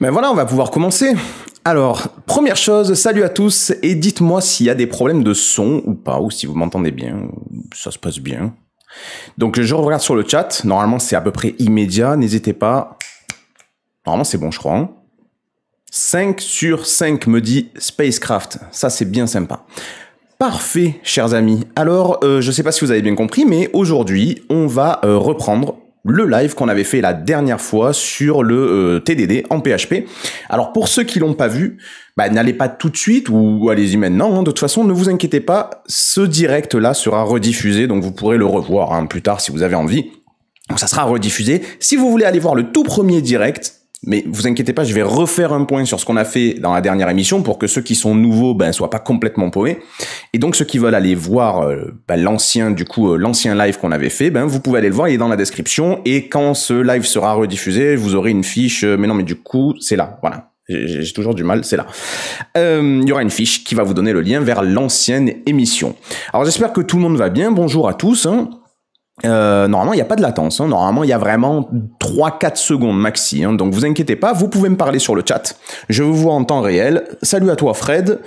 Mais ben voilà, on va pouvoir commencer. Alors, première chose, salut à tous et dites-moi s'il y a des problèmes de son ou pas, ou si vous m'entendez bien, ça se passe bien. Donc je regarde sur le chat, normalement c'est à peu près immédiat, n'hésitez pas. Normalement c'est bon je crois. 5 hein. sur 5 me dit Spacecraft, ça c'est bien sympa. Parfait chers amis, alors euh, je ne sais pas si vous avez bien compris, mais aujourd'hui on va euh, reprendre le live qu'on avait fait la dernière fois sur le euh, TDD en PHP. Alors pour ceux qui l'ont pas vu, bah, n'allez pas tout de suite ou allez-y maintenant. De toute façon, ne vous inquiétez pas, ce direct là sera rediffusé, donc vous pourrez le revoir hein, plus tard si vous avez envie. Donc ça sera rediffusé. Si vous voulez aller voir le tout premier direct, mais vous inquiétez pas, je vais refaire un point sur ce qu'on a fait dans la dernière émission pour que ceux qui sont nouveaux ben soient pas complètement paumés. Et donc ceux qui veulent aller voir euh, ben, l'ancien du coup euh, l'ancien live qu'on avait fait, ben vous pouvez aller le voir, il est dans la description et quand ce live sera rediffusé, vous aurez une fiche euh, mais non mais du coup, c'est là, voilà. J'ai toujours du mal, c'est là. Il y aura une fiche qui va vous donner le lien vers l'ancienne émission. Alors j'espère que tout le monde va bien. Bonjour à tous. Hein. Euh, normalement, il n'y a pas de latence. Hein. Normalement, il y a vraiment 3-4 secondes maxi. Hein. Donc, vous inquiétez pas, vous pouvez me parler sur le chat. Je vous vois en temps réel. Salut à toi, Fred.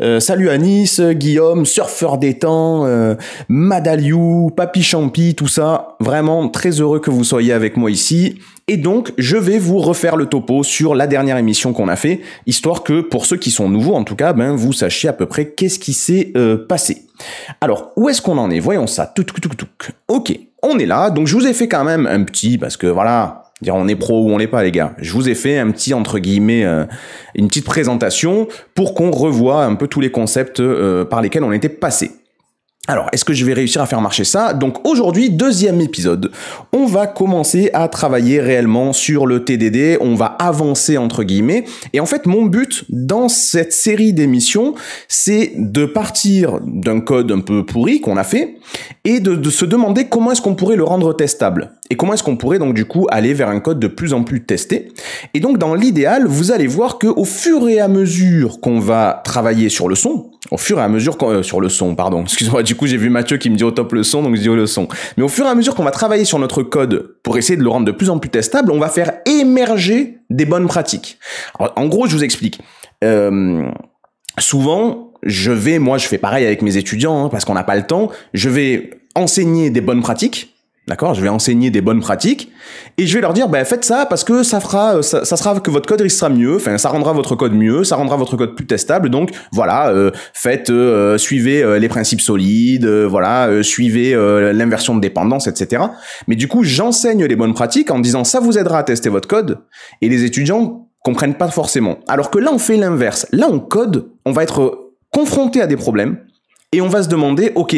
Euh, salut Nice, Guillaume, Surfeur des temps, euh, Madaliou, Papy Champi, tout ça. Vraiment très heureux que vous soyez avec moi ici. Et donc, je vais vous refaire le topo sur la dernière émission qu'on a fait, histoire que pour ceux qui sont nouveaux, en tout cas, ben, vous sachiez à peu près qu'est-ce qui s'est euh, passé. Alors, où est-ce qu'on en est Voyons ça. Tout, tout, tout, tout. Ok, on est là. Donc, je vous ai fait quand même un petit, parce que voilà, dire on est pro ou on l'est pas, les gars. Je vous ai fait un petit entre guillemets, euh, une petite présentation pour qu'on revoie un peu tous les concepts euh, par lesquels on était passé. Alors, est-ce que je vais réussir à faire marcher ça Donc aujourd'hui, deuxième épisode, on va commencer à travailler réellement sur le TDD, on va avancer entre guillemets. Et en fait, mon but dans cette série d'émissions, c'est de partir d'un code un peu pourri qu'on a fait et de, se demander comment est-ce qu'on pourrait le rendre testable. Et comment est-ce qu'on pourrait donc du coup aller vers un code de plus en plus testé Et donc dans l'idéal, vous allez voir que au fur et à mesure qu'on va travailler sur le son, au fur et à mesure euh, sur le son, pardon, excusez-moi, du coup j'ai vu Mathieu qui me dit au top le son, donc je dis le son. Mais au fur et à mesure qu'on va travailler sur notre code pour essayer de le rendre de plus en plus testable, on va faire émerger des bonnes pratiques. en gros, je vous explique. Euh, souvent, je vais, moi je fais pareil avec mes étudiants, hein, parce qu'on n'a pas le temps, je vais enseigner des bonnes pratiques D'accord Je vais enseigner des bonnes pratiques et je vais leur dire ben, faites ça parce que ça fera euh, ça, sera que votre code sera mieux, enfin ça rendra votre code mieux, ça rendra votre code plus testable. Donc voilà, euh, faites euh, suivez les principes solides, voilà, suivez l'inversion de dépendance etc. Mais du coup, j'enseigne les bonnes pratiques en disant ça vous aidera à tester votre code et les étudiants comprennent pas forcément. Alors que là on fait l'inverse. Là on code, on va être confronté à des problèmes et on va se demander OK,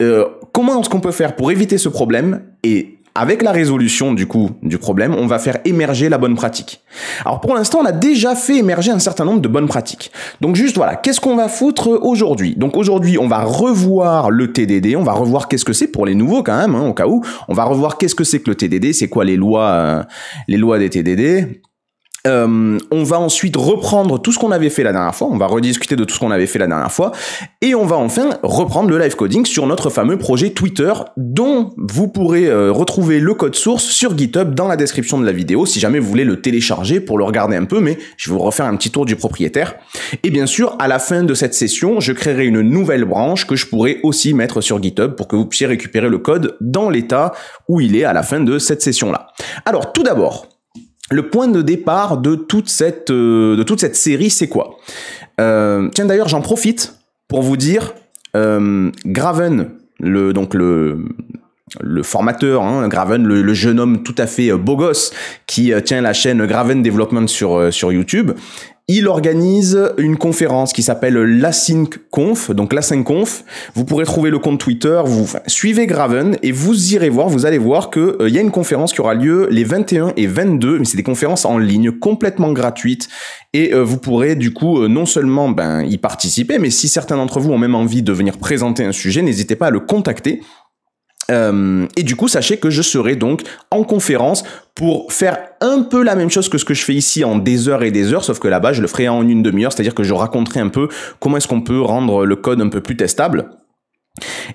euh, comment est-ce qu'on peut faire pour éviter ce problème et avec la résolution du coup du problème, on va faire émerger la bonne pratique. Alors pour l'instant, on a déjà fait émerger un certain nombre de bonnes pratiques. Donc juste voilà, qu'est-ce qu'on va foutre aujourd'hui Donc aujourd'hui, on va revoir le TDD, on va revoir qu'est-ce que c'est pour les nouveaux quand même, hein, au cas où. On va revoir qu'est-ce que c'est que le TDD, c'est quoi les lois, euh, les lois des TDD. Euh, on va ensuite reprendre tout ce qu'on avait fait la dernière fois, on va rediscuter de tout ce qu'on avait fait la dernière fois, et on va enfin reprendre le live coding sur notre fameux projet Twitter, dont vous pourrez euh, retrouver le code source sur GitHub dans la description de la vidéo, si jamais vous voulez le télécharger pour le regarder un peu, mais je vais vous refaire un petit tour du propriétaire. Et bien sûr, à la fin de cette session, je créerai une nouvelle branche que je pourrai aussi mettre sur GitHub pour que vous puissiez récupérer le code dans l'état où il est à la fin de cette session-là. Alors tout d'abord, le point de départ de toute cette, euh, de toute cette série, c'est quoi euh, Tiens, d'ailleurs, j'en profite pour vous dire, euh, Graven, le, donc le, le formateur, hein, Graven, le, jeune homme tout à fait beau gosse qui tient la chaîne Graven Development sur, sur YouTube, il organise une conférence qui s'appelle la Conf, donc la Conf, Vous pourrez trouver le compte Twitter, vous suivez Graven et vous irez voir, vous allez voir que euh, y a une conférence qui aura lieu les 21 et 22, mais c'est des conférences en ligne complètement gratuites et euh, vous pourrez du coup euh, non seulement ben, y participer, mais si certains d'entre vous ont même envie de venir présenter un sujet, n'hésitez pas à le contacter. Euh, et du coup, sachez que je serai donc en conférence pour faire un peu la même chose que ce que je fais ici en des heures et des heures, sauf que là-bas, je le ferai en une demi-heure, c'est-à-dire que je raconterai un peu comment est-ce qu'on peut rendre le code un peu plus testable.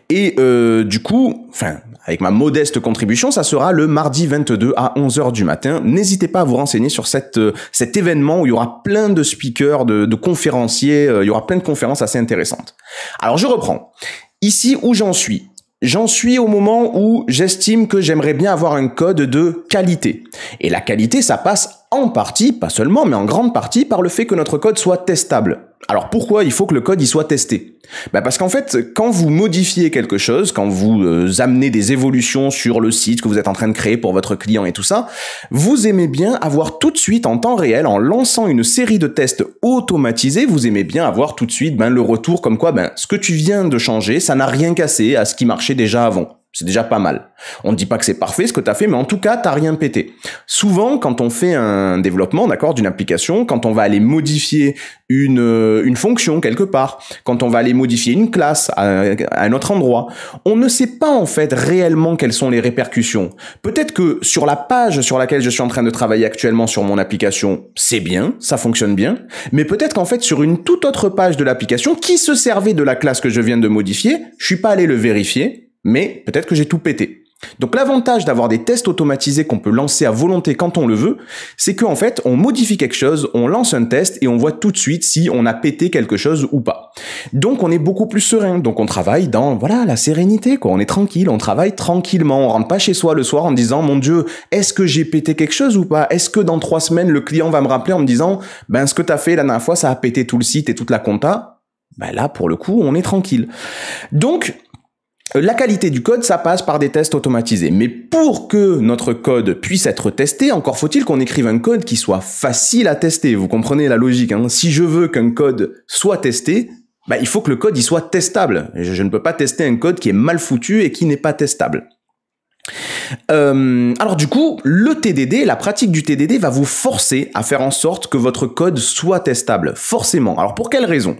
Et euh, du coup, enfin, avec ma modeste contribution, ça sera le mardi 22 à 11h du matin. N'hésitez pas à vous renseigner sur euh, cet événement où il y aura plein de speakers, de, conférenciers, euh, il y aura plein de conférences assez intéressantes. Alors je reprends. Ici où j'en suis, J'en suis au moment où j'estime que j'aimerais bien avoir un code de qualité. Et la qualité, ça passe en partie, pas seulement, mais en grande partie par le fait que notre code soit testable. Alors pourquoi il faut que le code y soit testé Ben Parce qu'en fait, quand vous modifiez quelque chose, quand vous euh, amenez des évolutions sur le site que vous êtes en train de créer pour votre client et tout ça, vous aimez bien avoir tout de suite en temps réel, en lançant une série de tests automatisés, vous aimez bien avoir tout de suite ben, le retour comme quoi ben, ce que tu viens de changer, ça n'a rien cassé à ce qui marchait déjà avant. C'est déjà pas mal. On ne dit pas que c'est parfait ce que tu as fait, mais en tout cas, tu n'as rien pété. Souvent, quand on fait un développement, d'accord, d'une application, quand on va aller modifier une, euh, une fonction quelque part, quand on va aller modifier une classe à, à un autre endroit, on ne sait pas en fait réellement quelles sont les répercussions. Peut-être que sur la page sur laquelle je suis en train de travailler actuellement sur mon application, c'est bien, ça fonctionne bien, mais peut-être qu'en fait sur une toute autre page de l'application qui se servait de la classe que je viens de modifier, je suis pas allé le vérifier mais peut-être que j'ai tout pété. Donc l'avantage d'avoir des tests automatisés qu'on peut lancer à volonté quand on le veut, c'est en fait on modifie quelque chose, on lance un test et on voit tout de suite si on a pété quelque chose ou pas. Donc on est beaucoup plus serein, donc on travaille dans voilà la sérénité quoi, on est tranquille, on travaille tranquillement, on rentre pas chez soi le soir en disant mon dieu est-ce que j'ai pété quelque chose ou pas, est-ce que dans trois semaines le client va me rappeler en me disant ben ce que t'as fait la dernière fois ça a pété tout le site et toute la compta, ben là pour le coup on est tranquille. Donc euh, la qualité du code, ça passe par des tests automatisés. Mais pour que notre code puisse être testé, encore faut-il qu'on écrive un code qui soit facile à tester. Vous comprenez la logique. Hein. si je veux qu'un code soit testé, bah, il faut que le code soit testable. Je, je ne peux pas tester un code qui est mal foutu et qui n'est pas testable. Euh, alors du coup, le TDD, la pratique du TDD va vous forcer à faire en sorte que votre code soit testable, forcément. Alors pour quelle raison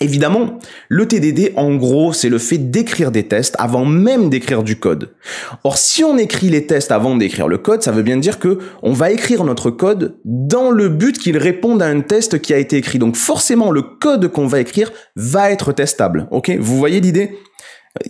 Évidemment, le TDD, en gros, c'est le fait d'écrire des tests avant même d'écrire du code. Or, si on écrit les tests avant d'écrire le code, ça veut bien dire que on va écrire notre code dans le but qu'il réponde à un test qui a été écrit. Donc, forcément, le code qu'on va écrire va être testable. Ok Vous voyez l'idée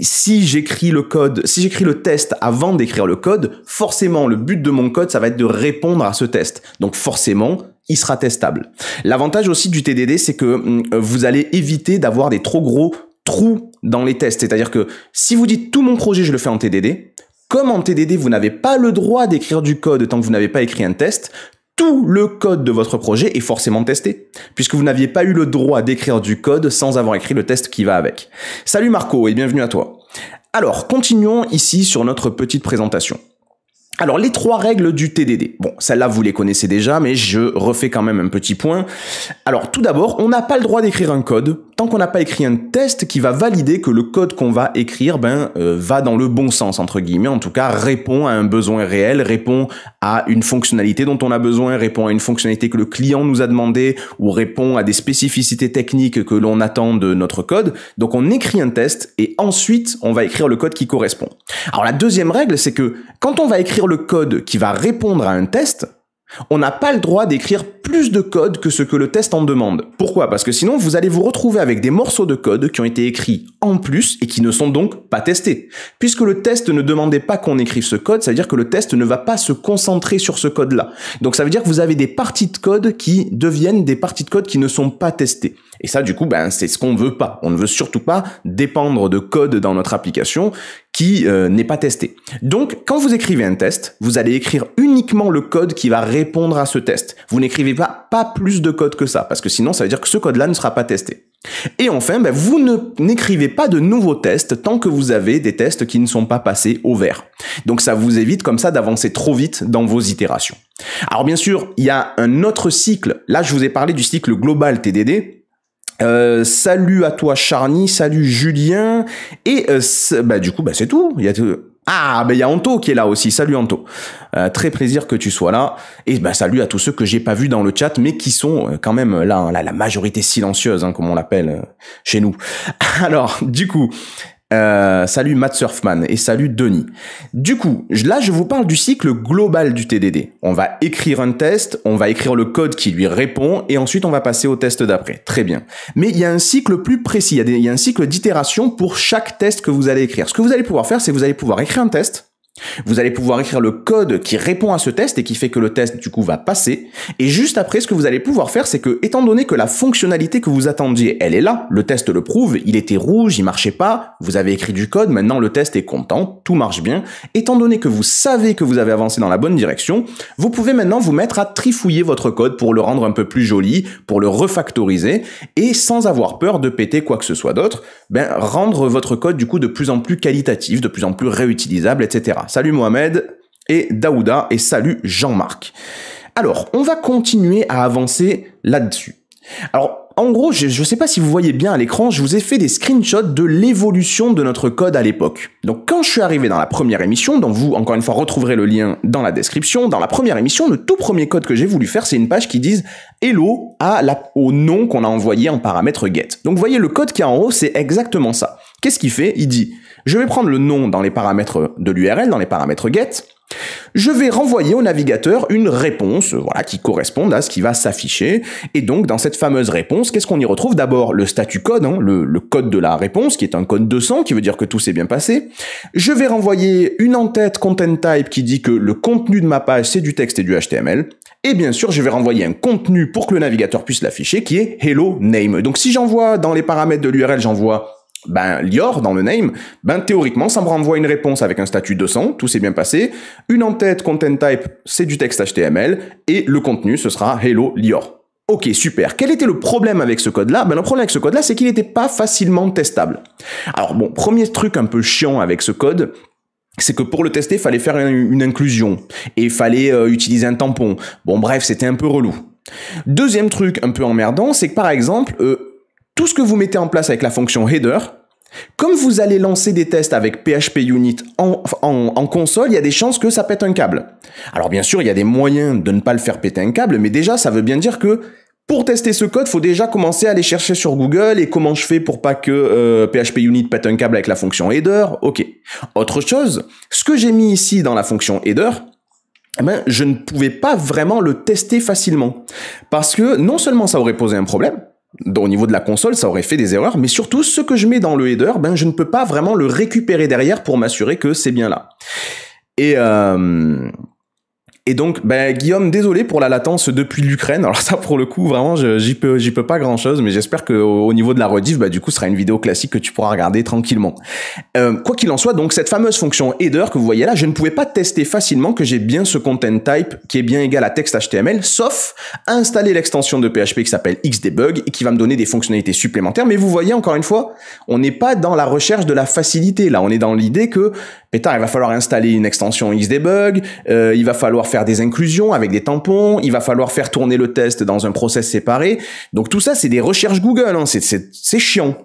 si j'écris le code, si j'écris le test avant d'écrire le code, forcément le but de mon code, ça va être de répondre à ce test. Donc forcément, il sera testable. L'avantage aussi du TDD, c'est que hum, vous allez éviter d'avoir des trop gros trous dans les tests. C'est-à-dire que si vous dites tout mon projet, je le fais en TDD, comme en TDD, vous n'avez pas le droit d'écrire du code tant que vous n'avez pas écrit un test, tout le code de votre projet est forcément testé, puisque vous n'aviez pas eu le droit d'écrire du code sans avoir écrit le test qui va avec. Salut Marco et bienvenue à toi. Alors, continuons ici sur notre petite présentation. Alors les trois règles du TDD. Bon, celles-là vous les connaissez déjà, mais je refais quand même un petit point. Alors tout d'abord, on n'a pas le droit d'écrire un code tant qu'on n'a pas écrit un test qui va valider que le code qu'on va écrire ben euh, va dans le bon sens entre guillemets, en tout cas répond à un besoin réel, répond à une fonctionnalité dont on a besoin, répond à une fonctionnalité que le client nous a demandé ou répond à des spécificités techniques que l'on attend de notre code. Donc on écrit un test et ensuite on va écrire le code qui correspond. Alors la deuxième règle, c'est que quand on va écrire le code qui va répondre à un test, on n'a pas le droit d'écrire plus de code que ce que le test en demande. Pourquoi Parce que sinon, vous allez vous retrouver avec des morceaux de code qui ont été écrits en plus et qui ne sont donc pas testés. Puisque le test ne demandait pas qu'on écrive ce code, ça veut dire que le test ne va pas se concentrer sur ce code-là. Donc ça veut dire que vous avez des parties de code qui deviennent des parties de code qui ne sont pas testées. Et ça, du coup, ben, c'est ce qu'on veut pas. On ne veut surtout pas dépendre de code dans notre application qui euh, n'est pas testé. Donc, quand vous écrivez un test, vous allez écrire uniquement le code qui va répondre à ce test. Vous n'écrivez pas, pas plus de code que ça, parce que sinon, ça veut dire que ce code-là ne sera pas testé. Et enfin, ben, vous ne, n'écrivez pas de nouveaux tests tant que vous avez des tests qui ne sont pas passés au vert. Donc ça vous évite comme ça d'avancer trop vite dans vos itérations. Alors bien sûr, il y a un autre cycle. Là, je vous ai parlé du cycle global TDD. Euh, salut à toi Charny, salut Julien et euh, bah du coup bah c'est tout. Il y a ah bah il y a Anto qui est là aussi. Salut Anto, euh, très plaisir que tu sois là et bah salut à tous ceux que j'ai pas vu dans le chat mais qui sont quand même là, hein, là la majorité silencieuse hein, comme on l'appelle chez nous. Alors du coup euh, salut Matt Surfman et salut Denis. Du coup, là je vous parle du cycle global du TDD. On va écrire un test, on va écrire le code qui lui répond et ensuite on va passer au test d'après. Très bien. Mais il y a un cycle plus précis, il y a, il y a un cycle d'itération pour chaque test que vous allez écrire. Ce que vous allez pouvoir faire, c'est que vous allez pouvoir écrire un test, vous allez pouvoir écrire le code qui répond à ce test et qui fait que le test du coup va passer. Et juste après, ce que vous allez pouvoir faire, c'est que, étant donné que la fonctionnalité que vous attendiez, elle est là, le test le prouve, il était rouge, il marchait pas, vous avez écrit du code, maintenant le test est content, tout marche bien. Étant donné que vous savez que vous avez avancé dans la bonne direction, vous pouvez maintenant vous mettre à trifouiller votre code pour le rendre un peu plus joli, pour le refactoriser, et sans avoir peur de péter quoi que ce soit d'autre, ben, rendre votre code du coup de plus en plus qualitatif, de plus en plus réutilisable, etc. Salut Mohamed et Daouda et salut Jean-Marc. Alors, on va continuer à avancer là-dessus. Alors, en gros, je ne sais pas si vous voyez bien à l'écran, je vous ai fait des screenshots de l'évolution de notre code à l'époque. Donc quand je suis arrivé dans la première émission, dont vous, encore une fois, retrouverez le lien dans la description, dans la première émission, le tout premier code que j'ai voulu faire, c'est une page qui dise hello à la, au nom qu'on a envoyé en paramètre get. Donc vous voyez, le code qui est en haut, c'est exactement ça. Qu'est-ce qu'il fait Il dit je vais prendre le nom dans les paramètres de l'URL, dans les paramètres get. Je vais renvoyer au navigateur une réponse, euh, voilà, qui corresponde à ce qui va s'afficher. Et donc, dans cette fameuse réponse, qu'est-ce qu'on y retrouve D'abord, le statut code, hein, le, code de la réponse, qui est un code 200, qui veut dire que tout s'est bien passé. Je vais renvoyer une en-tête content type qui dit que le contenu de ma page, c'est du texte et du HTML. Et bien sûr, je vais renvoyer un contenu pour que le navigateur puisse l'afficher, qui est hello name. Donc, si j'envoie dans les paramètres de l'URL, j'envoie ben, Lior, dans le name, ben, théoriquement, ça me renvoie une réponse avec un statut 200, tout s'est bien passé. Une en-tête content type, c'est du texte HTML, et le contenu, ce sera Hello Lior. Ok, super. Quel était le problème avec ce code-là ben, Le problème avec ce code-là, c'est qu'il n'était pas facilement testable. Alors bon, premier truc un peu chiant avec ce code, c'est que pour le tester, il fallait faire une inclusion, et il fallait euh, utiliser un tampon. Bon bref, c'était un peu relou. Deuxième truc un peu emmerdant, c'est que par exemple, euh, tout ce que vous mettez en place avec la fonction header, comme vous allez lancer des tests avec PHP Unit en, console, il y a des chances que ça pète un câble. Alors bien sûr, il y a des moyens de ne pas le faire péter un câble, mais déjà, ça veut bien dire que pour tester ce code, faut déjà commencer à aller chercher sur Google et comment je fais pour pas que PHP euh, Unit pète un câble avec la fonction header. Ok. Autre chose, ce que j'ai mis ici dans la fonction header, eh ben, je ne pouvais pas vraiment le tester facilement. Parce que non seulement ça aurait posé un problème, au niveau de la console, ça aurait fait des erreurs, mais surtout, ce que je mets dans le header, ben, je ne peux pas vraiment le récupérer derrière pour m'assurer que c'est bien là. Et, euh, et donc, ben, Guillaume, désolé pour la latence depuis l'Ukraine. Alors ça, pour le coup, vraiment, j'y peux, j'y peux pas grand-chose, mais j'espère que au niveau de la rediff, bah, du coup, ce sera une vidéo classique que tu pourras regarder tranquillement. Euh, quoi qu'il en soit, donc cette fameuse fonction header que vous voyez là, je ne pouvais pas tester facilement que j'ai bien ce content type qui est bien égal à texte HTML, sauf installer l'extension de PHP qui s'appelle Xdebug et qui va me donner des fonctionnalités supplémentaires. Mais vous voyez, encore une fois, on n'est pas dans la recherche de la facilité. Là, on est dans l'idée que pétard, il va falloir installer une extension Xdebug, euh, il va falloir faire des inclusions avec des tampons, il va falloir faire tourner le test dans un process séparé. Donc tout ça, c'est des recherches Google, hein, c'est chiant.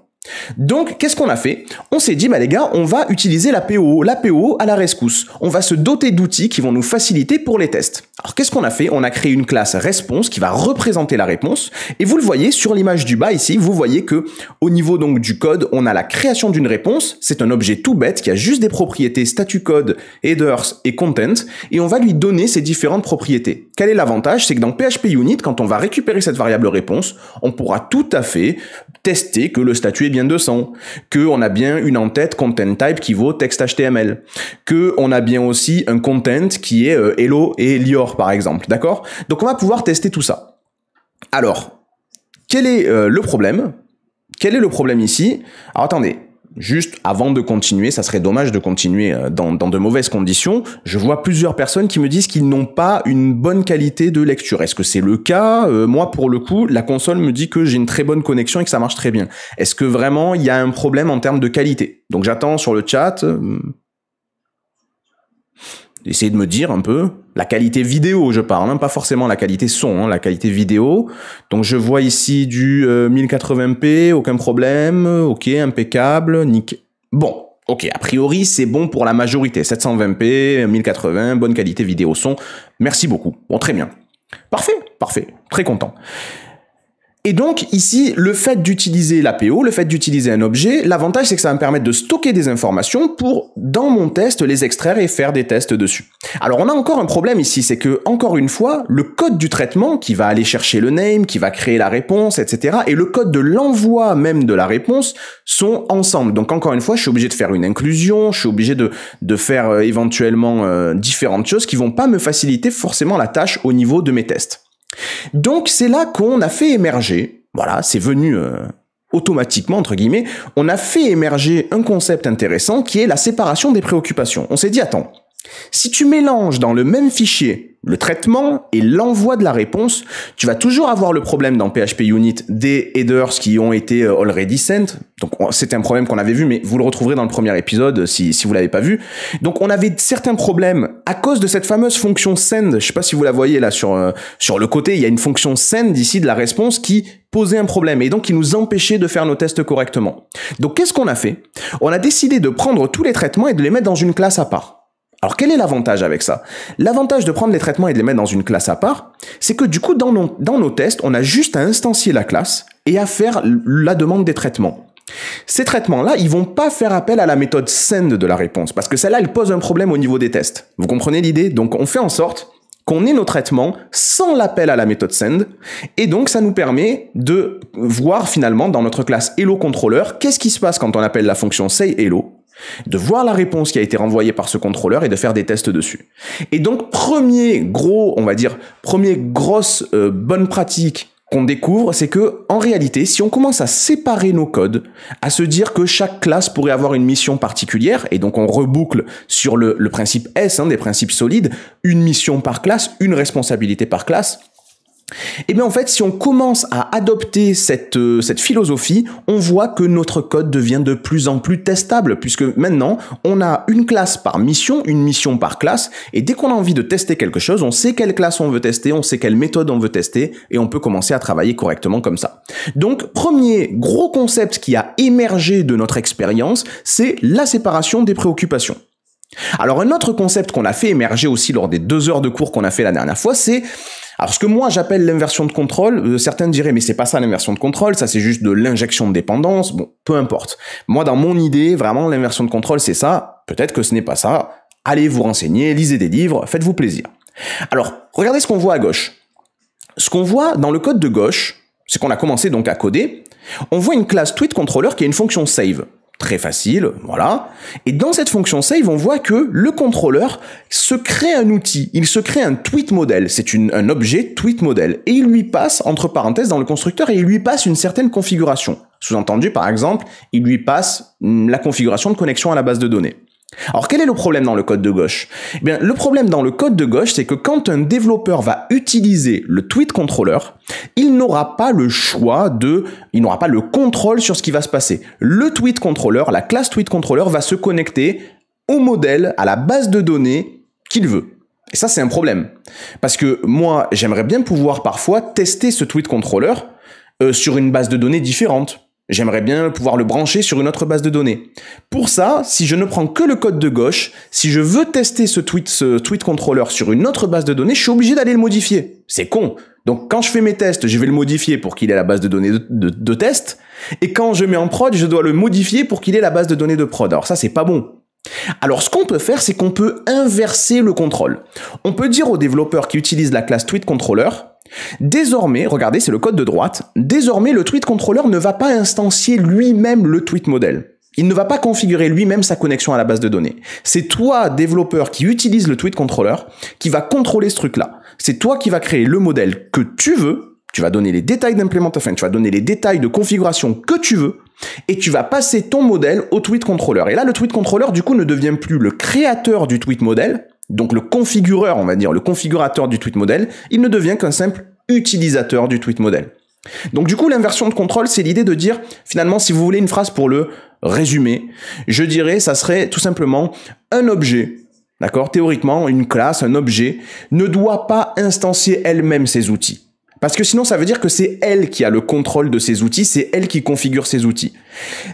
Donc, qu'est-ce qu'on a fait On s'est dit, bah les gars, on va utiliser la PO, la PO à la rescousse. On va se doter d'outils qui vont nous faciliter pour les tests. Alors, qu'est-ce qu'on a fait On a créé une classe response qui va représenter la réponse. Et vous le voyez sur l'image du bas ici, vous voyez que au niveau donc du code, on a la création d'une réponse. C'est un objet tout bête qui a juste des propriétés statut code, headers et content. Et on va lui donner ces différentes propriétés. Quel est l'avantage C'est que dans PHP Unit, quand on va récupérer cette variable réponse, on pourra tout à fait tester que le statut est bien 200, que on a bien une en-tête content type qui vaut texte HTML, que on a bien aussi un content qui est euh, hello et Lior par exemple, d'accord Donc on va pouvoir tester tout ça. Alors, quel est euh, le problème Quel est le problème ici Alors attendez, juste avant de continuer, ça serait dommage de continuer euh, dans, dans de mauvaises conditions. Je vois plusieurs personnes qui me disent qu'ils n'ont pas une bonne qualité de lecture. Est-ce que c'est le cas euh, Moi, pour le coup, la console me dit que j'ai une très bonne connexion et que ça marche très bien. Est-ce que vraiment il y a un problème en termes de qualité Donc j'attends sur le chat. Euh, essayez de me dire un peu la qualité vidéo, je parle, hein, pas forcément la qualité son, hein, la qualité vidéo. Donc je vois ici du 1080p, euh, aucun problème, ok, impeccable, nickel. Bon, ok, a priori c'est bon pour la majorité, 720p, 1080, bonne qualité vidéo son, merci beaucoup. Bon, très bien. Parfait, parfait, très content. Et donc ici, le fait d'utiliser l'APO, le fait d'utiliser un objet, l'avantage c'est que ça va me permettre de stocker des informations pour, dans mon test, les extraire et faire des tests dessus. Alors on a encore un problème ici, c'est que, encore une fois, le code du traitement qui va aller chercher le name, qui va créer la réponse, etc., et le code de l'envoi même de la réponse sont ensemble. Donc encore une fois, je suis obligé de faire une inclusion, je suis obligé de, faire euh, éventuellement euh, différentes choses qui vont pas me faciliter forcément la tâche au niveau de mes tests. Donc c'est là qu'on a fait émerger, voilà, c'est venu euh, automatiquement, entre guillemets, on a fait émerger un concept intéressant qui est la séparation des préoccupations. On s'est dit, attends, si tu mélanges dans le même fichier le traitement et l'envoi de la réponse, tu vas toujours avoir le problème dans PHP Unit des headers qui ont été euh, already sent. Donc c'est un problème qu'on avait vu, mais vous le retrouverez dans le premier épisode euh, si, si vous l'avez pas vu. Donc on avait certains problèmes à cause de cette fameuse fonction send. Je sais pas si vous la voyez là sur euh, sur le côté, il y a une fonction send ici de la réponse qui posait un problème et donc qui nous empêchait de faire nos tests correctement. Donc qu'est-ce qu'on a fait On a décidé de prendre tous les traitements et de les mettre dans une classe à part. Alors quel est l'avantage avec ça L'avantage de prendre les traitements et de les mettre dans une classe à part, c'est que du coup dans nos, tests, on a juste à instancier la classe et à faire la demande des traitements. Ces traitements-là, ils vont pas faire appel à la méthode send de la réponse, parce que celle-là, elle pose un problème au niveau des tests. Vous comprenez l'idée Donc on fait en sorte qu'on ait nos traitements sans l'appel à la méthode send. Et donc, ça nous permet de voir finalement dans notre classe HelloController qu'est-ce qui se passe quand on appelle la fonction sayHello hello de voir la réponse qui a été renvoyée par ce contrôleur et de faire des tests dessus. Et donc, premier gros, on va dire, premier grosse euh, bonne pratique qu'on découvre, c'est que en réalité, si on commence à séparer nos codes, à se dire que chaque classe pourrait avoir une mission particulière, et donc on reboucle sur le, principe S hein, des principes solides, une mission par classe, une responsabilité par classe, et eh bien en fait, si on commence à adopter cette, euh, cette philosophie, on voit que notre code devient de plus en plus testable, puisque maintenant, on a une classe par mission, une mission par classe, et dès qu'on a envie de tester quelque chose, on sait quelle classe on veut tester, on sait quelle méthode on veut tester, et on peut commencer à travailler correctement comme ça. Donc, premier gros concept qui a émergé de notre expérience, c'est la séparation des préoccupations. Alors un autre concept qu'on a fait émerger aussi lors des deux heures de cours qu'on a fait la dernière fois, c'est alors ce que moi j'appelle l'inversion de contrôle, euh, certains diraient mais c'est pas ça l'inversion de contrôle, ça c'est juste de l'injection de dépendance, bon, peu importe. Moi dans mon idée, vraiment l'inversion de contrôle c'est ça, peut-être que ce n'est pas ça, allez vous renseigner, lisez des livres, faites-vous plaisir. Alors regardez ce qu'on voit à gauche. Ce qu'on voit dans le code de gauche, c'est qu'on a commencé donc à coder, on voit une classe tweetController qui a une fonction save très facile, voilà. Et dans cette fonction save, on voit que le contrôleur se crée un outil, il se crée un tweet model, c'est un objet tweet model, et il lui passe, entre parenthèses, dans le constructeur, et il lui passe une certaine configuration. Sous-entendu, par exemple, il lui passe mm, la configuration de connexion à la base de données. Alors quel est le problème dans le code de gauche eh bien, le problème dans le code de gauche, c'est que quand un développeur va utiliser le tweet controller, il n'aura pas le choix de, il n'aura pas le contrôle sur ce qui va se passer. Le tweet controller, la classe tweet controller va se connecter au modèle, à la base de données qu'il veut. Et ça, c'est un problème. Parce que moi, j'aimerais bien pouvoir parfois tester ce tweet controller euh, sur une base de données différente. J'aimerais bien pouvoir le brancher sur une autre base de données. Pour ça, si je ne prends que le code de gauche, si je veux tester ce tweet, ce tweet controller sur une autre base de données, je suis obligé d'aller le modifier. C'est con. Donc quand je fais mes tests, je vais le modifier pour qu'il ait la base de données de, test. Et quand je mets en prod, je dois le modifier pour qu'il ait la base de données de prod. Alors ça, c'est pas bon. Alors ce qu'on peut faire, c'est qu'on peut inverser le contrôle. On peut dire aux développeurs qui utilisent la classe tweet controller, Désormais, regardez, c'est le code de droite, désormais le tweet contrôleur ne va pas instancier lui-même le tweet modèle. Il ne va pas configurer lui-même sa connexion à la base de données. C'est toi, développeur qui utilise le tweet controller, qui va contrôler ce truc-là. C'est toi qui va créer le modèle que tu veux. Tu vas donner les détails d'implémentation, tu vas donner les détails de configuration que tu veux. Et tu vas passer ton modèle au tweet controller. Et là, le tweet controller, du coup, ne devient plus le créateur du tweet modèle, donc le configureur, on va dire, le configurateur du tweet model, il ne devient qu'un simple utilisateur du tweet model. Donc du coup, l'inversion de contrôle, c'est l'idée de dire, finalement, si vous voulez une phrase pour le résumer, je dirais, ça serait tout simplement un objet, d'accord Théoriquement, une classe, un objet, ne doit pas instancier elle-même ses outils. Parce que sinon, ça veut dire que c'est elle qui a le contrôle de ses outils, c'est elle qui configure ses outils.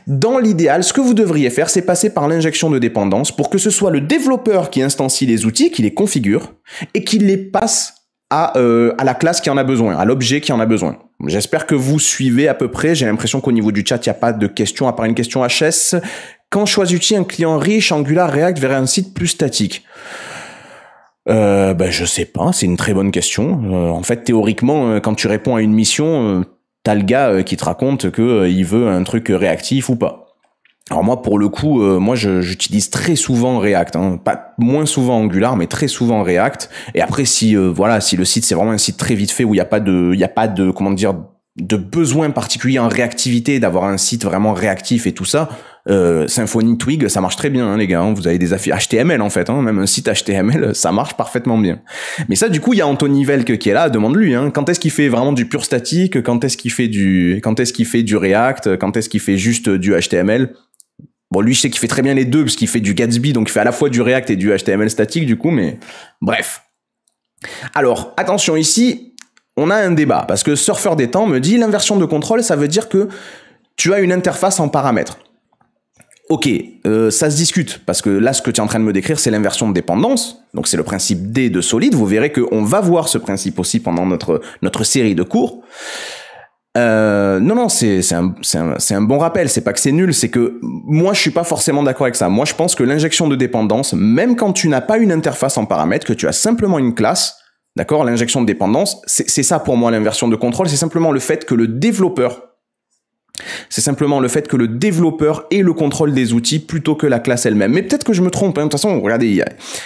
Dans l'idéal, ce que vous devriez faire, c'est passer par l'injection de dépendance pour que ce soit le développeur qui instancie les outils, qui les configure, et qui les passe à, euh, à la classe qui en a besoin, à l'objet qui en a besoin. J'espère que vous suivez à peu près. J'ai l'impression qu'au niveau du chat, il n'y a pas de questions, à part une question HS. Quand choisit-il un client riche, Angular, React vers un site plus statique euh, ben, je sais pas, c'est une très bonne question. Euh, en fait, théoriquement, euh, quand tu réponds à une mission, t'as le gars qui te raconte que il veut un truc réactif ou pas. Alors moi, pour le coup, moi, j'utilise très souvent React, hein. pas moins souvent Angular, mais très souvent React. Et après, si voilà, si le site c'est vraiment un site très vite fait où il n'y a pas de, il y a pas de, comment dire, de besoin particulier en réactivité, d'avoir un site vraiment réactif et tout ça, euh, Symfony Twig, ça marche très bien, hein, les gars. Hein. vous avez des affiches HTML en fait, hein, même un site HTML, ça marche parfaitement bien. Mais ça, du coup, il y a Anthony Velk qui est là, demande-lui. Hein, quand est-ce qu'il fait vraiment du pur statique Quand est-ce qu'il fait du, quand est-ce qu'il fait du React Quand est-ce qu'il fait juste du HTML Bon, lui, je sais qu'il fait très bien les deux parce qu'il fait du Gatsby, donc il fait à la fois du React et du HTML statique, du coup. Mais bref. Alors, attention ici, on a un débat parce que surfeur des temps me dit l'inversion de contrôle, ça veut dire que tu as une interface en paramètres. Ok, euh, ça se discute, parce que là, ce que tu es en train de me décrire, c'est l'inversion de dépendance. Donc, c'est le principe D de solide. Vous verrez qu'on va voir ce principe aussi pendant notre, notre série de cours. Euh, non, non, c'est un, un, bon rappel. C'est pas que c'est nul, c'est que moi, je suis pas forcément d'accord avec ça. Moi, je pense que l'injection de dépendance, même quand tu n'as pas une interface en paramètres, que tu as simplement une classe, D'accord L'injection de dépendance, c'est ça pour moi l'inversion de contrôle, c'est simplement le fait que le développeur, c'est simplement le fait que le développeur ait le contrôle des outils plutôt que la classe elle-même. Mais peut-être que je me trompe. Hein. De toute façon, regardez, il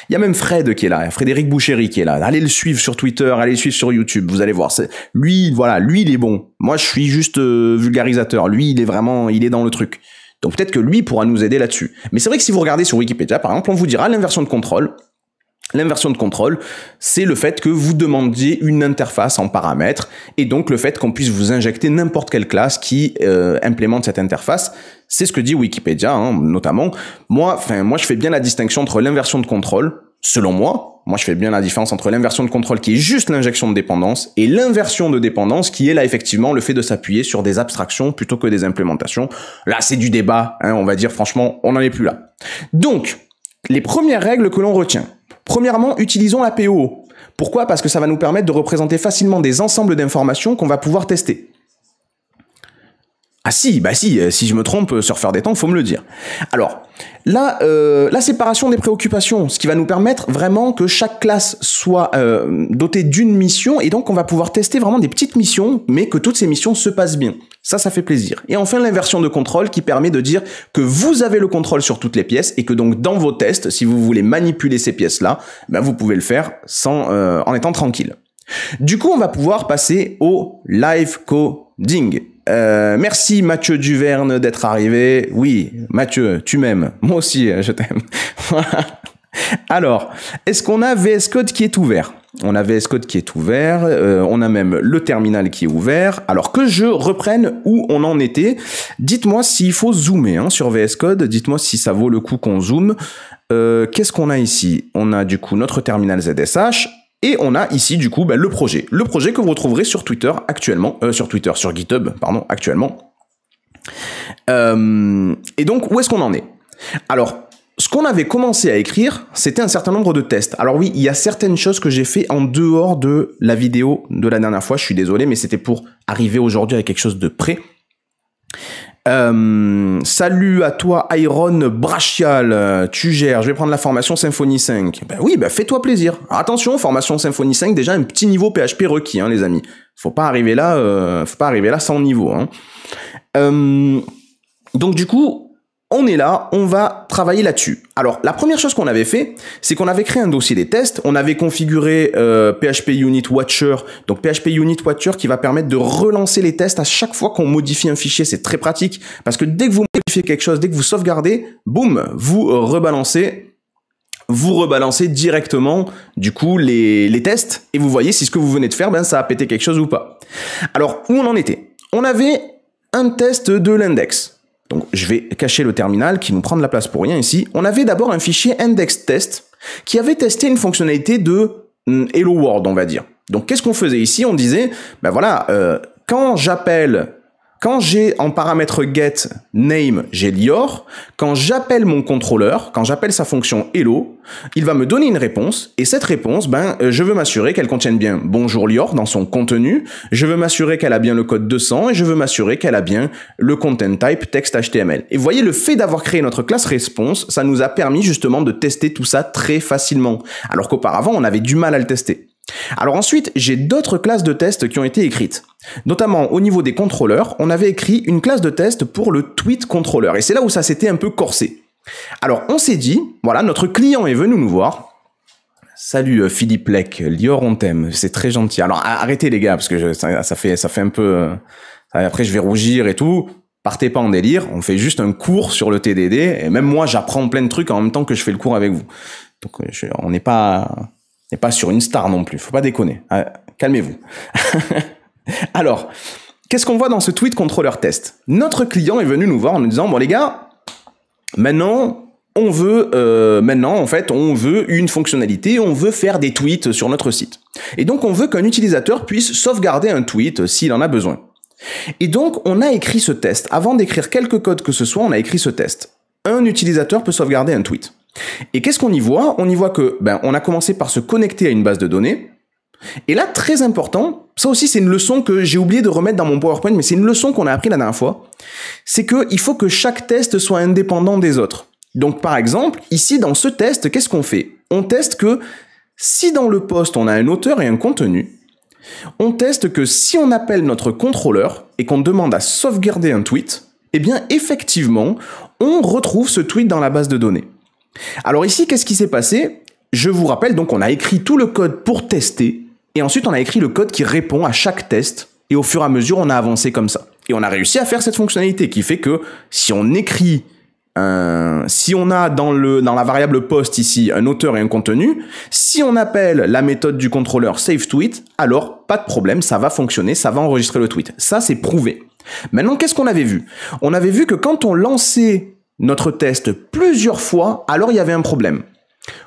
y, a même Fred qui est là, Frédéric Bouchéry qui est là. Allez le suivre sur Twitter, allez le suivre sur YouTube. Vous allez voir. Lui, voilà, lui il est bon. Moi, je suis juste euh, vulgarisateur. Lui, il est vraiment, il est dans le truc. Donc peut-être que lui pourra nous aider là-dessus. Mais c'est vrai que si vous regardez sur Wikipédia, par exemple, on vous dira l'inversion de contrôle. L'inversion de contrôle, c'est le fait que vous demandiez une interface en paramètres et donc le fait qu'on puisse vous injecter n'importe quelle classe qui euh, implémente cette interface. C'est ce que dit Wikipédia, hein, notamment. Moi, enfin, moi, je fais bien la distinction entre l'inversion de contrôle, selon moi. Moi, je fais bien la différence entre l'inversion de contrôle qui est juste l'injection de dépendance et l'inversion de dépendance qui est là effectivement le fait de s'appuyer sur des abstractions plutôt que des implémentations. Là, c'est du débat. Hein, on va dire franchement, on n'en est plus là. Donc, les premières règles que l'on retient Premièrement, utilisons la POO. Pourquoi Parce que ça va nous permettre de représenter facilement des ensembles d'informations qu'on va pouvoir tester. Ah si, bah si, euh, si je me trompe euh, sur faire des temps, faut me le dire. Alors, là, euh, la séparation des préoccupations, ce qui va nous permettre vraiment que chaque classe soit dotée d'une mission, et donc on va pouvoir tester vraiment des petites missions, mais que toutes ces missions se passent bien. Ça, ça fait plaisir. Et enfin, l'inversion de contrôle qui permet de dire que vous avez le contrôle sur toutes les pièces, et que donc dans vos tests, si vous voulez manipuler ces pièces-là, bah, vous pouvez le faire sans, en étant tranquille. Du coup, on va pouvoir passer au live coding. Euh, merci Mathieu Duverne d'être arrivé. Oui, Mathieu, tu m'aimes. Moi aussi, je t'aime. Alors, est-ce qu'on a VS Code qui est ouvert On a VS Code qui est ouvert, euh, on a même le terminal qui est ouvert. Alors que je reprenne où on en était, dites-moi s'il faut zoomer hein, sur VS Code, dites-moi si ça vaut le coup qu'on zoome. Euh, qu'est-ce qu'on a ici On a du coup notre terminal ZSH, et on a ici du coup bah, le projet. Le projet que vous retrouverez sur Twitter actuellement, euh, sur Twitter, sur GitHub, pardon, actuellement. Euh, et donc, où est-ce qu'on en est Alors, ce qu'on avait commencé à écrire, c'était un certain nombre de tests. Alors oui, il y a certaines choses que j'ai fait en dehors de la vidéo de la dernière fois, je suis désolé, mais c'était pour arriver aujourd'hui à quelque chose de prêt. Euh, salut à toi Iron Brachial, tu gères, je vais prendre la formation Symfony 5. Ben oui, ben fais-toi plaisir. attention, formation Symfony 5, déjà un petit niveau PHP requis, hein, les amis. Faut pas arriver là, euh, faut pas arriver là sans niveau. Hein. Euh, donc du coup, on est là, on va travailler là-dessus. Alors, la première chose qu'on avait fait, c'est qu'on avait créé un dossier des tests, on avait configuré PHP euh, Unit Watcher, donc PHP Unit Watcher qui va permettre de relancer les tests à chaque fois qu'on modifie un fichier, c'est très pratique, parce que dès que vous modifiez quelque chose, dès que vous sauvegardez, boum, vous euh, rebalancez vous rebalancez directement du coup les, tests et vous voyez si ce que vous venez de faire, ben, ça a pété quelque chose ou pas. Alors, où on en était On avait un test de l'index. Donc je vais cacher le terminal qui nous prend de la place pour rien ici. On avait d'abord un fichier index test qui avait testé une fonctionnalité de mm, Hello World, on va dire. Donc qu'est-ce qu'on faisait ici On disait, ben voilà, euh, quand j'appelle quand j'ai en paramètre get name, j'ai Lior. Quand j'appelle mon contrôleur, quand j'appelle sa fonction hello, il va me donner une réponse et cette réponse, ben, euh, je veux m'assurer qu'elle contienne bien bonjour Lior dans son contenu. Je veux m'assurer qu'elle a bien le code 200 et je veux m'assurer qu'elle a bien le content type text HTML. Et vous voyez, le fait d'avoir créé notre classe response, ça nous a permis justement de tester tout ça très facilement. Alors qu'auparavant, on avait du mal à le tester. Alors ensuite, j'ai d'autres classes de tests qui ont été écrites. Notamment au niveau des contrôleurs, on avait écrit une classe de test pour le tweet contrôleur Et c'est là où ça s'était un peu corsé. Alors on s'est dit, voilà, notre client est venu nous voir. Salut euh, Philippe Lec, Lior on t'aime, c'est très gentil. Alors arrêtez les gars, parce que ça, fait, ça fait un peu... Euh, après je vais rougir et tout. Partez pas en délire, on fait juste un cours sur le TDD. Et même moi j'apprends plein de trucs en même temps que je fais le cours avec vous. Donc euh, on n'est pas pas sur une star non plus, faut pas déconner. Ah, calmez-vous. Alors, qu'est-ce qu'on voit dans ce tweet contrôleur test Notre client est venu nous voir en nous disant, bon les gars, maintenant, on veut, euh, maintenant, en fait, on veut une fonctionnalité, on veut faire des tweets sur notre site. Et donc, on veut qu'un utilisateur puisse sauvegarder un tweet s'il en a besoin. Et donc, on a écrit ce test. Avant d'écrire quelques codes que ce soit, on a écrit ce test. Un utilisateur peut sauvegarder un tweet. Et qu'est-ce qu'on y voit On y voit que ben, on a commencé par se connecter à une base de données. Et là, très important, ça aussi c'est une leçon que j'ai oublié de remettre dans mon PowerPoint, mais c'est une leçon qu'on a appris la dernière fois, c'est qu'il faut que chaque test soit indépendant des autres. Donc par exemple, ici dans ce test, qu'est-ce qu'on fait On teste que si dans le poste on a un auteur et un contenu, on teste que si on appelle notre contrôleur et qu'on demande à sauvegarder un tweet, eh bien effectivement, on retrouve ce tweet dans la base de données. Alors ici, qu'est-ce qui s'est passé Je vous rappelle, donc on a écrit tout le code pour tester, et ensuite on a écrit le code qui répond à chaque test, et au fur et à mesure, on a avancé comme ça. Et on a réussi à faire cette fonctionnalité qui fait que si on écrit si on a dans, dans la variable post ici un auteur et un contenu, si on appelle la méthode du contrôleur save tweet, alors pas de problème, ça va fonctionner, ça va enregistrer le tweet. Ça, c'est prouvé. Maintenant, qu'est-ce qu'on avait vu On avait vu que quand on lançait notre test plusieurs fois, alors il y avait un problème.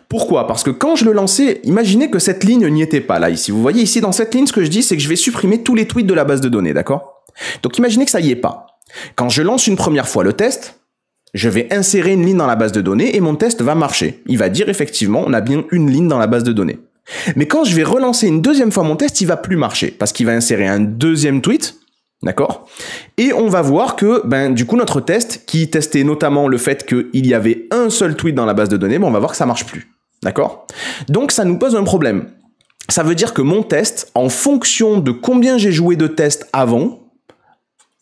Pourquoi Parce que quand je le lançais, imaginez que cette ligne n'y était pas là ici. Vous voyez ici dans cette ligne, ce que je dis, c'est que je vais supprimer tous les tweets de la base de données, d'accord Donc imaginez que ça n'y est pas. Quand je lance une première fois le test, je vais insérer une ligne dans la base de données et mon test va marcher. Il va dire effectivement, on a bien une ligne dans la base de données. Mais quand je vais relancer une deuxième fois mon test, il va plus marcher parce qu'il va insérer un deuxième tweet D'accord Et on va voir que, ben, du coup, notre test, qui testait notamment le fait qu'il y avait un seul tweet dans la base de données, ben, on va voir que ça marche plus. D'accord Donc ça nous pose un problème. Ça veut dire que mon test, en fonction de combien j'ai joué de tests avant,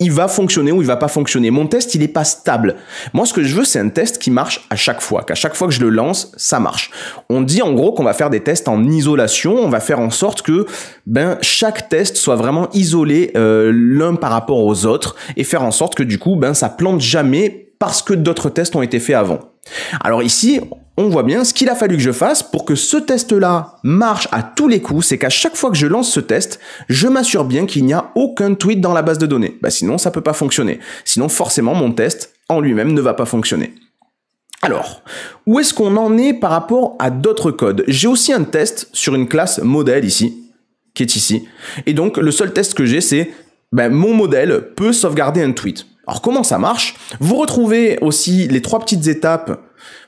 il va fonctionner ou il va pas fonctionner. Mon test, il est pas stable. Moi, ce que je veux, c'est un test qui marche à chaque fois, qu'à chaque fois que je le lance, ça marche. On dit en gros qu'on va faire des tests en isolation, on va faire en sorte que ben chaque test soit vraiment isolé euh, l'un par rapport aux autres et faire en sorte que du coup ben ça plante jamais parce que d'autres tests ont été faits avant. Alors ici, on voit bien ce qu'il a fallu que je fasse pour que ce test-là marche à tous les coups, c'est qu'à chaque fois que je lance ce test, je m'assure bien qu'il n'y a aucun tweet dans la base de données. Bah, sinon, ça peut pas fonctionner. Sinon, forcément, mon test en lui-même ne va pas fonctionner. Alors, où est-ce qu'on en est par rapport à d'autres codes J'ai aussi un test sur une classe modèle ici, qui est ici. Et donc, le seul test que j'ai, c'est ben, mon modèle peut sauvegarder un tweet. Alors comment ça marche Vous retrouvez aussi les trois petites étapes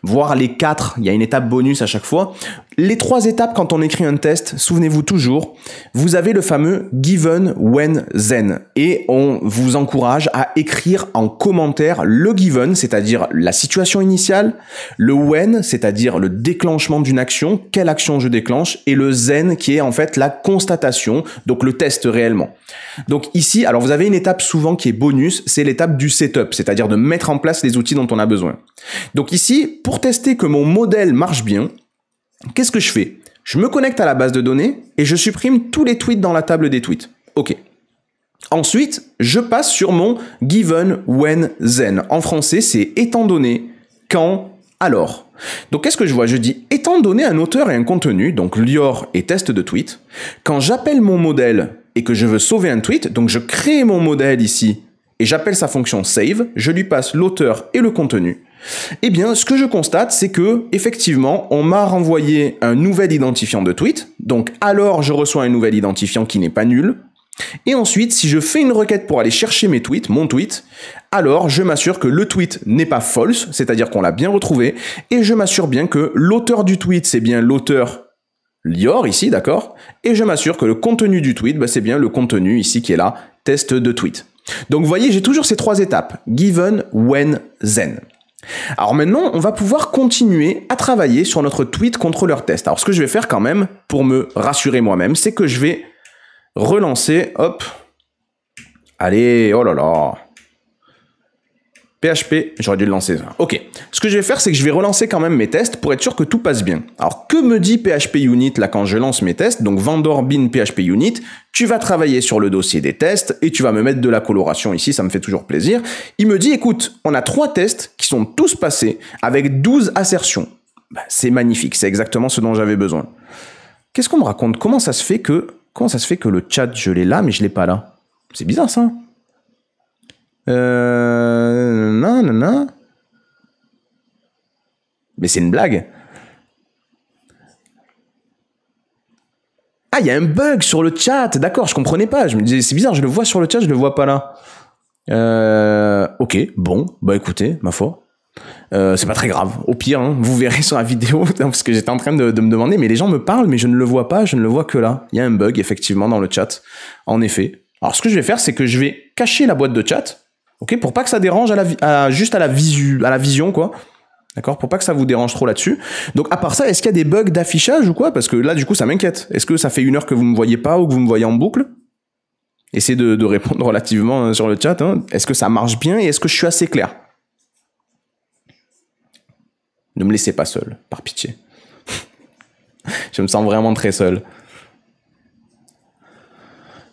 voire les quatre. Il y a une étape bonus à chaque fois. Les trois étapes quand on écrit un test, souvenez-vous toujours, vous avez le fameux given, when, Zen, Et on vous encourage à écrire en commentaire le given, c'est-à-dire la situation initiale, le when, c'est-à-dire le déclenchement d'une action, quelle action je déclenche, et le Zen, qui est en fait la constatation, donc le test réellement. Donc ici, alors vous avez une étape souvent qui est bonus, c'est l'étape du setup, c'est-à-dire de mettre en place les outils dont on a besoin. Donc ici, pour pour tester que mon modèle marche bien, qu'est-ce que je fais Je me connecte à la base de données et je supprime tous les tweets dans la table des tweets. Ok. Ensuite, je passe sur mon given, when, then. En français, c'est étant donné, quand, alors. Donc qu'est-ce que je vois Je dis étant donné un auteur et un contenu, donc Lior et test de tweet, quand j'appelle mon modèle et que je veux sauver un tweet, donc je crée mon modèle ici et j'appelle sa fonction save, je lui passe l'auteur et le contenu. Eh bien, ce que je constate, c'est que, effectivement, on m'a renvoyé un nouvel identifiant de tweet. Donc, alors, je reçois un nouvel identifiant qui n'est pas nul. Et ensuite, si je fais une requête pour aller chercher mes tweets, mon tweet, alors je m'assure que le tweet n'est pas false, c'est-à-dire qu'on l'a bien retrouvé, et je m'assure bien que l'auteur du tweet, c'est bien l'auteur Lior ici, d'accord Et je m'assure que le contenu du tweet, bah, c'est bien le contenu ici qui est là, test de tweet. Donc vous voyez, j'ai toujours ces trois étapes, given, when, then. Alors maintenant, on va pouvoir continuer à travailler sur notre tweet contrôleur test. Alors ce que je vais faire quand même, pour me rassurer moi-même, c'est que je vais relancer, hop, allez, oh là là, PHP, j'aurais dû le lancer. Ok, ce que je vais faire, c'est que je vais relancer quand même mes tests pour être sûr que tout passe bien. Alors, que me dit PHP Unit là quand je lance mes tests Donc, vendor bin PHP Unit, tu vas travailler sur le dossier des tests et tu vas me mettre de la coloration ici, ça me fait toujours plaisir. Il me dit, écoute, on a trois tests qui sont tous passés avec 12 assertions. Bah, c'est magnifique, c'est exactement ce dont j'avais besoin. Qu'est-ce qu'on me raconte Comment ça se fait que comment ça se fait que le chat je l'ai là mais je l'ai pas là C'est bizarre ça. Hein. Euh, non, non, non. Mais c'est une blague. Ah, il y a un bug sur le chat. D'accord, je comprenais pas. Je me disais, c'est bizarre, je le vois sur le chat, je le vois pas là. Euh, ok, bon, bah écoutez, ma foi. Euh, c'est pas très grave. Au pire, hein, vous verrez sur la vidéo, parce que j'étais en train de, de, me demander, mais les gens me parlent, mais je ne le vois pas, je ne le vois que là. Il y a un bug, effectivement, dans le chat. En effet. Alors, ce que je vais faire, c'est que je vais cacher la boîte de chat. Ok, pour pas que ça dérange juste à la, visu, à la vision, quoi. D'accord Pour pas que ça vous dérange trop là-dessus. Donc, à part ça, est-ce qu'il y a des bugs d'affichage ou quoi Parce que là, du coup, ça m'inquiète. Est-ce que ça fait une heure que vous me voyez pas ou que vous me voyez en boucle Essayez de, répondre relativement hein, sur le chat. Hein. Est-ce que ça marche bien et est-ce que je suis assez clair Ne me laissez pas seul, par pitié. je me sens vraiment très seul.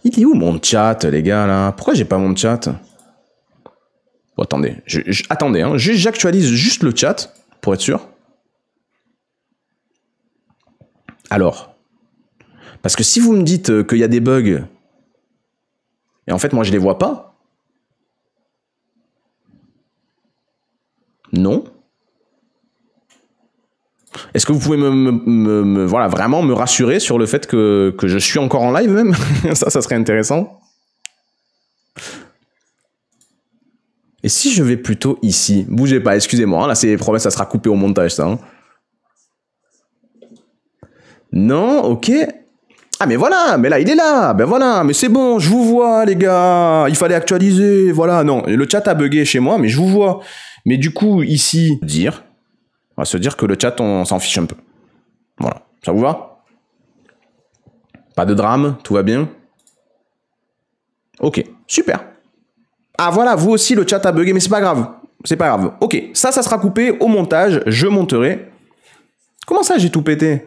Il est où mon chat, les gars, là Pourquoi j'ai pas mon chat attendez, je, attendez, hein. j'actualise juste le chat pour être sûr. Alors, parce que si vous me dites euh, qu'il y a des bugs et en fait moi je les vois pas, non. Est-ce que vous pouvez voilà, vraiment me rassurer sur le fait que, que je suis encore en live même Ça, ça serait intéressant. Et si je vais plutôt ici Bougez pas, excusez-moi. Hein, là, c'est promesses, ça sera coupé au montage, ça. Hein. Non, ok. Ah mais voilà, mais là il est là, ben voilà, mais c'est bon, je vous vois les gars, il fallait actualiser, voilà, non, le chat a bugué chez moi, mais je vous vois. Mais du coup, ici, dire, on va se dire que le chat, on s'en fiche un peu. Voilà, ça vous va Pas de drame, tout va bien Ok, super. Ah voilà, vous aussi, le chat a bugué, mais c'est pas grave. C'est pas grave. Ok, ça, ça sera coupé au montage. Je monterai. Comment ça, j'ai tout pété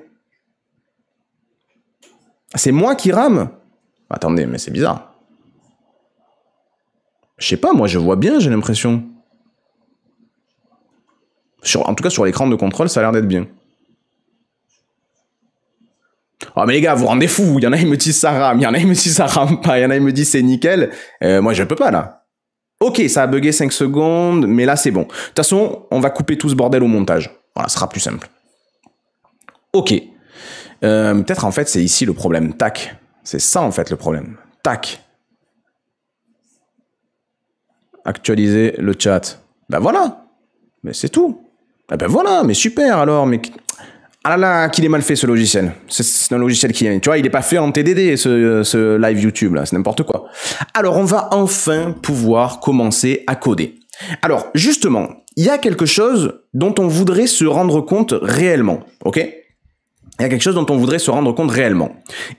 C'est moi qui rame Attendez, mais c'est bizarre. Je sais pas, moi, je vois bien, j'ai l'impression. en tout cas, sur l'écran de contrôle, ça a l'air d'être bien. Oh mais les gars, vous, rendez fou, il y en a qui me disent ça rame, il y en a qui me disent ça rame pas, il y en a qui me disent c'est nickel. Euh, moi je peux pas là. Ok, ça a bugué 5 secondes, mais là c'est bon. De toute façon, on va couper tout ce bordel au montage. Voilà, ce sera plus simple. Ok. Euh, peut-être en fait c'est ici le problème. Tac. C'est ça en fait le problème. Tac. Actualiser le chat. Ben voilà. Mais c'est tout. Eh ben voilà, mais super alors, mais ah là là, qu'il est mal fait ce logiciel. C'est un logiciel qui tu vois, il n'est pas fait en TDD ce, ce live YouTube là, c'est n'importe quoi. Alors on va enfin pouvoir commencer à coder. Alors justement, il y a quelque chose dont on voudrait se rendre compte réellement, ok Il y a quelque chose dont on voudrait se rendre compte réellement.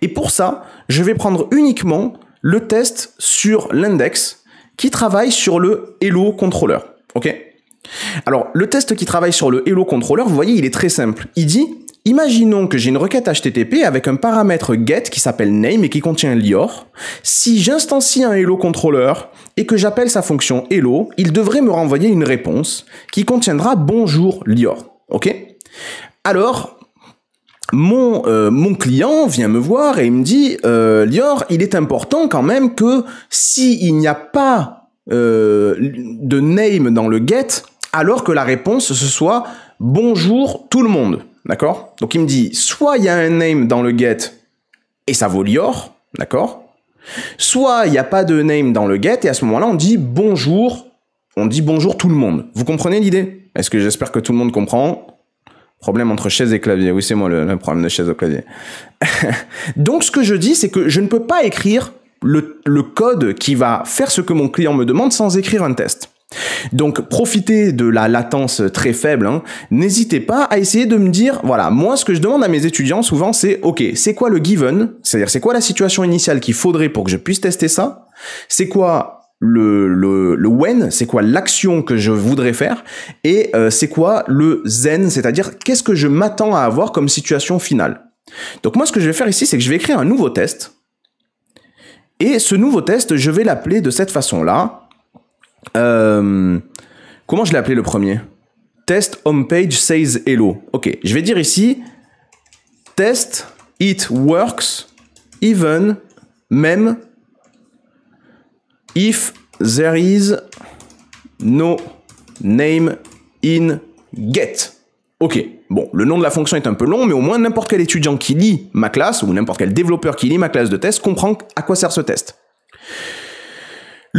Et pour ça, je vais prendre uniquement le test sur l'index qui travaille sur le Hello Controller, ok alors, le test qui travaille sur le Hello Controller, vous voyez, il est très simple. Il dit, imaginons que j'ai une requête HTTP avec un paramètre get qui s'appelle name et qui contient l'IOR. Si j'instancie un Hello Controller et que j'appelle sa fonction Hello, il devrait me renvoyer une réponse qui contiendra bonjour l'IOR. OK Alors, euh, mon, client vient me voir et il me dit, euh, Lior, il est important quand même que s'il n'y a pas euh, de name dans le get, alors que la réponse, ce soit bonjour tout le monde. D'accord Donc il me dit, soit il y a un name dans le get et ça vaut Lior, d'accord Soit il n'y a pas de name dans le get et à ce moment-là on dit bonjour, on dit bonjour tout le monde. Vous comprenez l'idée Est-ce que j'espère que tout le monde comprend Problème entre chaise et clavier. Oui, c'est moi le, problème de chaise au clavier. Donc ce que je dis, c'est que je ne peux pas écrire le code qui va faire ce que mon client me demande sans écrire un test. Donc profitez de la latence très faible, hein. n'hésitez pas à essayer de me dire, voilà, moi ce que je demande à mes étudiants souvent c'est, ok, c'est quoi le given, c'est-à-dire c'est quoi la situation initiale qu'il faudrait pour que je puisse tester ça, c'est quoi le, le, le, when, c'est quoi l'action que je voudrais faire, et euh, c'est quoi le zen, c'est-à-dire qu'est-ce que je m'attends à avoir comme situation finale. Donc moi ce que je vais faire ici, c'est que je vais écrire un nouveau test, et ce nouveau test, je vais l'appeler de cette façon-là, euh, comment je l'ai appelé le premier Test homepage says hello. Ok, je vais dire ici test it works even même if there is no name in get. Ok, bon, le nom de la fonction est un peu long, mais au moins n'importe quel étudiant qui lit ma classe ou n'importe quel développeur qui lit ma classe de test comprend à quoi sert ce test.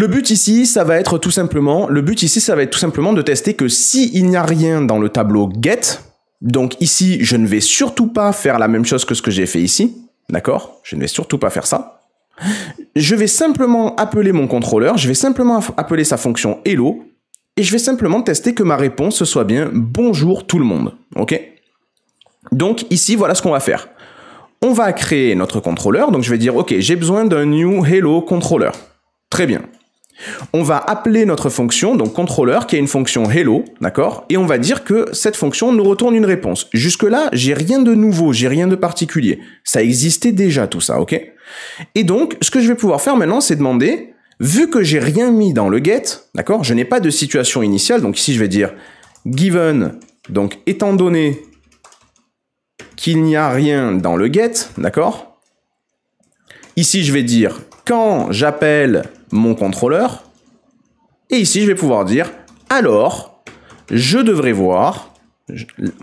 Le but ici, ça va être tout simplement, le but ici, ça va être tout simplement de tester que s'il n'y a rien dans le tableau get, donc ici, je ne vais surtout pas faire la même chose que ce que j'ai fait ici, d'accord Je ne vais surtout pas faire ça. Je vais simplement appeler mon contrôleur, je vais simplement appeler sa fonction hello, et je vais simplement tester que ma réponse soit bien bonjour tout le monde, ok Donc ici, voilà ce qu'on va faire. On va créer notre contrôleur, donc je vais dire ok, j'ai besoin d'un new hello contrôleur. Très bien, on va appeler notre fonction, donc contrôleur, qui est une fonction hello, d'accord Et on va dire que cette fonction nous retourne une réponse. Jusque-là, j'ai rien de nouveau, j'ai rien de particulier. Ça existait déjà tout ça, ok Et donc, ce que je vais pouvoir faire maintenant, c'est demander, vu que j'ai rien mis dans le get, d'accord Je n'ai pas de situation initiale, donc ici je vais dire given, donc étant donné qu'il n'y a rien dans le get, d'accord Ici je vais dire quand j'appelle mon contrôleur. Et ici, je vais pouvoir dire, alors, je devrais voir,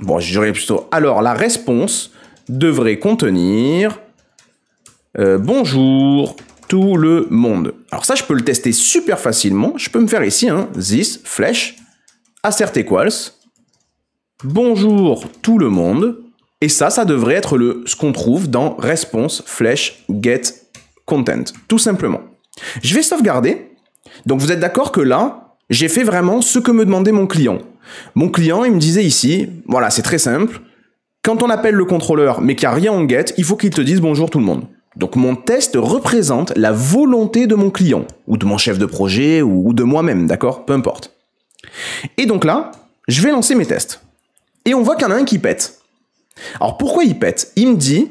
bon, je dirais plutôt, alors la réponse devrait contenir euh, bonjour tout le monde. Alors ça, je peux le tester super facilement. Je peux me faire ici un hein, this flèche assert equals bonjour tout le monde. Et ça, ça devrait être le, ce qu'on trouve dans response flèche get content, tout simplement. Je vais sauvegarder. Donc vous êtes d'accord que là, j'ai fait vraiment ce que me demandait mon client. Mon client, il me disait ici, voilà, c'est très simple. Quand on appelle le contrôleur mais qu'il n'y a rien en guette, il faut qu'il te dise bonjour tout le monde. Donc mon test représente la volonté de mon client, ou de mon chef de projet, ou de moi-même, d'accord Peu importe. Et donc là, je vais lancer mes tests. Et on voit qu'il y en a un qui pète. Alors pourquoi il pète Il me dit,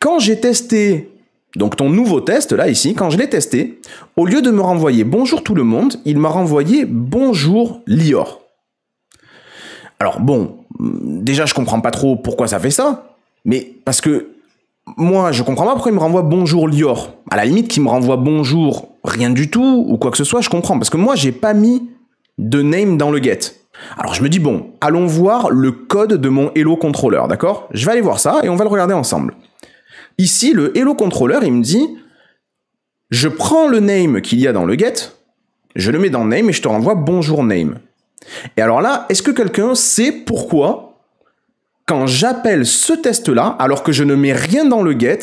quand j'ai testé donc ton nouveau test, là, ici, quand je l'ai testé, au lieu de me renvoyer bonjour tout le monde, il m'a renvoyé bonjour Lior. Alors bon, mm, déjà je comprends pas trop pourquoi ça fait ça, mais parce que moi je comprends pas pourquoi il me renvoie bonjour Lior. À la limite qu'il me renvoie bonjour rien du tout ou quoi que ce soit, je comprends parce que moi j'ai pas mis de name dans le get. Alors je me dis bon, allons voir le code de mon Hello Controller, d'accord Je vais aller voir ça et on va le regarder ensemble. Ici, le hello controller, il me dit, je prends le name qu'il y a dans le get, je le mets dans name et je te renvoie bonjour name. Et alors là, est-ce que quelqu'un sait pourquoi, quand j'appelle ce test-là, alors que je ne mets rien dans le get,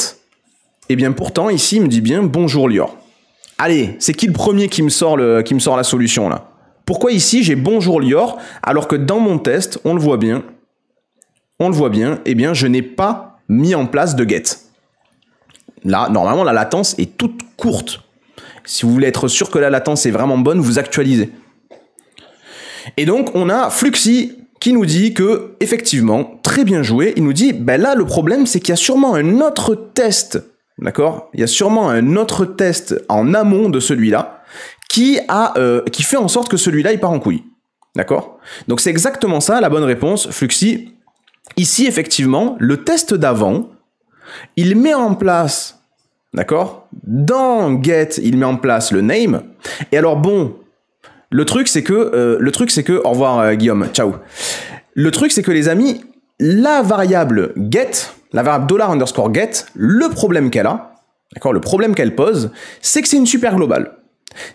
et eh bien pourtant ici il me dit bien bonjour Lior. Allez, c'est qui le premier qui me sort, le, qui me sort la solution là Pourquoi ici j'ai bonjour Lior alors que dans mon test, on le voit bien, on le voit bien, eh bien je n'ai pas mis en place de get. Là, normalement, la latence est toute courte. Si vous voulez être sûr que la latence est vraiment bonne, vous actualisez. Et donc, on a Fluxy qui nous dit que, effectivement, très bien joué, il nous dit, ben là, le problème, c'est qu'il y a sûrement un autre test, d'accord Il y a sûrement un autre test en amont de celui-là qui, a, euh, qui fait en sorte que celui-là, il part en couille. D'accord Donc c'est exactement ça la bonne réponse, Fluxy. Ici, effectivement, le test d'avant, il met en place, d'accord Dans get, il met en place le name. Et alors bon, le truc c'est que euh, le truc c'est que au revoir euh, Guillaume, ciao. Le truc c'est que les amis, la variable get, la variable dollar underscore get, le problème qu'elle a, d'accord, le problème qu'elle pose, c'est que c'est une super globale.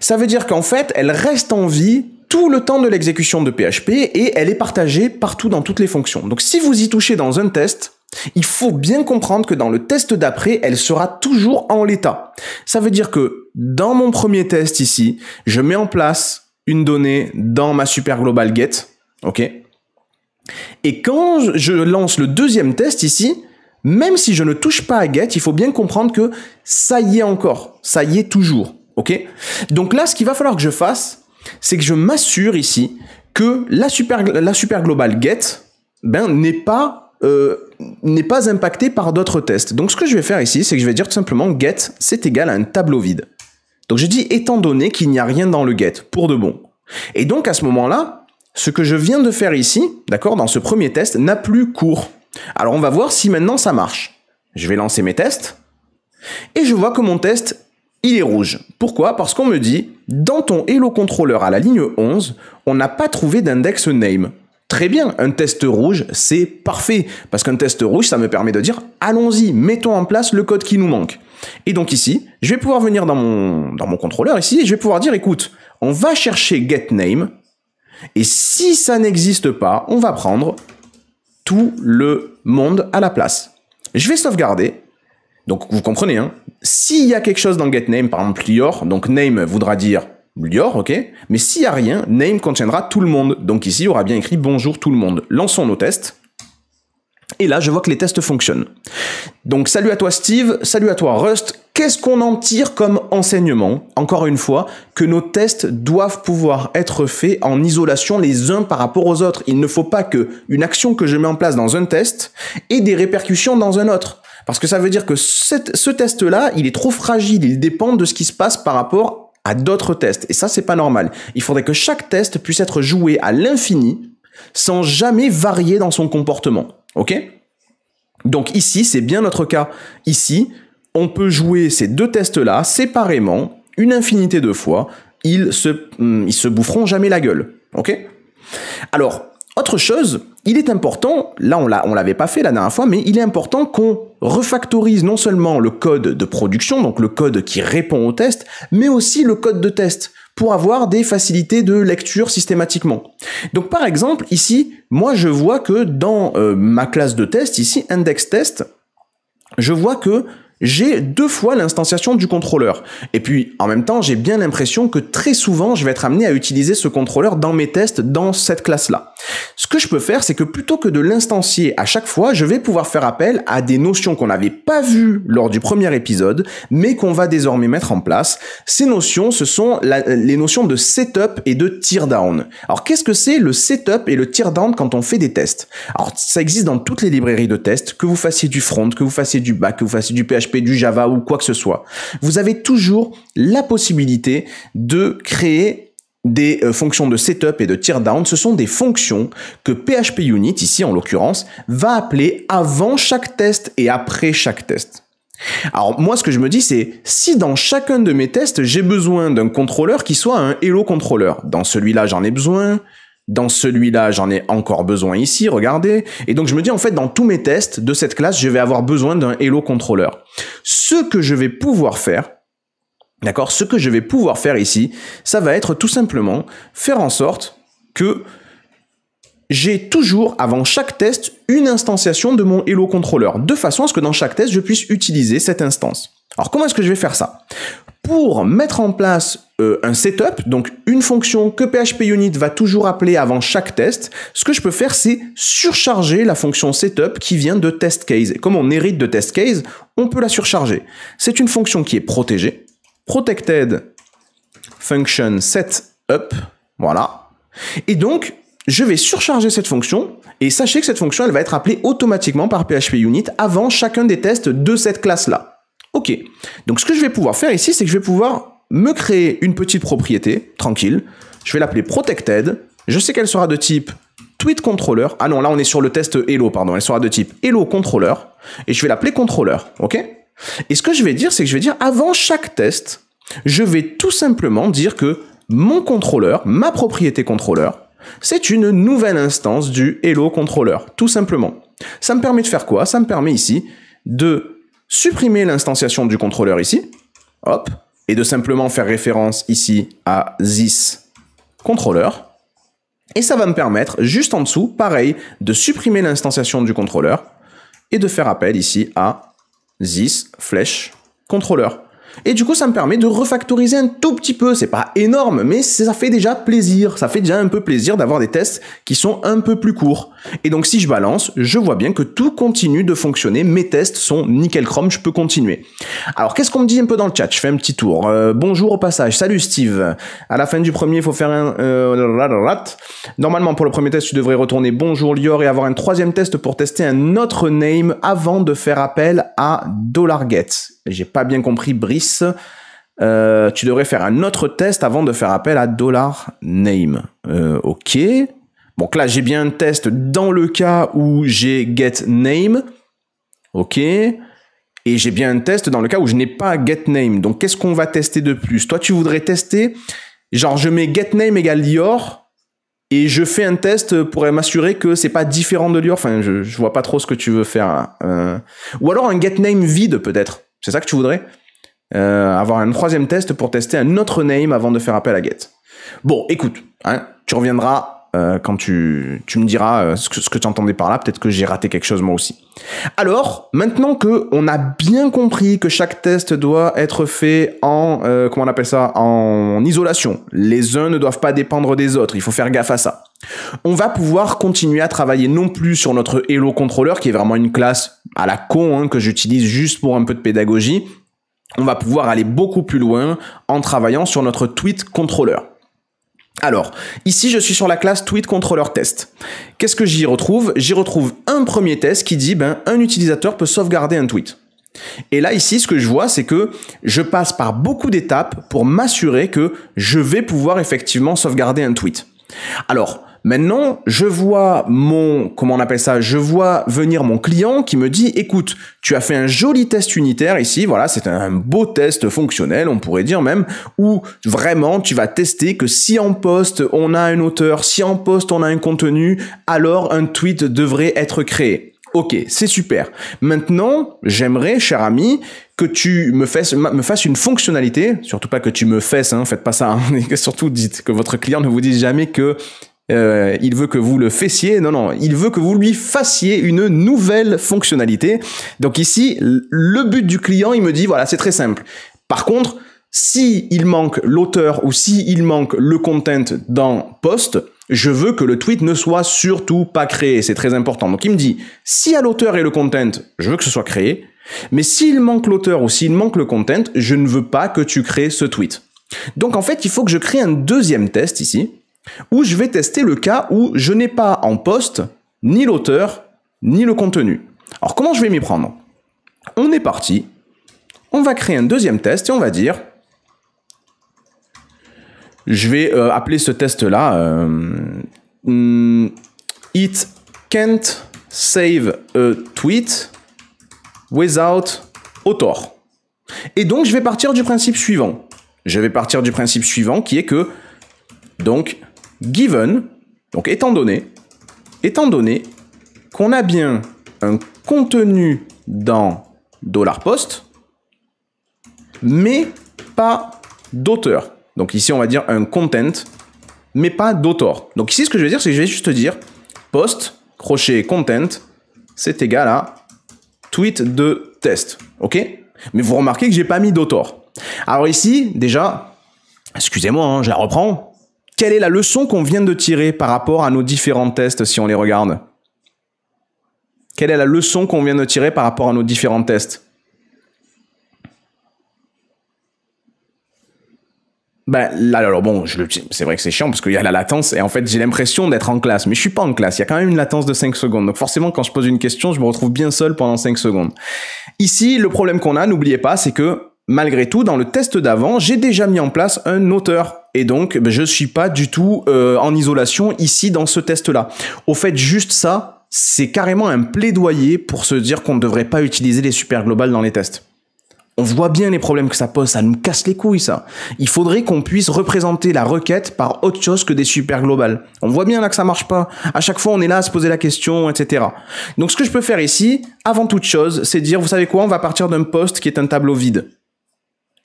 Ça veut dire qu'en fait, elle reste en vie tout le temps de l'exécution de PHP et elle est partagée partout dans toutes les fonctions. Donc si vous y touchez dans un test, il faut bien comprendre que dans le test d'après, elle sera toujours en l'état. Ça veut dire que dans mon premier test ici, je mets en place une donnée dans ma super global get, ok Et quand je lance le deuxième test ici, même si je ne touche pas à get, il faut bien comprendre que ça y est encore, ça y est toujours, ok Donc là, ce qu'il va falloir que je fasse, c'est que je m'assure ici que la super, la super global get, ben, n'est pas euh, n'est pas impacté par d'autres tests. Donc ce que je vais faire ici, c'est que je vais dire tout simplement get c'est égal à un tableau vide. Donc je dis étant donné qu'il n'y a rien dans le get, pour de bon. Et donc à ce moment-là, ce que je viens de faire ici, d'accord, dans ce premier test, n'a plus cours. Alors on va voir si maintenant ça marche. Je vais lancer mes tests, et je vois que mon test, il est rouge. Pourquoi Parce qu'on me dit, dans ton Hello Controller à la ligne 11, on n'a pas trouvé d'index name. Très bien, un test rouge, c'est parfait. Parce qu'un test rouge, ça me permet de dire, allons-y, mettons en place le code qui nous manque. Et donc ici, je vais pouvoir venir dans mon, dans mon contrôleur ici, et je vais pouvoir dire, écoute, on va chercher getName, et si ça n'existe pas, on va prendre tout le monde à la place. Je vais sauvegarder. Donc vous comprenez, hein. S'il y a quelque chose dans getName, par exemple Lior, donc name voudra dire Lior, ok, mais s'il n'y a rien, name contiendra tout le monde. Donc ici, il y aura bien écrit bonjour tout le monde. Lançons nos tests. Et là, je vois que les tests fonctionnent. Donc, salut à toi Steve, salut à toi Rust. Qu'est-ce qu'on en tire comme enseignement Encore une fois, que nos tests doivent pouvoir être faits en isolation les uns par rapport aux autres. Il ne faut pas que une action que je mets en place dans un test ait des répercussions dans un autre. Parce que ça veut dire que ce test-là, il est trop fragile, il dépend de ce qui se passe par rapport d'autres tests. Et ça, c'est pas normal. Il faudrait que chaque test puisse être joué à l'infini sans jamais varier dans son comportement. OK Donc ici, c'est bien notre cas. Ici, on peut jouer ces deux tests-là séparément, une infinité de fois. Ils se, hum, ils se boufferont jamais la gueule. OK Alors, autre chose, il est important, là on ne l'avait pas fait la dernière fois, mais il est important qu'on refactorise non seulement le code de production, donc le code qui répond au test, mais aussi le code de test pour avoir des facilités de lecture systématiquement. Donc par exemple, ici, moi je vois que dans euh, ma classe de test, ici, index test, je vois que j'ai deux fois l'instanciation du contrôleur. Et puis, en même temps, j'ai bien l'impression que très souvent, je vais être amené à utiliser ce contrôleur dans mes tests, dans cette classe-là. Ce que je peux faire, c'est que plutôt que de l'instancier à chaque fois, je vais pouvoir faire appel à des notions qu'on n'avait pas vues lors du premier épisode, mais qu'on va désormais mettre en place. Ces notions, ce sont les notions de setup et de teardown. Alors, qu'est-ce que c'est le setup et le teardown quand on fait des tests Alors, ça existe dans toutes les librairies de tests, que vous fassiez du front, que vous fassiez du back, que vous fassiez du PHP, du Java ou quoi que ce soit, vous avez toujours la possibilité de créer des euh, fonctions de setup et de teardown, ce sont des fonctions que PHP Unit, ici en l'occurrence, va appeler avant chaque test et après chaque test. Alors moi ce que je me dis c'est si dans chacun de mes tests j'ai besoin d'un contrôleur qui soit un hello contrôleur, dans celui-là j'en ai besoin, dans celui-là, j'en ai encore besoin ici, regardez. Et donc je me dis en fait, dans tous mes tests de cette classe, je vais avoir besoin d'un Hello Controller. Ce que je vais pouvoir faire, d'accord, ce que je vais pouvoir faire ici, ça va être tout simplement faire en sorte que j'ai toujours, avant chaque test, une instanciation de mon Hello Controller, de façon à ce que dans chaque test, je puisse utiliser cette instance. Alors comment est-ce que je vais faire ça pour mettre en place euh, un setup, donc une fonction que PHP Unit va toujours appeler avant chaque test, ce que je peux faire, c'est surcharger la fonction setup qui vient de test case. Et comme on hérite de test case, on peut la surcharger. C'est une fonction qui est protégée, protected function setup, voilà. Et donc, je vais surcharger cette fonction et sachez que cette fonction, elle va être appelée automatiquement par PHP Unit avant chacun des tests de cette classe-là. Ok, donc ce que je vais pouvoir faire ici, c'est que je vais pouvoir me créer une petite propriété, tranquille. Je vais l'appeler protected. Je sais qu'elle sera de type tweet Ah non, là on est sur le test hello, pardon. Elle sera de type hello controller. Et je vais l'appeler controller, ok Et ce que je vais dire, c'est que je vais dire avant chaque test, je vais tout simplement dire que mon contrôleur, ma propriété contrôleur, c'est une nouvelle instance du hello controller, tout simplement. Ça me permet de faire quoi Ça me permet ici de supprimer l'instanciation du contrôleur ici, hop, et de simplement faire référence ici à this contrôleur, Et ça va me permettre, juste en dessous, pareil, de supprimer l'instanciation du contrôleur et de faire appel ici à this flèche contrôleur. Et du coup, ça me permet de refactoriser un tout petit peu. C'est pas énorme, mais ça fait déjà plaisir. Ça fait déjà un peu plaisir d'avoir des tests qui sont un peu plus courts. Et donc, si je balance, je vois bien que tout continue de fonctionner. Mes tests sont nickel chrome. Je peux continuer. Alors, qu'est-ce qu'on me dit un peu dans le chat? Je fais un petit tour. Euh, bonjour au passage. Salut Steve. À la fin du premier, il faut faire un, euh, Normalement, pour le premier test, tu devrais retourner bonjour Lior et avoir un troisième test pour tester un autre name avant de faire appel à Dollar $get. J'ai pas bien compris, Brice. Euh, tu devrais faire un autre test avant de faire appel à dollar $name. Euh, ok. Donc là, j'ai bien un test dans le cas où j'ai get name. Ok. Et j'ai bien un test dans le cas où je n'ai pas get name. Donc qu'est-ce qu'on va tester de plus Toi, tu voudrais tester, genre je mets get name égale Lior et je fais un test pour m'assurer que c'est pas différent de Lior. Enfin, je, je, vois pas trop ce que tu veux faire. Hein. Euh, ou alors un get name vide peut-être. C'est ça que tu voudrais euh, Avoir un troisième test pour tester un autre name avant de faire appel à get. Bon, écoute, hein, tu reviendras euh, quand tu, me diras euh, ce que, tu entendais par là. Peut-être que j'ai raté quelque chose moi aussi. Alors, maintenant que on a bien compris que chaque test doit être fait en euh, comment on appelle ça en isolation, les uns ne doivent pas dépendre des autres. Il faut faire gaffe à ça. On va pouvoir continuer à travailler non plus sur notre Hello Controller qui est vraiment une classe à la con hein, que j'utilise juste pour un peu de pédagogie. On va pouvoir aller beaucoup plus loin en travaillant sur notre Tweet Controller. Alors, ici, je suis sur la classe tweet controller test. Qu'est-ce que j'y retrouve J'y retrouve un premier test qui dit, ben, un utilisateur peut sauvegarder un tweet. Et là, ici, ce que je vois, c'est que je passe par beaucoup d'étapes pour m'assurer que je vais pouvoir effectivement sauvegarder un tweet. Alors, Maintenant, je vois mon, comment on appelle ça, je vois venir mon client qui me dit, écoute, tu as fait un joli test unitaire ici, voilà, c'est un beau test fonctionnel, on pourrait dire même, où vraiment tu vas tester que si en poste on a un auteur, si en poste on a un contenu, alors un tweet devrait être créé. Ok, c'est super. Maintenant, j'aimerais, cher ami, que tu me fasses, me fasses une fonctionnalité, surtout pas que tu me fasses, hein, faites pas ça, hein, Et surtout dites que votre client ne vous dise jamais que euh, il veut que vous le fassiez. Non, non, il veut que vous lui fassiez une nouvelle fonctionnalité. Donc ici, le but du client, il me dit, voilà, c'est très simple. Par contre, si il manque l'auteur ou si il manque le content dans post, je veux que le tweet ne soit surtout pas créé. C'est très important. Donc il me dit, si à l'auteur et le content, je veux que ce soit créé. Mais s'il manque l'auteur ou s'il manque le content, je ne veux pas que tu crées ce tweet. Donc en fait, il faut que je crée un deuxième test ici où je vais tester le cas où je n'ai pas en poste ni l'auteur ni le contenu. Alors comment je vais m'y prendre On est parti, on va créer un deuxième test et on va dire, je vais euh, appeler ce test-là euh, mm, It can't save a tweet without author. Et donc je vais partir du principe suivant. Je vais partir du principe suivant qui est que donc given, donc étant donné, étant donné qu'on a bien un contenu dans $post, mais pas d'auteur. Donc ici, on va dire un content, mais pas d'auteur. Donc ici, ce que je vais dire, c'est que je vais juste dire post, crochet, content, c'est égal à tweet de test. OK Mais vous remarquez que j'ai pas mis d'auteur. Alors ici, déjà, excusez-moi, hein, je la reprends quelle est la leçon qu'on vient de tirer par rapport à nos différents tests si on les regarde Quelle est la leçon qu'on vient de tirer par rapport à nos différents tests Ben, là, alors bon, c'est vrai que c'est chiant parce qu'il y a la latence et en fait j'ai l'impression d'être en classe, mais je suis pas en classe, il y a quand même une latence de 5 secondes. Donc forcément quand je pose une question, je me retrouve bien seul pendant 5 secondes. Ici, le problème qu'on a, n'oubliez pas, c'est que malgré tout, dans le test d'avant, j'ai déjà mis en place un auteur et donc, ben, je ne suis pas du tout euh, en isolation ici dans ce test-là. Au fait, juste ça, c'est carrément un plaidoyer pour se dire qu'on ne devrait pas utiliser les super globales dans les tests. On voit bien les problèmes que ça pose, ça nous casse les couilles ça. Il faudrait qu'on puisse représenter la requête par autre chose que des super globales. On voit bien là que ça marche pas. À chaque fois, on est là à se poser la question, etc. Donc ce que je peux faire ici, avant toute chose, c'est dire, vous savez quoi, on va partir d'un poste qui est un tableau vide.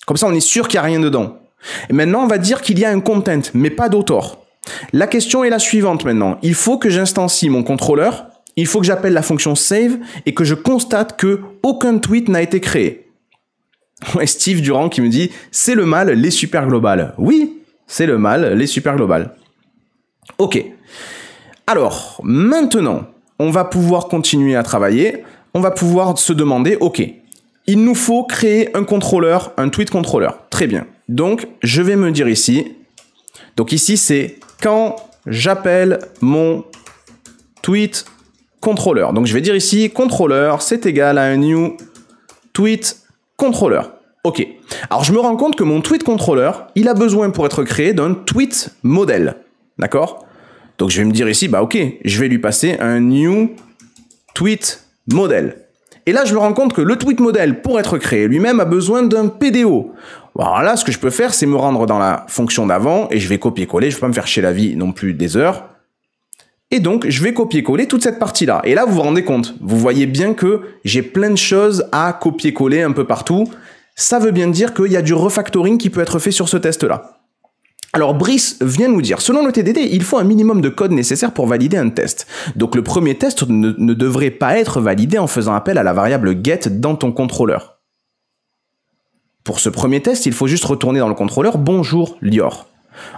Comme ça, on est sûr qu'il n'y a rien dedans maintenant, on va dire qu'il y a un content, mais pas d'auteur. La question est la suivante maintenant. Il faut que j'instancie mon contrôleur, il faut que j'appelle la fonction save et que je constate que aucun tweet n'a été créé. Ouais, Steve Durand qui me dit c'est le mal, les super globales. Oui, c'est le mal, les super globales. Ok. Alors, maintenant, on va pouvoir continuer à travailler. On va pouvoir se demander, ok, il nous faut créer un contrôleur, un tweet contrôleur. Très bien. Donc, je vais me dire ici, donc ici c'est quand j'appelle mon tweet controller. Donc je vais dire ici controller c'est égal à un new tweet controller. Ok. Alors je me rends compte que mon tweet controller, il a besoin pour être créé d'un tweet modèle. D'accord Donc je vais me dire ici, bah ok, je vais lui passer un new tweet modèle. Et là, je me rends compte que le tweet modèle, pour être créé lui-même, a besoin d'un PDO. Voilà, bah, ce que je peux faire, c'est me rendre dans la fonction d'avant et je vais copier-coller. Je ne vais pas me faire chier la vie non plus des heures. Et donc, je vais copier-coller toute cette partie-là. Et là, vous vous rendez compte, vous voyez bien que j'ai plein de choses à copier-coller un peu partout. Ça veut bien dire qu'il y a du refactoring qui peut être fait sur ce test-là. Alors Brice vient nous dire, selon le TDD, il faut un minimum de code nécessaire pour valider un test. Donc le premier test ne devrait pas être validé en faisant appel à la variable get dans ton contrôleur. Pour ce premier test, il faut juste retourner dans le contrôleur Bonjour Lior.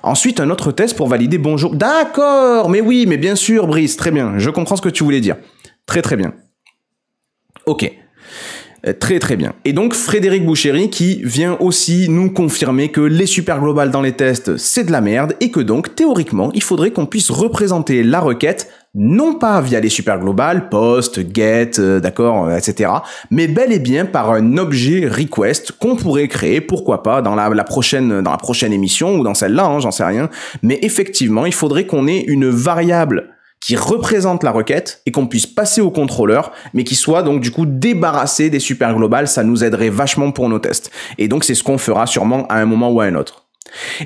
Ensuite, un autre test pour valider Bonjour. D'accord, mais oui, mais bien sûr, Brice, très bien, je comprends ce que tu voulais dire. Très très bien. Ok. Euh, très très bien. Et donc Frédéric Bouchéry qui vient aussi nous confirmer que les super globales dans les tests c'est de la merde et que donc théoriquement il faudrait qu'on puisse représenter la requête non pas via les superglobales, post, get, euh, d'accord, euh, etc., mais bel et bien par un objet request qu'on pourrait créer, pourquoi pas, dans la, prochaine, dans la prochaine émission ou dans celle-là, hein, j'en sais rien. Mais effectivement, il faudrait qu'on ait une variable qui représente la requête et qu'on puisse passer au contrôleur, mais qui soit donc du coup débarrassé des super superglobales, ça nous aiderait vachement pour nos tests. Et donc c'est ce qu'on fera sûrement à un moment ou à un autre.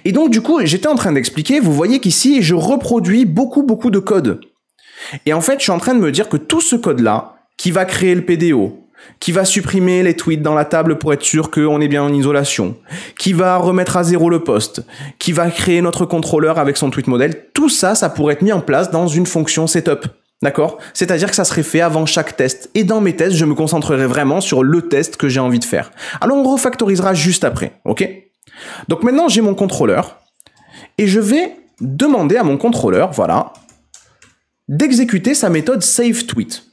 Et donc du coup, j'étais en train d'expliquer, vous voyez qu'ici, je reproduis beaucoup beaucoup de code. Et en fait, je suis en train de me dire que tout ce code-là, qui va créer le PDO, qui va supprimer les tweets dans la table pour être sûr qu'on est bien en isolation, qui va remettre à zéro le poste, qui va créer notre contrôleur avec son tweet model, tout ça, ça pourrait être mis en place dans une fonction setup. D'accord C'est-à-dire que ça serait fait avant chaque test. Et dans mes tests, je me concentrerai vraiment sur le test que j'ai envie de faire. Alors on refactorisera juste après, ok Donc maintenant j'ai mon contrôleur, et je vais demander à mon contrôleur, voilà, d'exécuter sa méthode SaveTweet.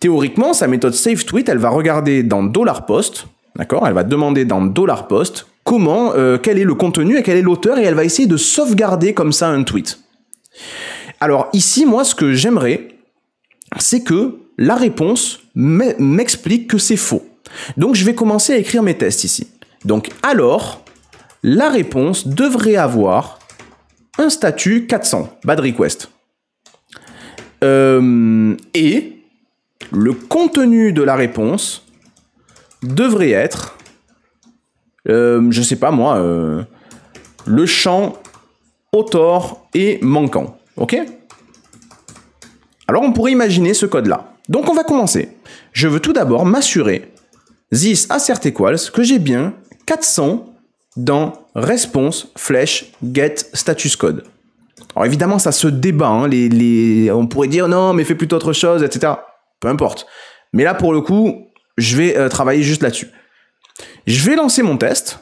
Théoriquement, sa méthode SaveTweet, elle va regarder dans $post, d'accord Elle va demander dans $post comment, euh, quel est le contenu et quel est l'auteur, et elle va essayer de sauvegarder comme ça un tweet. Alors ici, moi, ce que j'aimerais, c'est que la réponse m'explique que c'est faux. Donc je vais commencer à écrire mes tests ici. Donc alors, la réponse devrait avoir un statut 400, bad request. Euh, et le contenu de la réponse devrait être, je euh, je sais pas moi, euh, le champ autor et manquant. Ok Alors on pourrait imaginer ce code-là. Donc on va commencer. Je veux tout d'abord m'assurer, this assert equals, que j'ai bien 400 dans response flèche get status code. Alors évidemment, ça se débat. Hein, on pourrait dire non, mais fais plutôt autre chose, etc. Peu importe. Mais là, pour le coup, je vais euh, travailler juste là-dessus. Je vais lancer mon test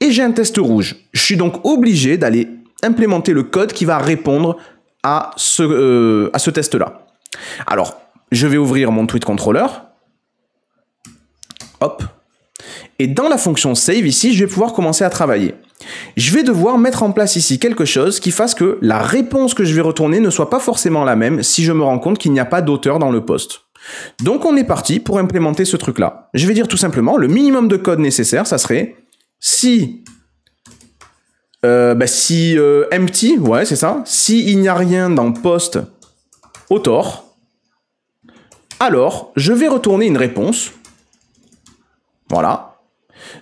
et j'ai un test rouge. Je suis donc obligé d'aller implémenter le code qui va répondre à ce, euh, à ce test-là. Alors, je vais ouvrir mon tweet controller. Hop. Et dans la fonction save ici, je vais pouvoir commencer à travailler. Je vais devoir mettre en place ici quelque chose qui fasse que la réponse que je vais retourner ne soit pas forcément la même si je me rends compte qu'il n'y a pas d'auteur dans le poste. Donc on est parti pour implémenter ce truc-là. Je vais dire tout simplement, le minimum de code nécessaire, ça serait si... Euh, bah, si euh, empty, ouais c'est ça, si il n'y a rien dans post author, alors je vais retourner une réponse. Voilà,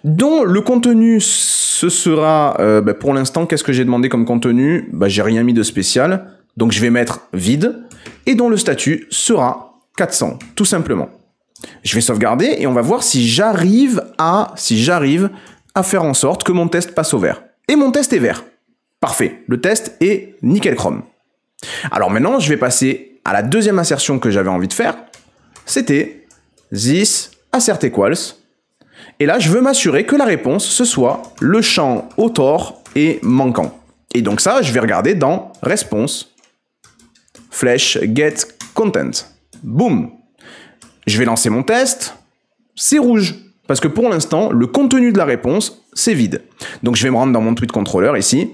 dont le contenu, ce sera, euh, bah, pour l'instant, qu'est-ce que j'ai demandé comme contenu bah, J'ai rien mis de spécial, donc je vais mettre vide, et dont le statut sera 400, tout simplement. Je vais sauvegarder et on va voir si j'arrive à, si j'arrive à faire en sorte que mon test passe au vert. Et mon test est vert. Parfait, le test est nickel chrome. Alors maintenant, je vais passer à la deuxième assertion que j'avais envie de faire. C'était this assert equals et là, je veux m'assurer que la réponse, ce soit le champ auteur est et manquant. Et donc ça, je vais regarder dans réponse. flèche get content. Boum Je vais lancer mon test, c'est rouge. Parce que pour l'instant, le contenu de la réponse, c'est vide. Donc je vais me rendre dans mon tweet contrôleur ici,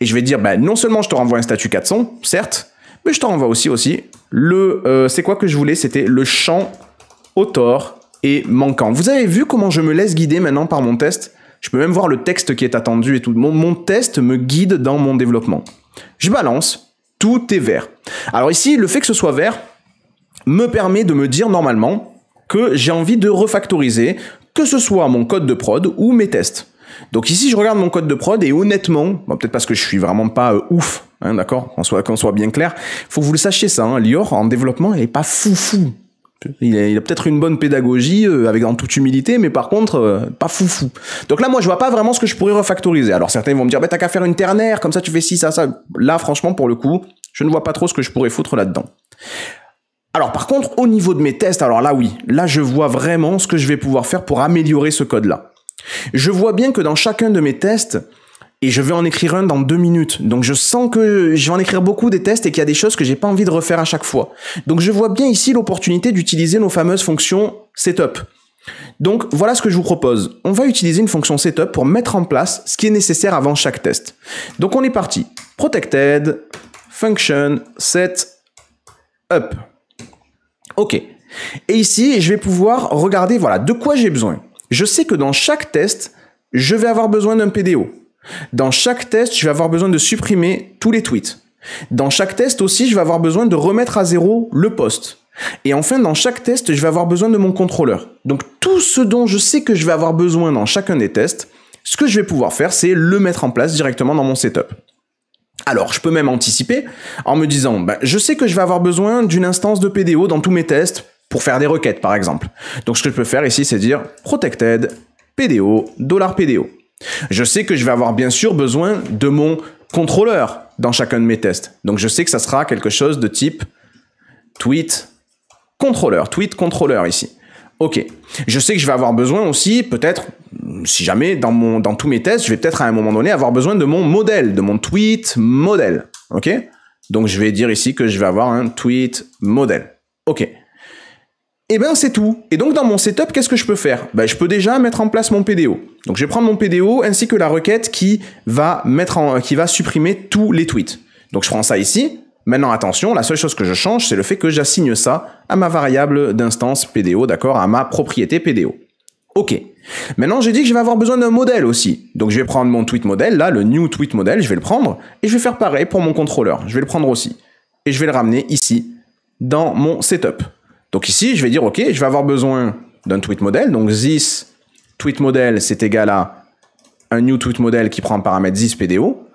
et je vais dire, bah, non seulement je te renvoie un statut 400, certes, mais je te renvoie aussi, aussi le... Euh, c'est quoi que je voulais C'était le champ autor et manquant. Vous avez vu comment je me laisse guider maintenant par mon test Je peux même voir le texte qui est attendu et tout. Mon, mon test me guide dans mon développement. Je balance, tout est vert. Alors ici, le fait que ce soit vert me permet de me dire normalement que j'ai envie de refactoriser, que ce soit mon code de prod ou mes tests. Donc ici, je regarde mon code de prod et honnêtement, peut-être parce que je suis vraiment pas euh, ouf, hein, d'accord, qu'on soit, qu soit bien clair, faut que vous le sachiez ça, hein. Lior en développement, elle est pas foufou. Il a, peut-être une bonne pédagogie euh, avec en toute humilité, mais par contre, euh, pas foufou. Donc là, moi, je vois pas vraiment ce que je pourrais refactoriser. Alors certains vont me dire, bah, t'as qu'à faire une ternaire, comme ça tu fais ci, ça, ça. Là, franchement, pour le coup, je ne vois pas trop ce que je pourrais foutre là-dedans. Alors par contre, au niveau de mes tests, alors là oui, là je vois vraiment ce que je vais pouvoir faire pour améliorer ce code-là. Je vois bien que dans chacun de mes tests, et je vais en écrire un dans deux minutes. Donc je sens que je vais en écrire beaucoup des tests et qu'il y a des choses que j'ai pas envie de refaire à chaque fois. Donc je vois bien ici l'opportunité d'utiliser nos fameuses fonctions setup. Donc voilà ce que je vous propose. On va utiliser une fonction setup pour mettre en place ce qui est nécessaire avant chaque test. Donc on est parti. Protected, function, set, up. Ok. Et ici, je vais pouvoir regarder, voilà, de quoi j'ai besoin. Je sais que dans chaque test, je vais avoir besoin d'un PDO. Dans chaque test, je vais avoir besoin de supprimer tous les tweets. Dans chaque test aussi, je vais avoir besoin de remettre à zéro le poste. Et enfin, dans chaque test, je vais avoir besoin de mon contrôleur. Donc tout ce dont je sais que je vais avoir besoin dans chacun des tests, ce que je vais pouvoir faire, c'est le mettre en place directement dans mon setup. Alors, je peux même anticiper en me disant, bah, je sais que je vais avoir besoin d'une instance de PDO dans tous mes tests pour faire des requêtes, par exemple. Donc, ce que je peux faire ici, c'est dire protected PDO, $PDO. Je sais que je vais avoir bien sûr besoin de mon contrôleur dans chacun de mes tests. Donc je sais que ça sera quelque chose de type tweet contrôleur, tweet contrôleur ici. Ok. Je sais que je vais avoir besoin aussi, peut-être, si jamais dans, mon, dans tous mes tests, je vais peut-être à un moment donné avoir besoin de mon modèle, de mon tweet modèle. Ok Donc je vais dire ici que je vais avoir un tweet modèle. Ok. Et eh bien, c'est tout. Et donc dans mon setup, qu'est-ce que je peux faire ben, Je peux déjà mettre en place mon PDO. Donc je vais prendre mon PDO ainsi que la requête qui va, mettre en, qui va supprimer tous les tweets. Donc je prends ça ici. Maintenant attention, la seule chose que je change, c'est le fait que j'assigne ça à ma variable d'instance PDO, d'accord, à ma propriété PDO. Ok. Maintenant, j'ai dit que je vais avoir besoin d'un modèle aussi. Donc, je vais prendre mon tweet modèle, là, le new tweet model, je vais le prendre, et je vais faire pareil pour mon contrôleur. Je vais le prendre aussi. Et je vais le ramener ici, dans mon setup. Donc ici, je vais dire, OK, je vais avoir besoin d'un tweet modèle. Donc this tweet modèle, c'est égal à un new tweet modèle qui prend un paramètre this PDO.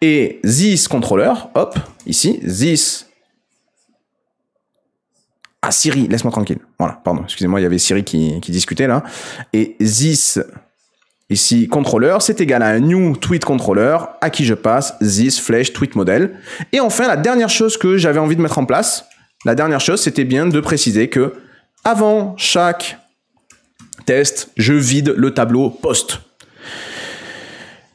Et this controller, hop, ici, this. Ah, Siri, laisse-moi tranquille. Voilà, pardon, excusez-moi, il y avait Siri qui, discutait là. Et this Ici, controller, c'est égal à un new tweet controller à qui je passe this flèche tweet model. Et enfin, la dernière chose que j'avais envie de mettre en place, la dernière chose, c'était bien de préciser que avant chaque test, je vide le tableau post.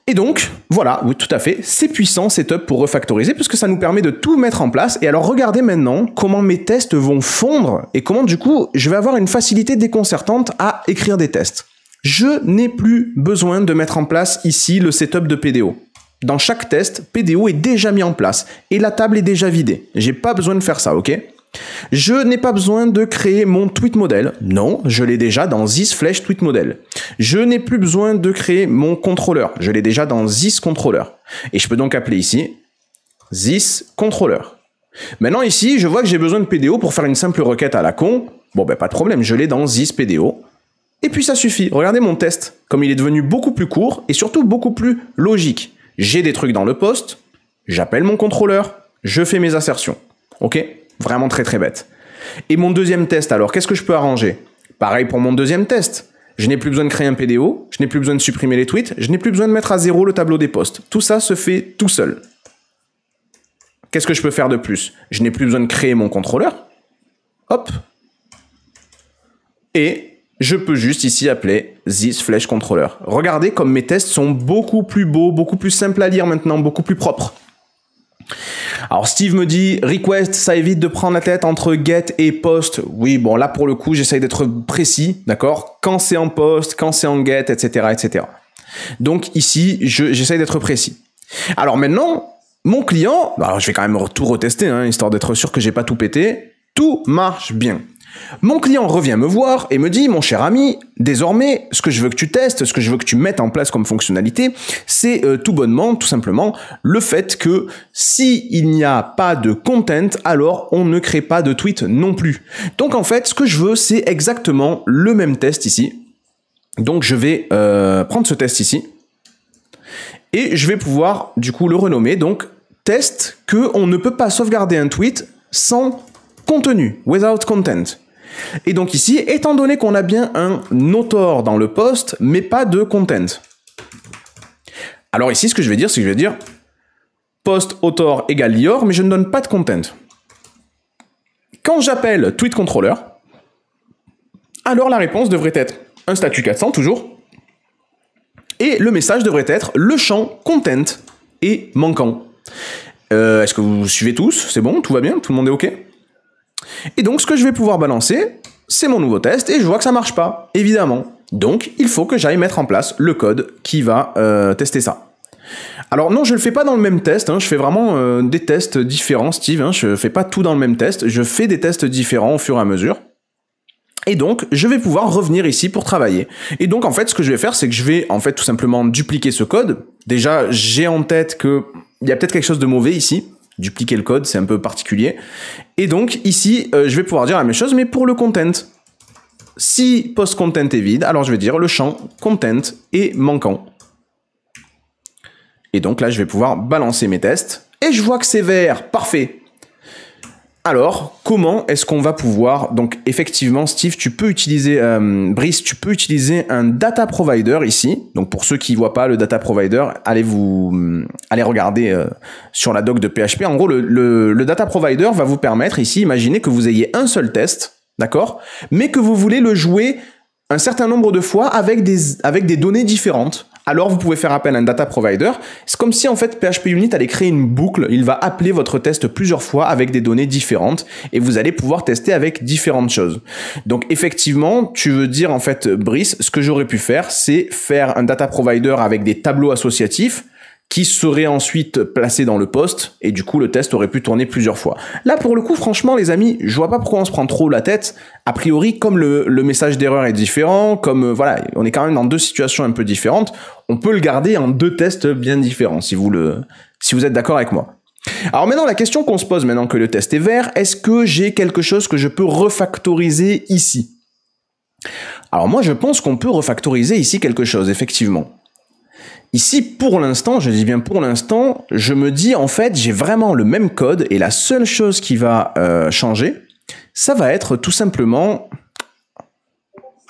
Et donc, voilà, oui, tout à fait, c'est puissant setup pour refactoriser puisque ça nous permet de tout mettre en place. Et alors, regardez maintenant comment mes tests vont fondre et comment, du coup, je vais avoir une facilité déconcertante à écrire des tests. Je n'ai plus besoin de mettre en place ici le setup de PDO. Dans chaque test, PDO est déjà mis en place et la table est déjà vidée. J'ai pas besoin de faire ça, ok? Je n'ai pas besoin de créer mon tweet model. Non, je l'ai déjà dans this flash tweet model. Je n'ai plus besoin de créer mon contrôleur. Je l'ai déjà dans this contrôleur Et je peux donc appeler ici this contrôleur Maintenant ici, je vois que j'ai besoin de PDO pour faire une simple requête à la con. Bon ben pas de problème, je l'ai dans this PDO. Et puis ça suffit. Regardez mon test, comme il est devenu beaucoup plus court et surtout beaucoup plus logique. J'ai des trucs dans le poste, j'appelle mon contrôleur, je fais mes assertions. OK Vraiment très très bête. Et mon deuxième test alors, qu'est-ce que je peux arranger Pareil pour mon deuxième test. Je n'ai plus besoin de créer un PDO, je n'ai plus besoin de supprimer les tweets, je n'ai plus besoin de mettre à zéro le tableau des postes. Tout ça se fait tout seul. Qu'est-ce que je peux faire de plus Je n'ai plus besoin de créer mon contrôleur. Hop. Et je peux juste ici appeler this flash controller. Regardez comme mes tests sont beaucoup plus beaux, beaucoup plus simples à lire maintenant, beaucoup plus propres. Alors Steve me dit request, ça évite de prendre la tête entre get et post. Oui, bon là pour le coup j'essaye d'être précis, d'accord Quand c'est en post, quand c'est en get, etc., etc. Donc ici j'essaye d'être précis. Alors maintenant mon client, bah, alors je vais quand même tout retester hein, histoire d'être sûr que j'ai pas tout pété. Tout marche bien. Mon client revient me voir et me dit, mon cher ami, désormais, ce que je veux que tu testes, ce que je veux que tu mettes en place comme fonctionnalité, c'est euh, tout bonnement, tout simplement, le fait que si il n'y a pas de content, alors on ne crée pas de tweet non plus. Donc en fait, ce que je veux, c'est exactement le même test ici. Donc je vais euh, prendre ce test ici et je vais pouvoir du coup le renommer donc test que on ne peut pas sauvegarder un tweet sans contenu, without content. Et donc ici, étant donné qu'on a bien un auteur dans le post, mais pas de content. Alors ici, ce que je vais dire, c'est que je vais dire post autor égale lior, mais je ne donne pas de content. Quand j'appelle tweet controller, alors la réponse devrait être un statut 400 toujours, et le message devrait être le champ content est manquant. Euh, est-ce que vous suivez tous C'est bon Tout va bien Tout le monde est OK et donc, ce que je vais pouvoir balancer, c'est mon nouveau test et je vois que ça marche pas, évidemment. Donc, il faut que j'aille mettre en place le code qui va euh, tester ça. Alors non, je ne le fais pas dans le même test, hein. je fais vraiment euh, des tests différents, Steve, je hein. je fais pas tout dans le même test, je fais des tests différents au fur et à mesure. Et donc, je vais pouvoir revenir ici pour travailler. Et donc, en fait, ce que je vais faire, c'est que je vais, en fait, tout simplement dupliquer ce code. Déjà, j'ai en tête que il y a peut-être quelque chose de mauvais ici dupliquer le code, c'est un peu particulier. Et donc ici, euh, je vais pouvoir dire la même chose, mais pour le content. Si post-content est vide, alors je vais dire le champ content est manquant. Et donc là, je vais pouvoir balancer mes tests. Et je vois que c'est vert, parfait. Alors, comment est-ce qu'on va pouvoir Donc, effectivement, Steve, tu peux utiliser, euh, Brice, tu peux utiliser un data provider ici. Donc, pour ceux qui ne voient pas le data provider, allez vous, euh, allez regarder euh, sur la doc de PHP. En gros, le, data provider va vous permettre ici, imaginez que vous ayez un seul test, d'accord, mais que vous voulez le jouer un certain nombre de fois avec avec des données différentes, alors vous pouvez faire appel à un data provider. C'est comme si en fait PHP Unit allait créer une boucle, il va appeler votre test plusieurs fois avec des données différentes et vous allez pouvoir tester avec différentes choses. Donc effectivement, tu veux dire en fait Brice, ce que j'aurais pu faire, c'est faire un data provider avec des tableaux associatifs qui serait ensuite placé dans le poste, et du coup le test aurait pu tourner plusieurs fois. Là pour le coup franchement les amis, je vois pas pourquoi on se prend trop la tête, a priori comme le, message d'erreur est différent, comme euh, voilà, on est quand même dans deux situations un peu différentes, on peut le garder en deux tests bien différents, si vous, le, si vous êtes d'accord avec moi. Alors maintenant, la question qu'on se pose maintenant que le test est vert, est-ce que j'ai quelque chose que je peux refactoriser ici Alors moi, je pense qu'on peut refactoriser ici quelque chose, effectivement. Ici, pour l'instant, je dis bien pour l'instant, je me dis en fait, j'ai vraiment le même code et la seule chose qui va euh, changer, ça va être tout simplement...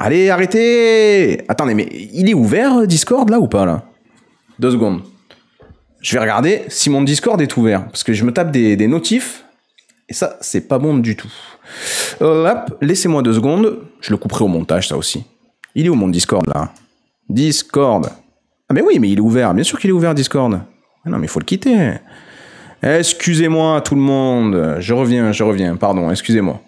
Allez, arrêtez Attendez, mais il est ouvert euh, Discord là ou pas là Deux secondes. Je vais regarder si mon Discord est ouvert, parce que je me tape des, des notifs, et ça, c'est pas bon du tout. Euh, hop, laissez-moi deux secondes, je le couperai au montage ça aussi. Il est où mon Discord là Discord ah mais oui, mais il est ouvert. Bien sûr qu'il est ouvert Discord. Ah, non, mais il faut le quitter. Excusez-moi tout le monde. Je reviens, je reviens. Pardon, excusez-moi.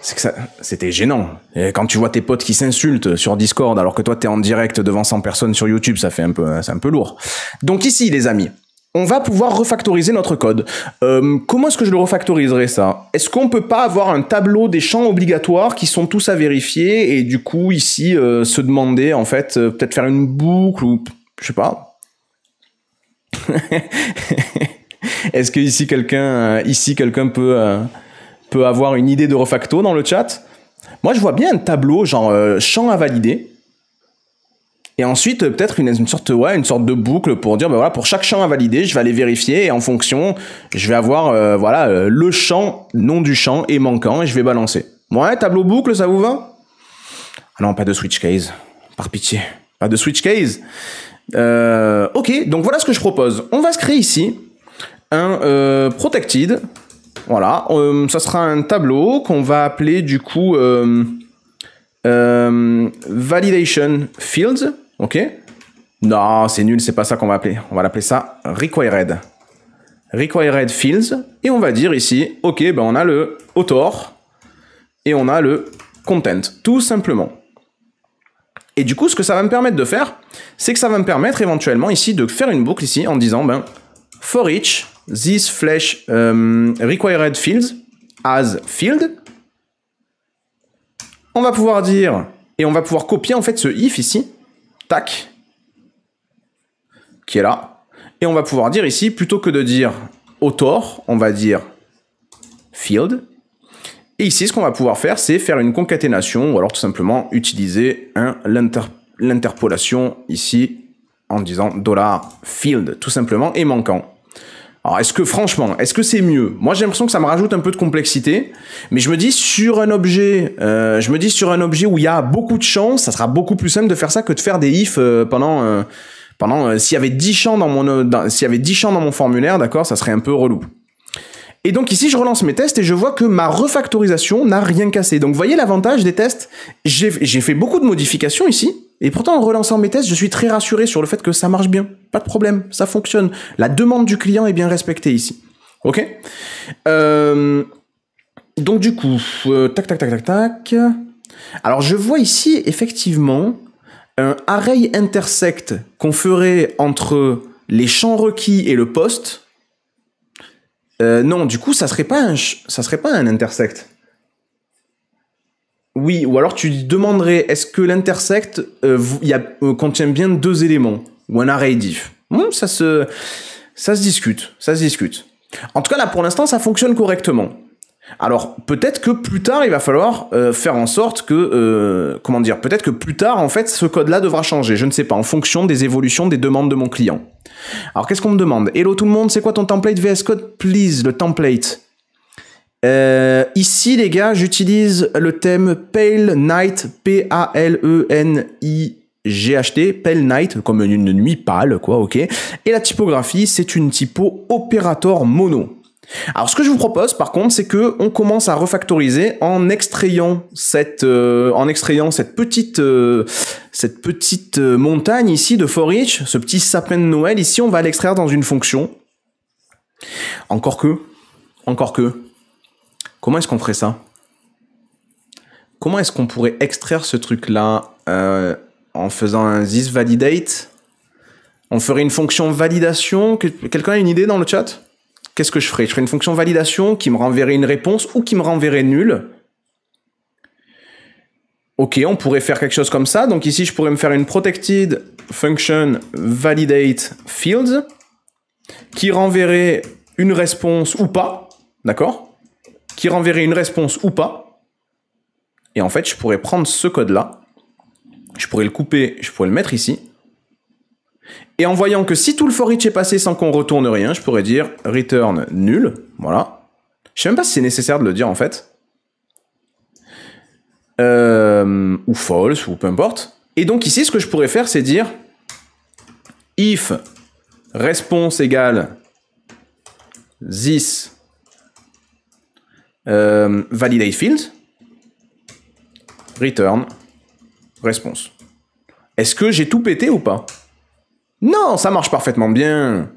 C'est que ça, c'était gênant. Et quand tu vois tes potes qui s'insultent sur Discord alors que toi t'es en direct devant 100 personnes sur YouTube, ça fait un peu, c'est un peu lourd. Donc ici, les amis, on va pouvoir refactoriser notre code. Euh, comment est-ce que je le refactoriserai ça Est-ce qu'on peut pas avoir un tableau des champs obligatoires qui sont tous à vérifier et du coup ici euh, se demander en fait euh, peut-être faire une boucle ou je sais pas. est-ce que ici quelqu'un ici quelqu'un peut peut avoir une idée de refacto dans le chat Moi je vois bien un tableau genre champ à valider et ensuite, euh, peut-être une, sorte, une sorte de boucle pour dire, bah voilà, pour chaque champ à valider, je vais aller vérifier et en fonction, je vais avoir, euh, voilà, euh, le champ, nom du champ et manquant et je vais balancer. Ouais, tableau boucle, ça vous va ah Non, pas de switch case. Par pitié. Pas de switch case. ok, donc voilà ce que je propose. On va se créer ici un protected. Voilà, ça sera un tableau qu'on va appeler du coup validation fields. Ok Non, c'est nul, c'est pas ça qu'on va appeler. On va l'appeler ça required. Required fields. Et on va dire ici, ok, ben on a le author et on a le content, tout simplement. Et du coup, ce que ça va me permettre de faire, c'est que ça va me permettre éventuellement ici de faire une boucle ici en disant, ben, for each, this flash euh, required fields as field. On va pouvoir dire, et on va pouvoir copier en fait ce if ici, tac, qui est là. Et on va pouvoir dire ici, plutôt que de dire autor, on va dire field. Et ici, ce qu'on va pouvoir faire, c'est faire une concaténation, ou alors tout simplement utiliser l'interpolation ici en disant dollar $field, tout simplement, et manquant. Alors, est-ce que franchement, est-ce que c'est mieux Moi, j'ai l'impression que ça me rajoute un peu de complexité, mais je me dis sur un objet, euh, je me dis sur un objet où il y a beaucoup de champs, ça sera beaucoup plus simple de faire ça que de faire des ifs euh, pendant euh, pendant s'il y avait 10 champs dans mon s'il y avait 10 champs dans mon formulaire, d'accord, ça serait un peu relou. Et donc ici, je relance mes tests et je vois que ma refactorisation n'a rien cassé. Donc, voyez l'avantage des tests J'ai fait beaucoup de modifications ici, et pourtant, en relançant mes tests, je suis très rassuré sur le fait que ça marche bien. Pas de problème, ça fonctionne. La demande du client est bien respectée ici. Ok euh, Donc du coup, euh, tac, tac, tac, tac, tac. Alors je vois ici, effectivement, un array intersect qu'on ferait entre les champs requis et le poste. Euh, non, du coup, ça serait pas ça serait pas un intersect. Oui, ou alors tu demanderais est-ce que l'intersect euh, euh, contient bien deux éléments ou un array diff hmm, ça, se, discute, ça se discute. En tout cas, là pour l'instant, ça fonctionne correctement. Alors peut-être que plus tard, il va falloir euh, faire en sorte que, comment dire, peut-être que plus tard, en fait, ce code-là devra changer. Je ne sais pas, en fonction des évolutions des demandes de mon client. Alors qu'est-ce qu'on me demande Hello tout le monde, c'est quoi ton template VS Code Please, le template. Euh, ici, les gars, j'utilise le thème Pale Night, P-A-L-E-N-I-G-H-T, Pale Night, comme une nuit pâle, quoi, ok. Et la typographie, c'est une typo opérator mono. Alors, ce que je vous propose, par contre, c'est que on commence à refactoriser en extrayant cette, euh, en extrayant cette petite, euh, cette petite montagne ici de for ce petit sapin de Noël ici, on va l'extraire dans une fonction. Encore que, encore que, Comment est-ce qu'on ferait ça Comment est-ce qu'on pourrait extraire ce truc-là euh, en faisant un this validate On ferait une fonction validation. Quelqu'un a une idée dans le chat Qu'est-ce que je ferais Je ferais une fonction validation qui me renverrait une réponse ou qui me renverrait nulle. Ok, on pourrait faire quelque chose comme ça. Donc ici, je pourrais me faire une protected function validate fields qui renverrait une réponse ou pas, d'accord qui renverrait une réponse ou pas. Et en fait, je pourrais prendre ce code-là, je pourrais le couper, je pourrais le mettre ici. Et en voyant que si tout le for each est passé sans qu'on retourne rien, je pourrais dire return nul, voilà. Je sais même pas si c'est nécessaire de le dire en fait. Euh, ou false, ou peu importe. Et donc ici, ce que je pourrais faire, c'est dire if response égale this euh, validate field, return, response. Est-ce que j'ai tout pété ou pas Non, ça marche parfaitement bien.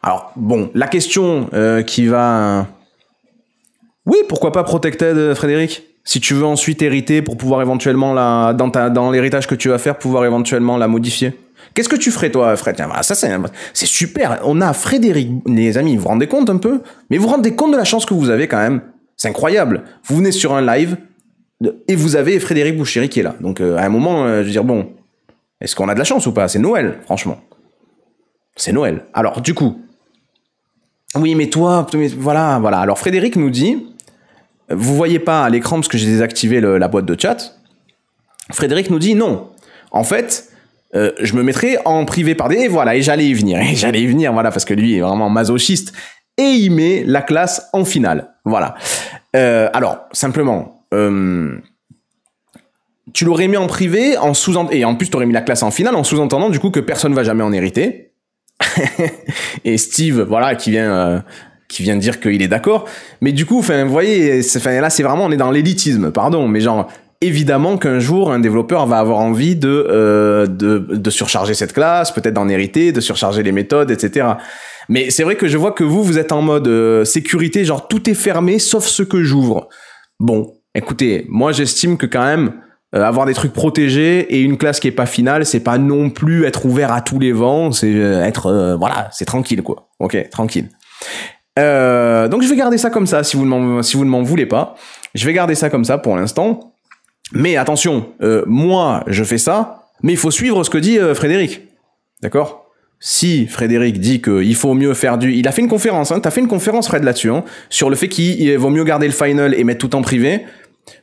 Alors, bon, la question euh, qui va... Oui, pourquoi pas Protected, euh, Frédéric Si tu veux ensuite hériter pour pouvoir éventuellement la... Dans, Dans l'héritage que tu vas faire, pouvoir éventuellement la modifier. Qu'est-ce que tu ferais toi, Fred Tiens, bah, ça c'est, c'est super. On a Frédéric, les amis, vous vous rendez compte un peu Mais vous vous rendez compte de la chance que vous avez quand même c'est incroyable. Vous venez sur un live et vous avez Frédéric Bouchéry qui est là. Donc euh, à un moment, euh, je veux dire, bon, est-ce qu'on a de la chance ou pas C'est Noël, franchement. C'est Noël. Alors du coup, oui, mais toi, voilà, voilà. Alors Frédéric nous dit, vous voyez pas à l'écran parce que j'ai désactivé la boîte de chat. Frédéric nous dit non. En fait, euh, je me mettrai en privé par des. voilà, et j'allais y venir. Et j'allais y venir, voilà, parce que lui est vraiment masochiste. Et il met la classe en finale. Voilà. Euh, alors, simplement, euh, tu l'aurais mis en privé, en sous et en plus, tu aurais mis la classe en finale, en sous-entendant du coup que personne ne va jamais en hériter. et Steve, voilà, qui vient, euh, qui vient dire qu'il est d'accord. Mais du coup, vous voyez, là, c'est vraiment, on est dans l'élitisme, pardon, mais genre, évidemment qu'un jour, un développeur va avoir envie euh, de, de, surcharger cette classe, peut-être d'en hériter, de surcharger les méthodes, etc. Mais c'est vrai que je vois que vous, vous êtes en mode euh, sécurité, genre tout est fermé sauf ce que j'ouvre. Bon, écoutez, moi j'estime que quand même, euh, avoir des trucs protégés et une classe qui est pas finale, c'est pas non plus être ouvert à tous les vents, c'est être, voilà, c'est tranquille quoi. Ok, tranquille. donc je vais garder ça comme ça si vous ne si vous ne m'en voulez pas. Je vais garder ça comme ça pour l'instant. Mais attention, euh, moi, je fais ça, mais il faut suivre ce que dit euh, Frédéric. D'accord si Frédéric dit qu'il faut mieux faire du... Il a fait une conférence, hein, t'as fait une conférence Fred là-dessus, hein, sur le fait qu'il vaut mieux garder le final et mettre tout en privé,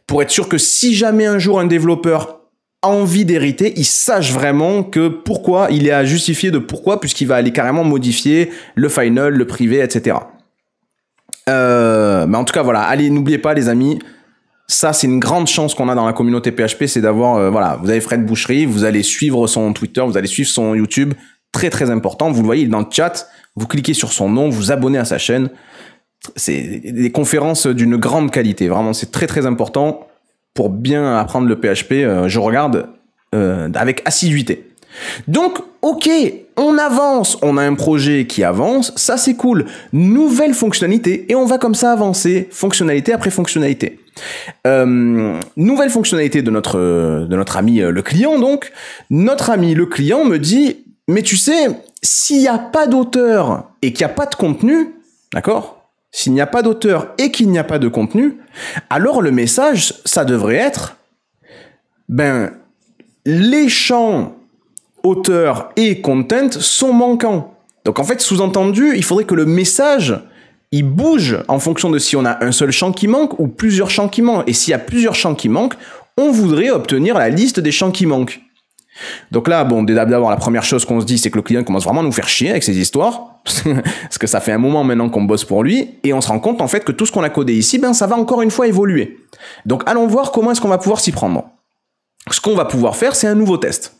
pour être sûr que si jamais un jour un développeur a envie d'hériter, il sache vraiment que pourquoi, il est à justifier de pourquoi, puisqu'il va aller carrément modifier le final, le privé, etc. Euh, mais en tout cas, voilà, allez, n'oubliez pas les amis, ça, c'est une grande chance qu'on a dans la communauté PHP, c'est d'avoir, euh, voilà, vous avez Fred Boucherie, vous allez suivre son Twitter, vous allez suivre son YouTube, très très important. Vous le voyez, dans le chat, vous cliquez sur son nom, vous abonnez à sa chaîne. C'est des conférences d'une grande qualité, vraiment, c'est très très important pour bien apprendre le PHP. Euh, je regarde euh, avec assiduité. Donc, ok, on avance, on a un projet qui avance, ça c'est cool. Nouvelle fonctionnalité, et on va comme ça avancer, fonctionnalité après fonctionnalité. Euh, nouvelle fonctionnalité de notre, de notre ami euh, le client, donc. Notre ami le client me dit, mais tu sais, s'il n'y a pas d'auteur et qu'il n'y a pas de contenu, d'accord S'il n'y a pas d'auteur et qu'il n'y a pas de contenu, alors le message, ça devrait être, ben, les champs auteur et content sont manquants. Donc en fait, sous-entendu, il faudrait que le message il bouge en fonction de si on a un seul champ qui manque ou plusieurs champs qui manquent. Et s'il y a plusieurs champs qui manquent, on voudrait obtenir la liste des champs qui manquent. Donc là, bon, d'abord, la première chose qu'on se dit, c'est que le client commence vraiment à nous faire chier avec ses histoires, parce que ça fait un moment maintenant qu'on bosse pour lui, et on se rend compte en fait que tout ce qu'on a codé ici, ben, ça va encore une fois évoluer. Donc allons voir comment est-ce qu'on va pouvoir s'y prendre. Ce qu'on va pouvoir faire, c'est un nouveau test.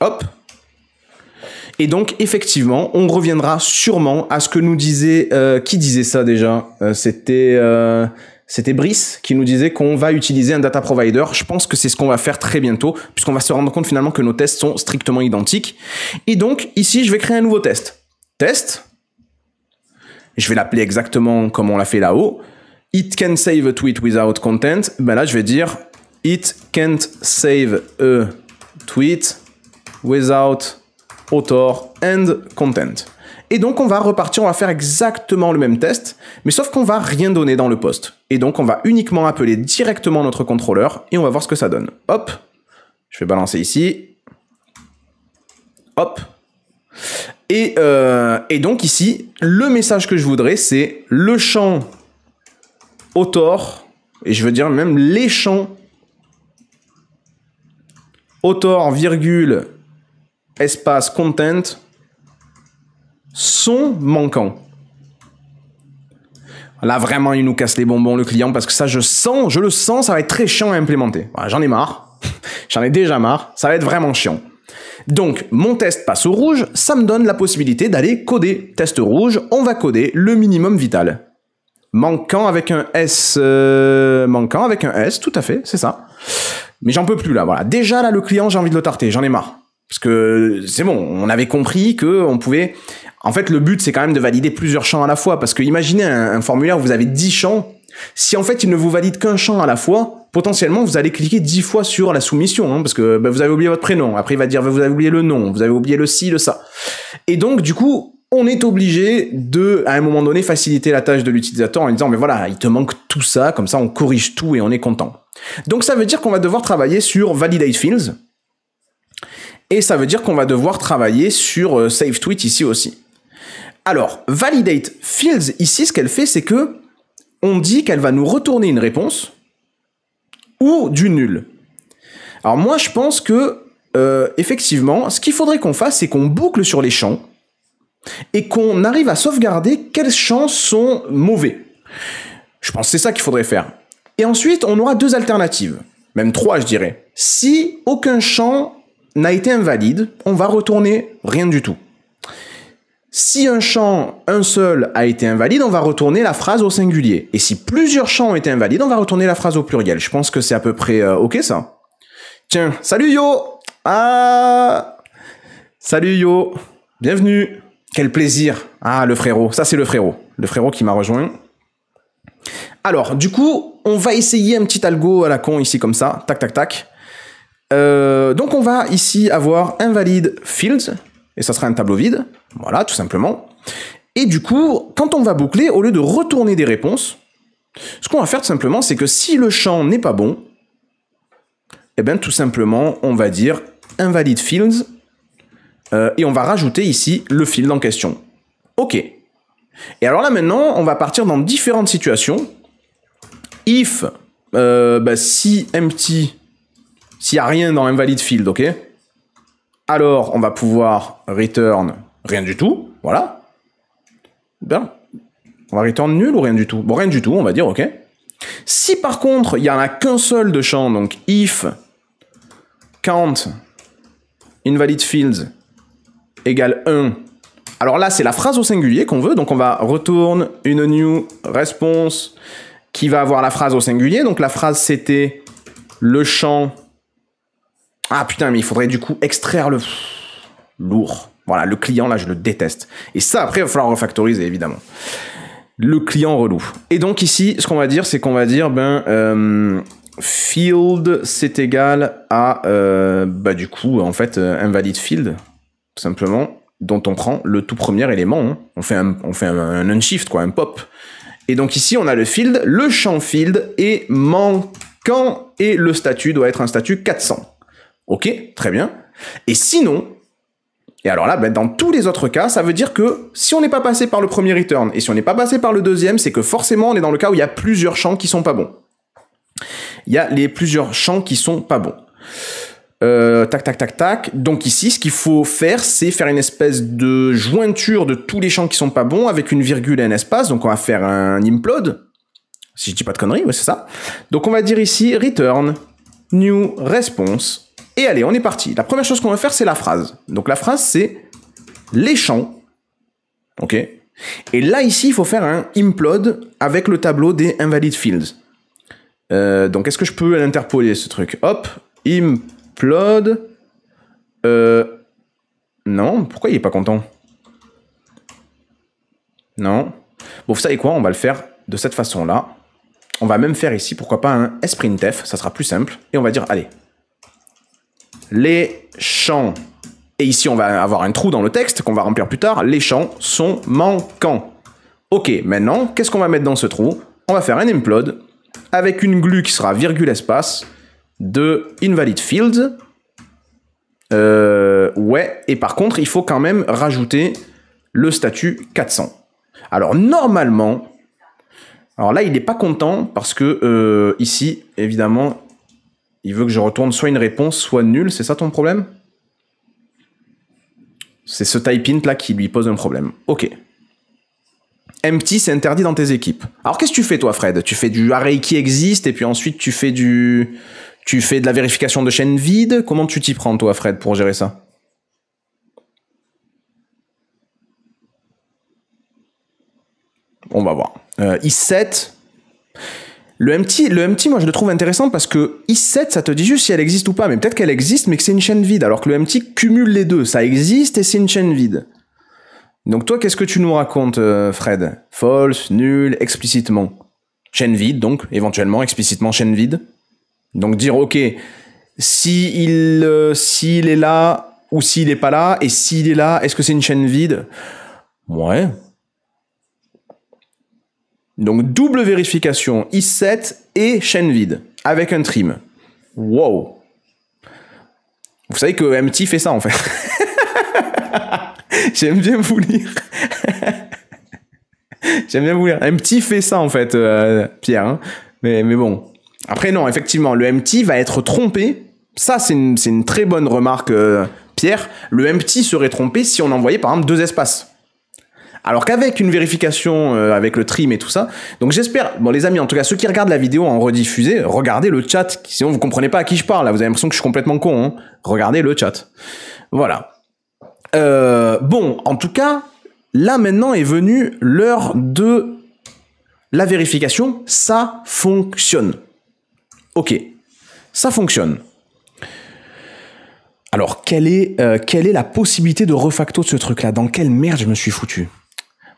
Hop, et donc, effectivement, on reviendra sûrement à ce que nous disait... Euh, qui disait ça déjà euh, C'était... Euh, c'était Brice qui nous disait qu'on va utiliser un data provider. Je pense que c'est ce qu'on va faire très bientôt, puisqu'on va se rendre compte finalement que nos tests sont strictement identiques. Et donc, ici, je vais créer un nouveau test. Test. Je vais l'appeler exactement comme on l'a fait là-haut. It can save a tweet without content. Ben là, je vais dire it can't save a tweet without author, and content. Et donc on va repartir, on va faire exactement le même test, mais sauf qu'on va rien donner dans le poste. Et donc on va uniquement appeler directement notre contrôleur et on va voir ce que ça donne. Hop, je vais balancer ici. Hop. Et, euh, donc ici, le message que je voudrais, c'est le champ author, et je veux dire même les champs author, virgule, espace content sont manquants. Là, vraiment, il nous casse les bonbons, le client, parce que ça, je sens, je le sens, ça va être très chiant à implémenter. J'en ai marre. J'en ai déjà marre. Ça va être vraiment chiant. Donc, mon test passe au rouge, ça me donne la possibilité d'aller coder. Test rouge, on va coder le minimum vital. Manquant avec un S. Euh, manquant avec un S, tout à fait, c'est ça. Mais j'en peux plus là, voilà. Déjà là, le client, j'ai envie de le tarter, j'en ai marre. Parce que c'est bon, on avait compris que on pouvait. En fait, le but, c'est quand même de valider plusieurs champs à la fois. Parce que imaginez un, formulaire où vous avez 10 champs. Si en fait, il ne vous valide qu'un champ à la fois, potentiellement, vous allez cliquer 10 fois sur la soumission. Hein, parce que bah, vous avez oublié votre prénom. Après, il va dire, bah, vous avez oublié le nom. Vous avez oublié le ci, le ça. Et donc, du coup, on est obligé de, à un moment donné, faciliter la tâche de l'utilisateur en lui disant, mais voilà, il te manque tout ça. Comme ça, on corrige tout et on est content. Donc, ça veut dire qu'on va devoir travailler sur validate fields et ça veut dire qu'on va devoir travailler sur euh, Save Tweet ici aussi. Alors, Validate Fields, ici, ce qu'elle fait, c'est que on dit qu'elle va nous retourner une réponse ou du nul. Alors moi, je pense que, euh, effectivement, ce qu'il faudrait qu'on fasse, c'est qu'on boucle sur les champs et qu'on arrive à sauvegarder quels champs sont mauvais. Je pense que c'est ça qu'il faudrait faire. Et ensuite, on aura deux alternatives, même trois, je dirais. Si aucun champ n'a été invalide, on va retourner rien du tout. Si un champ, un seul, a été invalide, on va retourner la phrase au singulier. Et si plusieurs champs ont été invalides, on va retourner la phrase au pluriel. Je pense que c'est à peu près euh, OK ça. Tiens, salut yo Ah Salut yo Bienvenue Quel plaisir Ah, le frérot, ça c'est le frérot. Le frérot qui m'a rejoint. Alors, du coup, on va essayer un petit algo à la con ici comme ça, tac tac tac. Euh, donc on va ici avoir invalid fields, et ça sera un tableau vide, voilà, tout simplement. Et du coup, quand on va boucler, au lieu de retourner des réponses, ce qu'on va faire tout simplement, c'est que si le champ n'est pas bon, et eh bien tout simplement, on va dire invalid fields, euh, et on va rajouter ici le field en question. OK. Et alors là maintenant, on va partir dans différentes situations. If, euh, bah, si empty s'il n'y a rien dans invalid field, ok Alors, on va pouvoir return rien du tout, voilà. Bien. On va return nul ou rien du tout Bon, rien du tout, on va dire, ok. Si par contre, il n'y en a qu'un seul de champ, donc if count invalid fields égale 1, alors là, c'est la phrase au singulier qu'on veut, donc on va retourne une new response qui va avoir la phrase au singulier. Donc la phrase, c'était le champ ah putain, mais il faudrait du coup extraire le... Lourd. Voilà, le client, là, je le déteste. Et ça, après, il va falloir refactoriser, évidemment. Le client relou. Et donc ici, ce qu'on va dire, c'est qu'on va dire, ben, euh, field, c'est égal à, euh, bah du coup, en fait, euh, invalid field, simplement, dont on prend le tout premier élément. Hein. On fait, on fait un, un unshift, quoi, un pop. Et donc ici, on a le field, le champ field est manquant et le statut doit être un statut 400. Ok, très bien. Et sinon, et alors là, ben, dans tous les autres cas, ça veut dire que si on n'est pas passé par le premier return et si on n'est pas passé par le deuxième, c'est que forcément on est dans le cas où il y a plusieurs champs qui sont pas bons. Il y a les plusieurs champs qui sont pas bons. Euh, tac, tac, tac, tac. Donc ici, ce qu'il faut faire, c'est faire une espèce de jointure de tous les champs qui sont pas bons avec une virgule et un espace. Donc on va faire un implode. Si je dis pas de conneries, c'est ça. Donc on va dire ici return new response et allez, on est parti. La première chose qu'on va faire, c'est la phrase. Donc la phrase, c'est les champs. OK Et là, ici, il faut faire un implode avec le tableau des invalid fields. Euh, donc est-ce que je peux l'interpoler, ce truc Hop, implode. Euh, non, pourquoi il n'est pas content Non. Bon, vous savez quoi On va le faire de cette façon-là. On va même faire ici, pourquoi pas, un sprintf, ça sera plus simple. Et on va dire, allez, les champs, et ici on va avoir un trou dans le texte qu'on va remplir plus tard, les champs sont manquants. Ok, maintenant, qu'est-ce qu'on va mettre dans ce trou On va faire un implode avec une glue qui sera virgule espace de invalid field. Euh, ouais, et par contre, il faut quand même rajouter le statut 400. Alors normalement, alors là, il n'est pas content parce que euh, ici, évidemment, il veut que je retourne soit une réponse, soit nulle, c'est ça ton problème C'est ce type int là qui lui pose un problème. Ok. Empty, c'est interdit dans tes équipes. Alors qu'est-ce que tu fais toi, Fred Tu fais du array qui existe et puis ensuite tu fais du, tu fais de la vérification de chaîne vide. Comment tu t'y prends toi, Fred, pour gérer ça On va voir. Euh, i7. Le MT, le moi je le trouve intéressant parce que i7, ça te dit juste si elle existe ou pas, mais peut-être qu'elle existe, mais que c'est une chaîne vide, alors que le MT cumule les deux, ça existe et c'est une chaîne vide. Donc toi, qu'est-ce que tu nous racontes, euh, Fred False, nul, explicitement. Chaîne vide, donc, éventuellement, explicitement chaîne vide. Donc dire, ok, si il, euh, s'il est là ou s'il est pas là, et s'il est là, est-ce que c'est une chaîne vide Ouais, donc double vérification, i7 et chaîne vide, avec un trim. Wow. Vous savez que MT fait ça en fait. J'aime bien vous lire. J'aime bien vous lire. MT fait ça en fait, euh, Pierre. Hein. Mais, bon. Après non, effectivement, le MT va être trompé. Ça, c'est une, très bonne remarque, euh, Pierre. Le MT serait trompé si on envoyait par exemple deux espaces. Alors qu'avec une vérification, euh, avec le trim et tout ça, donc j'espère, bon les amis, en tout cas ceux qui regardent la vidéo en rediffusée, regardez le chat, sinon vous comprenez pas à qui je parle, là vous avez l'impression que je suis complètement con, hein. regardez le chat. Voilà. Euh, bon, en tout cas, là maintenant est venue l'heure de la vérification, ça fonctionne. Ok, ça fonctionne. Alors, quelle est, euh, quelle est la possibilité de refacto de ce truc-là Dans quelle merde je me suis foutu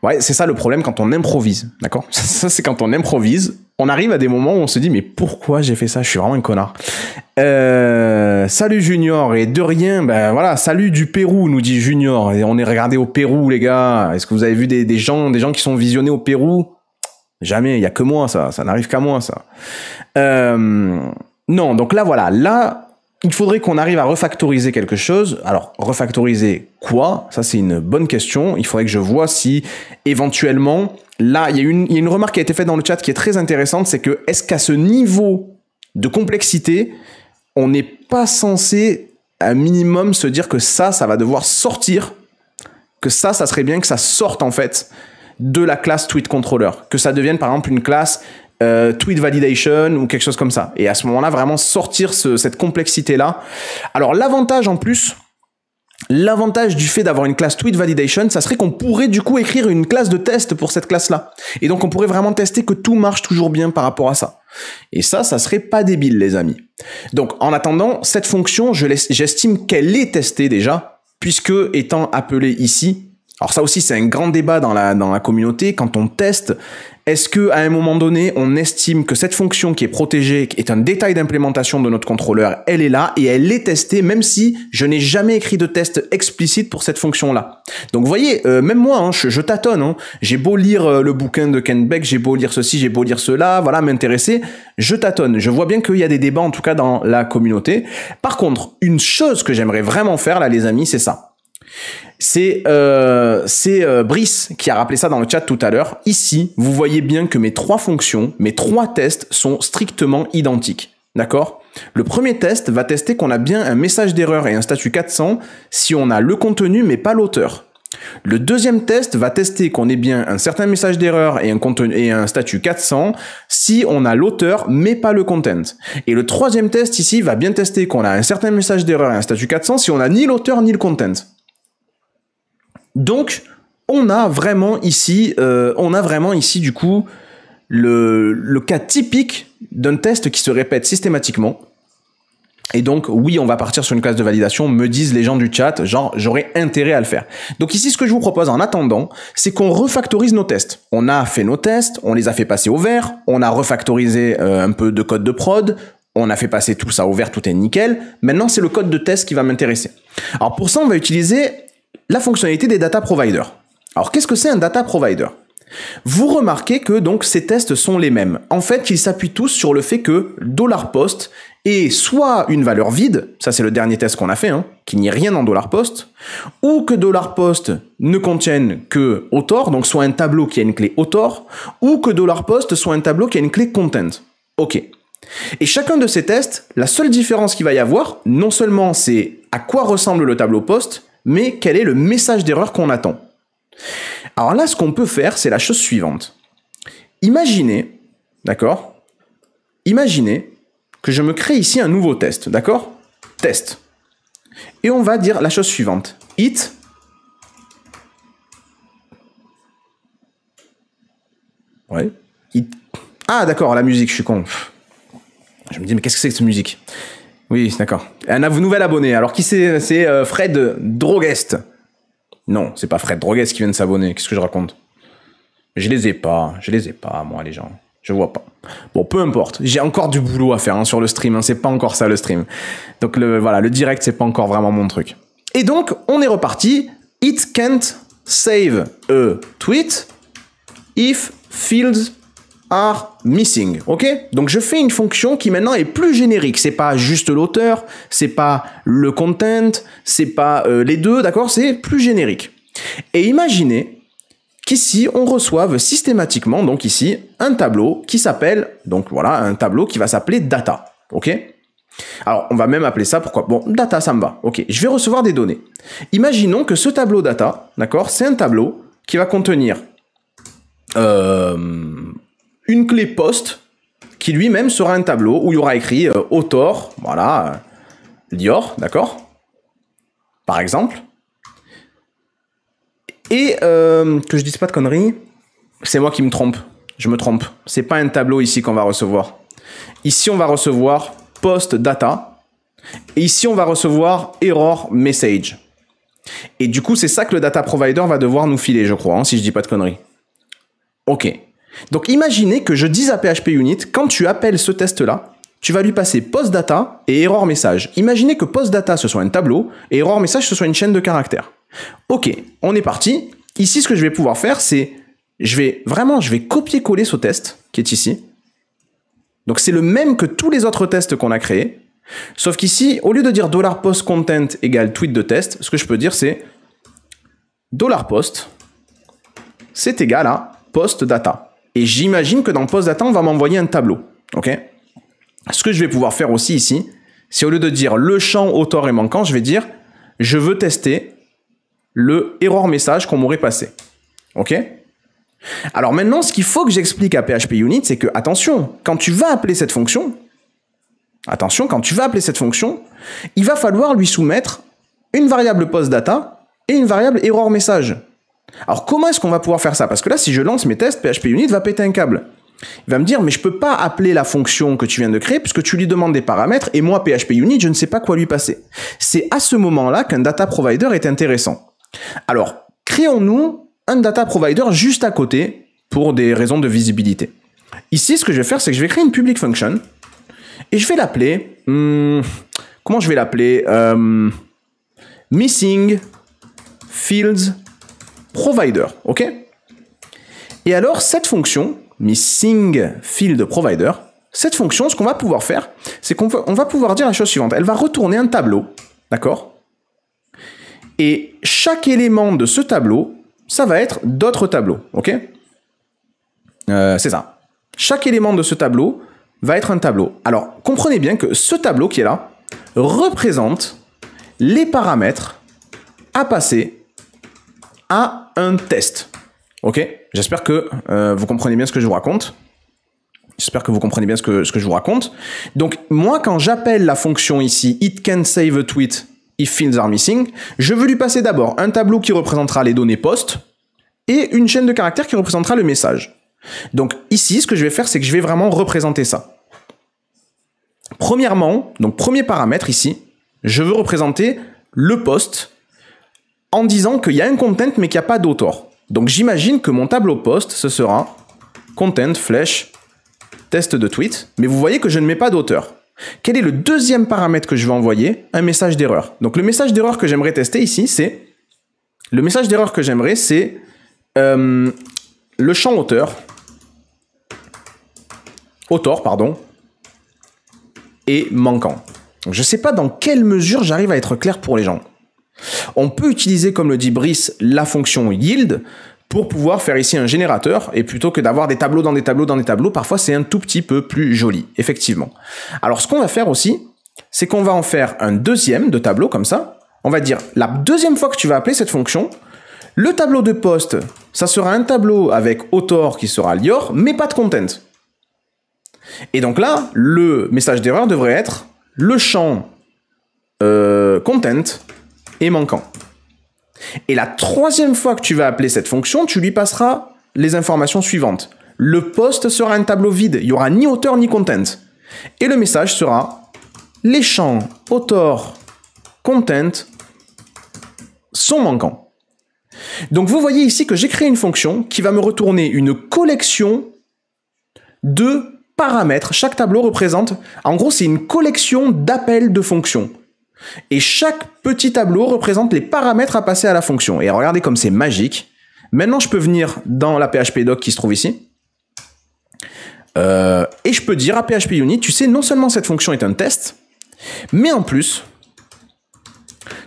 Ouais, c'est ça le problème quand on improvise, d'accord Ça, c'est quand on improvise, on arrive à des moments où on se dit, mais pourquoi j'ai fait ça Je suis vraiment un connard. Euh, salut Junior, et de rien, ben voilà, salut du Pérou, nous dit Junior. Et on est regardé au Pérou, les gars. Est-ce que vous avez vu des, gens, des gens qui sont visionnés au Pérou Jamais, il y a que moi, ça. Ça n'arrive qu'à moi, ça. Euh, non, donc là, voilà. Là, il faudrait qu'on arrive à refactoriser quelque chose. Alors, refactoriser quoi Ça, c'est une bonne question. Il faudrait que je vois si éventuellement, là, il y, a une, remarque qui a été faite dans le chat qui est très intéressante, c'est que est-ce qu'à ce niveau de complexité, on n'est pas censé, à minimum, se dire que ça, ça va devoir sortir, que ça, ça serait bien que ça sorte en fait de la classe tweet controller, que ça devienne par exemple une classe euh, tweet validation ou quelque chose comme ça. Et à ce moment-là, vraiment sortir cette complexité-là. Alors l'avantage en plus, L'avantage du fait d'avoir une classe tweet validation, ça serait qu'on pourrait du coup écrire une classe de test pour cette classe-là. Et donc on pourrait vraiment tester que tout marche toujours bien par rapport à ça. Et ça, ça serait pas débile, les amis. Donc en attendant, cette fonction, j'estime qu'elle est testée déjà, puisque étant appelée ici, alors ça aussi c'est un grand débat dans la communauté, quand on teste, est-ce que à un moment donné, on estime que cette fonction qui est protégée, qui est un détail d'implémentation de notre contrôleur, elle est là et elle est testée, même si je n'ai jamais écrit de test explicite pour cette fonction-là. Donc, vous voyez, euh, même moi, hein, je, tâtonne. Hein. J'ai beau lire euh, le bouquin de Ken Beck, j'ai beau lire ceci, j'ai beau lire cela, voilà, m'intéresser, je tâtonne. Je vois bien qu'il y a des débats, en tout cas dans la communauté. Par contre, une chose que j'aimerais vraiment faire là, les amis, c'est ça. C'est euh, euh, Brice qui a rappelé ça dans le chat tout à l'heure. Ici, vous voyez bien que mes trois fonctions, mes trois tests sont strictement identiques. D'accord Le premier test va tester qu'on a bien un message d'erreur et un statut 400 si on a le contenu mais pas l'auteur. Le deuxième test va tester qu'on ait bien un certain message d'erreur et un, contenu, et un statut 400 si on a l'auteur mais pas le content. Et le troisième test ici va bien tester qu'on a un certain message d'erreur et un statut 400 si on a ni l'auteur ni le content. Donc, on a vraiment ici, euh, on a vraiment ici du coup le, cas typique d'un test qui se répète systématiquement. Et donc, oui, on va partir sur une classe de validation, me disent les gens du chat, genre, j'aurais intérêt à le faire. Donc ici, ce que je vous propose en attendant, c'est qu'on refactorise nos tests. On a fait nos tests, on les a fait passer au vert, on a refactorisé euh, un peu de code de prod, on a fait passer tout ça au vert, tout est nickel. Maintenant, c'est le code de test qui va m'intéresser. Alors pour ça, on va utiliser la fonctionnalité des data providers. Alors qu'est-ce que c'est un data provider Vous remarquez que donc ces tests sont les mêmes. En fait, ils s'appuient tous sur le fait que $post est soit une valeur vide, ça c'est le dernier test qu'on a fait, hein, qu'il n'y ait rien en $post, ou que $post ne contienne que autor, donc soit un tableau qui a une clé autor, ou que $post soit un tableau qui a une clé content. Ok. Et chacun de ces tests, la seule différence qu'il va y avoir, non seulement c'est à quoi ressemble le tableau post, mais quel est le message d'erreur qu'on attend Alors là, ce qu'on peut faire, c'est la chose suivante. Imaginez, d'accord Imaginez que je me crée ici un nouveau test, d'accord Test. Et on va dire la chose suivante. It Ouais. It. Ah d'accord, la musique, je suis con. Je me dis mais qu'est-ce que c'est que cette musique oui, d'accord. Un nouvel abonné. Alors qui c'est C'est euh, Fred Droguest. Non, c'est pas Fred Droguest qui vient de s'abonner. Qu'est-ce que je raconte Je les ai pas. Je les ai pas, moi, les gens. Je vois pas. Bon, peu importe. J'ai encore du boulot à faire hein, sur le stream. Hein. C'est pas encore ça le stream. Donc le, voilà, le direct, c'est pas encore vraiment mon truc. Et donc, on est reparti. It can't save a tweet if fields are missing. Ok Donc je fais une fonction qui maintenant est plus générique. C'est pas juste l'auteur, c'est pas le content, c'est pas euh, les deux, d'accord C'est plus générique. Et imaginez qu'ici on reçoive systématiquement donc ici un tableau qui s'appelle donc voilà un tableau qui va s'appeler data. Ok alors, on va même appeler ça, pourquoi Bon, data, ça me va. Ok, je vais recevoir des données. Imaginons que ce tableau data, d'accord, c'est un tableau qui va contenir euh, une clé poste qui lui-même sera un tableau où il y aura écrit euh, voilà, Dior, euh, d'accord Par exemple. Et euh, que je dise pas de conneries, c'est moi qui me trompe. Je me trompe. C'est pas un tableau ici qu'on va recevoir. Ici, on va recevoir post data. Et ici, on va recevoir error message. Et du coup, c'est ça que le data provider va devoir nous filer, je crois, hein, si je dis pas de conneries. Ok. Donc imaginez que je dise à PHP Unit, quand tu appelles ce test-là, tu vas lui passer post-data et erreur message. Imaginez que post-data ce soit un tableau et erreur message ce soit une chaîne de caractères. Ok, on est parti. Ici, ce que je vais pouvoir faire, c'est je vais vraiment, je vais copier-coller ce test qui est ici. Donc c'est le même que tous les autres tests qu'on a créés. Sauf qu'ici, au lieu de dire post content égale tweet de test, ce que je peux dire c'est $post c'est égal à post-data. Et j'imagine que dans PostData, data, on va m'envoyer un tableau. OK Ce que je vais pouvoir faire aussi ici, c'est au lieu de dire le champ auteur est manquant, je vais dire je veux tester le error message qu'on m'aurait passé. OK Alors maintenant, ce qu'il faut que j'explique à PHP Unit, c'est que attention, quand tu vas appeler cette fonction, attention, quand tu vas appeler cette fonction, il va falloir lui soumettre une variable post data et une variable error message. Alors comment est-ce qu'on va pouvoir faire ça Parce que là, si je lance mes tests, PHP Unit va péter un câble. Il va me dire, mais je peux pas appeler la fonction que tu viens de créer puisque tu lui demandes des paramètres et moi, PHP Unit, je ne sais pas quoi lui passer. C'est à ce moment-là qu'un data provider est intéressant. Alors, créons-nous un data provider juste à côté pour des raisons de visibilité. Ici, ce que je vais faire, c'est que je vais créer une public function et je vais l'appeler, hmm, comment je vais l'appeler? Euh, missing fields provider, ok Et alors cette fonction, missing field provider, cette fonction, ce qu'on va pouvoir faire, c'est qu'on va, pouvoir dire la chose suivante. Elle va retourner un tableau, d'accord Et chaque élément de ce tableau, ça va être d'autres tableaux, ok euh, C'est ça. Chaque élément de ce tableau va être un tableau. Alors, comprenez bien que ce tableau qui est là représente les paramètres à passer à test. Ok J'espère que euh, vous comprenez bien ce que je vous raconte. J'espère que vous comprenez bien ce que, ce que je vous raconte. Donc, moi, quand j'appelle la fonction ici, it can save a tweet if fields are missing, je veux lui passer d'abord un tableau qui représentera les données post et une chaîne de caractères qui représentera le message. Donc, ici, ce que je vais faire, c'est que je vais vraiment représenter ça. Premièrement, donc premier paramètre ici, je veux représenter le post en disant qu'il y a un content mais qu'il n'y a pas d'auteur. Donc j'imagine que mon tableau post, ce sera content, flèche, test de tweet, mais vous voyez que je ne mets pas d'auteur. Quel est le deuxième paramètre que je vais envoyer Un message d'erreur. Donc le message d'erreur que j'aimerais tester ici, c'est... Le message d'erreur que j'aimerais, c'est euh, le champ auteur. Auteur, pardon. Et manquant. je ne sais pas dans quelle mesure j'arrive à être clair pour les gens. On peut utiliser, comme le dit Brice, la fonction yield pour pouvoir faire ici un générateur, et plutôt que d'avoir des tableaux dans des tableaux dans des tableaux, parfois c'est un tout petit peu plus joli, effectivement. Alors ce qu'on va faire aussi, c'est qu'on va en faire un deuxième de tableau, comme ça. On va dire, la deuxième fois que tu vas appeler cette fonction, le tableau de poste, ça sera un tableau avec autor qui sera Lior, mais pas de content. Et donc là, le message d'erreur devrait être le champ euh, content et manquant. Et la troisième fois que tu vas appeler cette fonction, tu lui passeras les informations suivantes. Le poste sera un tableau vide, il n'y aura ni auteur ni content. Et le message sera les champs auteur content sont manquants. Donc vous voyez ici que j'ai créé une fonction qui va me retourner une collection de paramètres. Chaque tableau représente, en gros c'est une collection d'appels de fonctions. Et chaque petit tableau représente les paramètres à passer à la fonction. Et regardez comme c'est magique. Maintenant, je peux venir dans la doc qui se trouve ici. Euh, et je peux dire à Unit, tu sais, non seulement cette fonction est un test, mais en plus,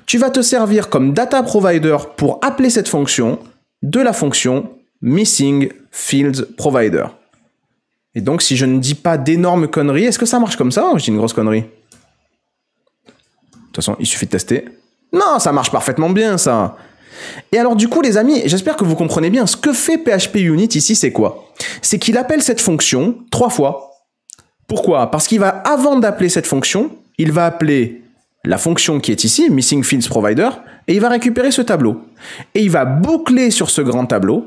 tu vas te servir comme data provider pour appeler cette fonction de la fonction missing fields provider. Et donc, si je ne dis pas d'énormes conneries, est-ce que ça marche comme ça ou hein je dis une grosse connerie de toute façon, il suffit de tester. Non, ça marche parfaitement bien, ça. Et alors du coup, les amis, j'espère que vous comprenez bien, ce que fait PHP Unit ici, c'est quoi C'est qu'il appelle cette fonction trois fois. Pourquoi Parce qu'il va, avant d'appeler cette fonction, il va appeler la fonction qui est ici, missing fields provider, et il va récupérer ce tableau. Et il va boucler sur ce grand tableau,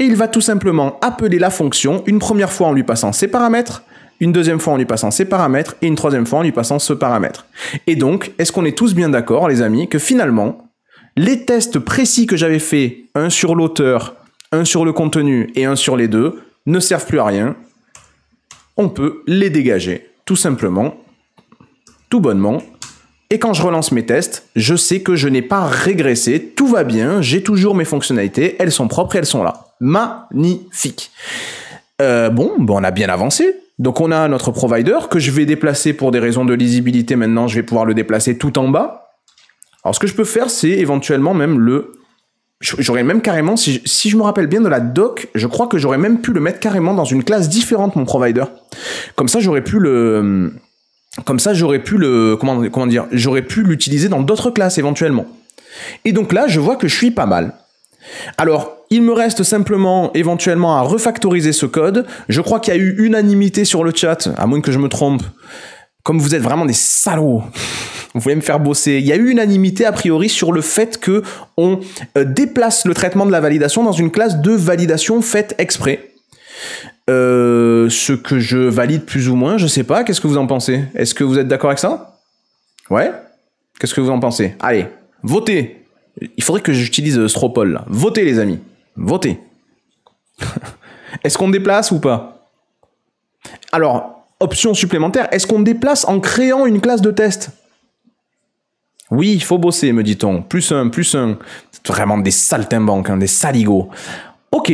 et il va tout simplement appeler la fonction une première fois en lui passant ses paramètres, une deuxième fois en lui passant ses paramètres et une troisième fois en lui passant ce paramètre. Et donc, est-ce qu'on est tous bien d'accord, les amis, que finalement, les tests précis que j'avais fait, un sur l'auteur, un sur le contenu et un sur les deux, ne servent plus à rien. On peut les dégager, tout simplement, tout bonnement. Et quand je relance mes tests, je sais que je n'ai pas régressé, tout va bien, j'ai toujours mes fonctionnalités, elles sont propres et elles sont là. Magnifique. Euh, bon, bon, on a bien avancé, donc on a notre provider que je vais déplacer pour des raisons de lisibilité. Maintenant, je vais pouvoir le déplacer tout en bas. Alors ce que je peux faire, c'est éventuellement même le... J'aurais même carrément, si je, me rappelle bien de la doc, je crois que j'aurais même pu le mettre carrément dans une classe différente, mon provider. Comme ça, j'aurais pu le... Comme ça, j'aurais pu le... Comment, comment dire J'aurais pu l'utiliser dans d'autres classes éventuellement. Et donc là, je vois que je suis pas mal. Alors, il me reste simplement éventuellement à refactoriser ce code. Je crois qu'il y a eu unanimité sur le chat, à moins que je me trompe. Comme vous êtes vraiment des salauds, vous voulez me faire bosser. Il y a eu unanimité a priori sur le fait que on euh, déplace le traitement de la validation dans une classe de validation faite exprès. Euh, ce que je valide plus ou moins, je sais pas. Qu'est-ce que vous en pensez Est-ce que vous êtes d'accord avec ça Ouais. Qu'est-ce que vous en pensez Allez, votez. Il faudrait que j'utilise Stropol. Votez les amis voter. est-ce qu'on déplace ou pas Alors, option supplémentaire, est-ce qu'on déplace en créant une classe de test Oui, il faut bosser, me dit-on. Plus un, plus un. C'est vraiment des saltimbanques, hein, des saligots. Ok.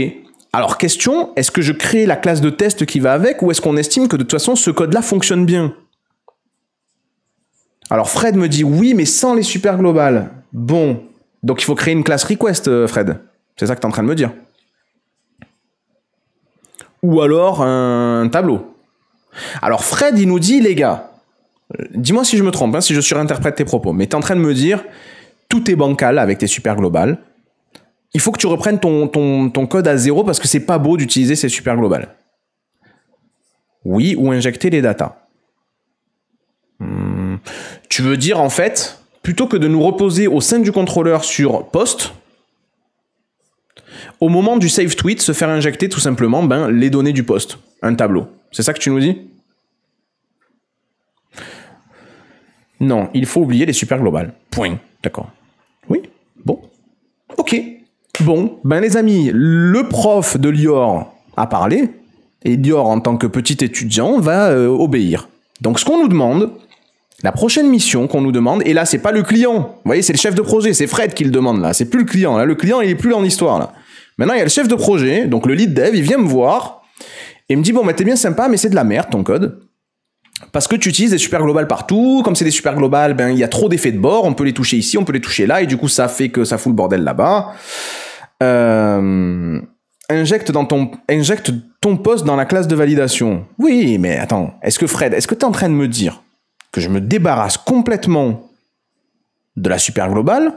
Alors, question, est-ce que je crée la classe de test qui va avec ou est-ce qu'on estime que de toute façon ce code-là fonctionne bien alors Fred me dit oui, mais sans les super globales. Bon, donc il faut créer une classe request, euh, Fred. C'est ça que tu es en train de me dire. Ou alors un tableau. Alors Fred, il nous dit, les gars, euh, dis-moi si je me trompe, hein, si je surinterprète tes propos, mais tu es en train de me dire, tout est bancal avec tes super globales. Il faut que tu reprennes ton, ton, code à zéro parce que c'est pas beau d'utiliser ces super globales. Oui, ou injecter les datas. Hmm. Tu veux dire en fait, plutôt que de nous reposer au sein du contrôleur sur post, au moment du save tweet, se faire injecter tout simplement ben, les données du poste, un tableau. C'est ça que tu nous dis Non, il faut oublier les super globales. Point. D'accord. Oui Bon. Ok. Bon, ben les amis, le prof de Lior a parlé, et Lior, en tant que petit étudiant, va euh, obéir. Donc ce qu'on nous demande, la prochaine mission qu'on nous demande, et là c'est pas le client, vous voyez c'est le chef de projet, c'est Fred qui le demande là, c'est plus le client, là le client il est plus dans en histoire là. Maintenant, il y a le chef de projet, donc le lead dev, il vient me voir et me dit Bon, mais t'es bien sympa, mais c'est de la merde ton code. Parce que tu utilises des super globales partout. Comme c'est des super globales, ben, il y a trop d'effets de bord. On peut les toucher ici, on peut les toucher là. Et du coup, ça fait que ça fout le bordel là-bas. Euh, injecte, dans ton, injecte ton poste dans la classe de validation. Oui, mais attends. Est-ce que Fred, est-ce que tu es en train de me dire que je me débarrasse complètement de la super globale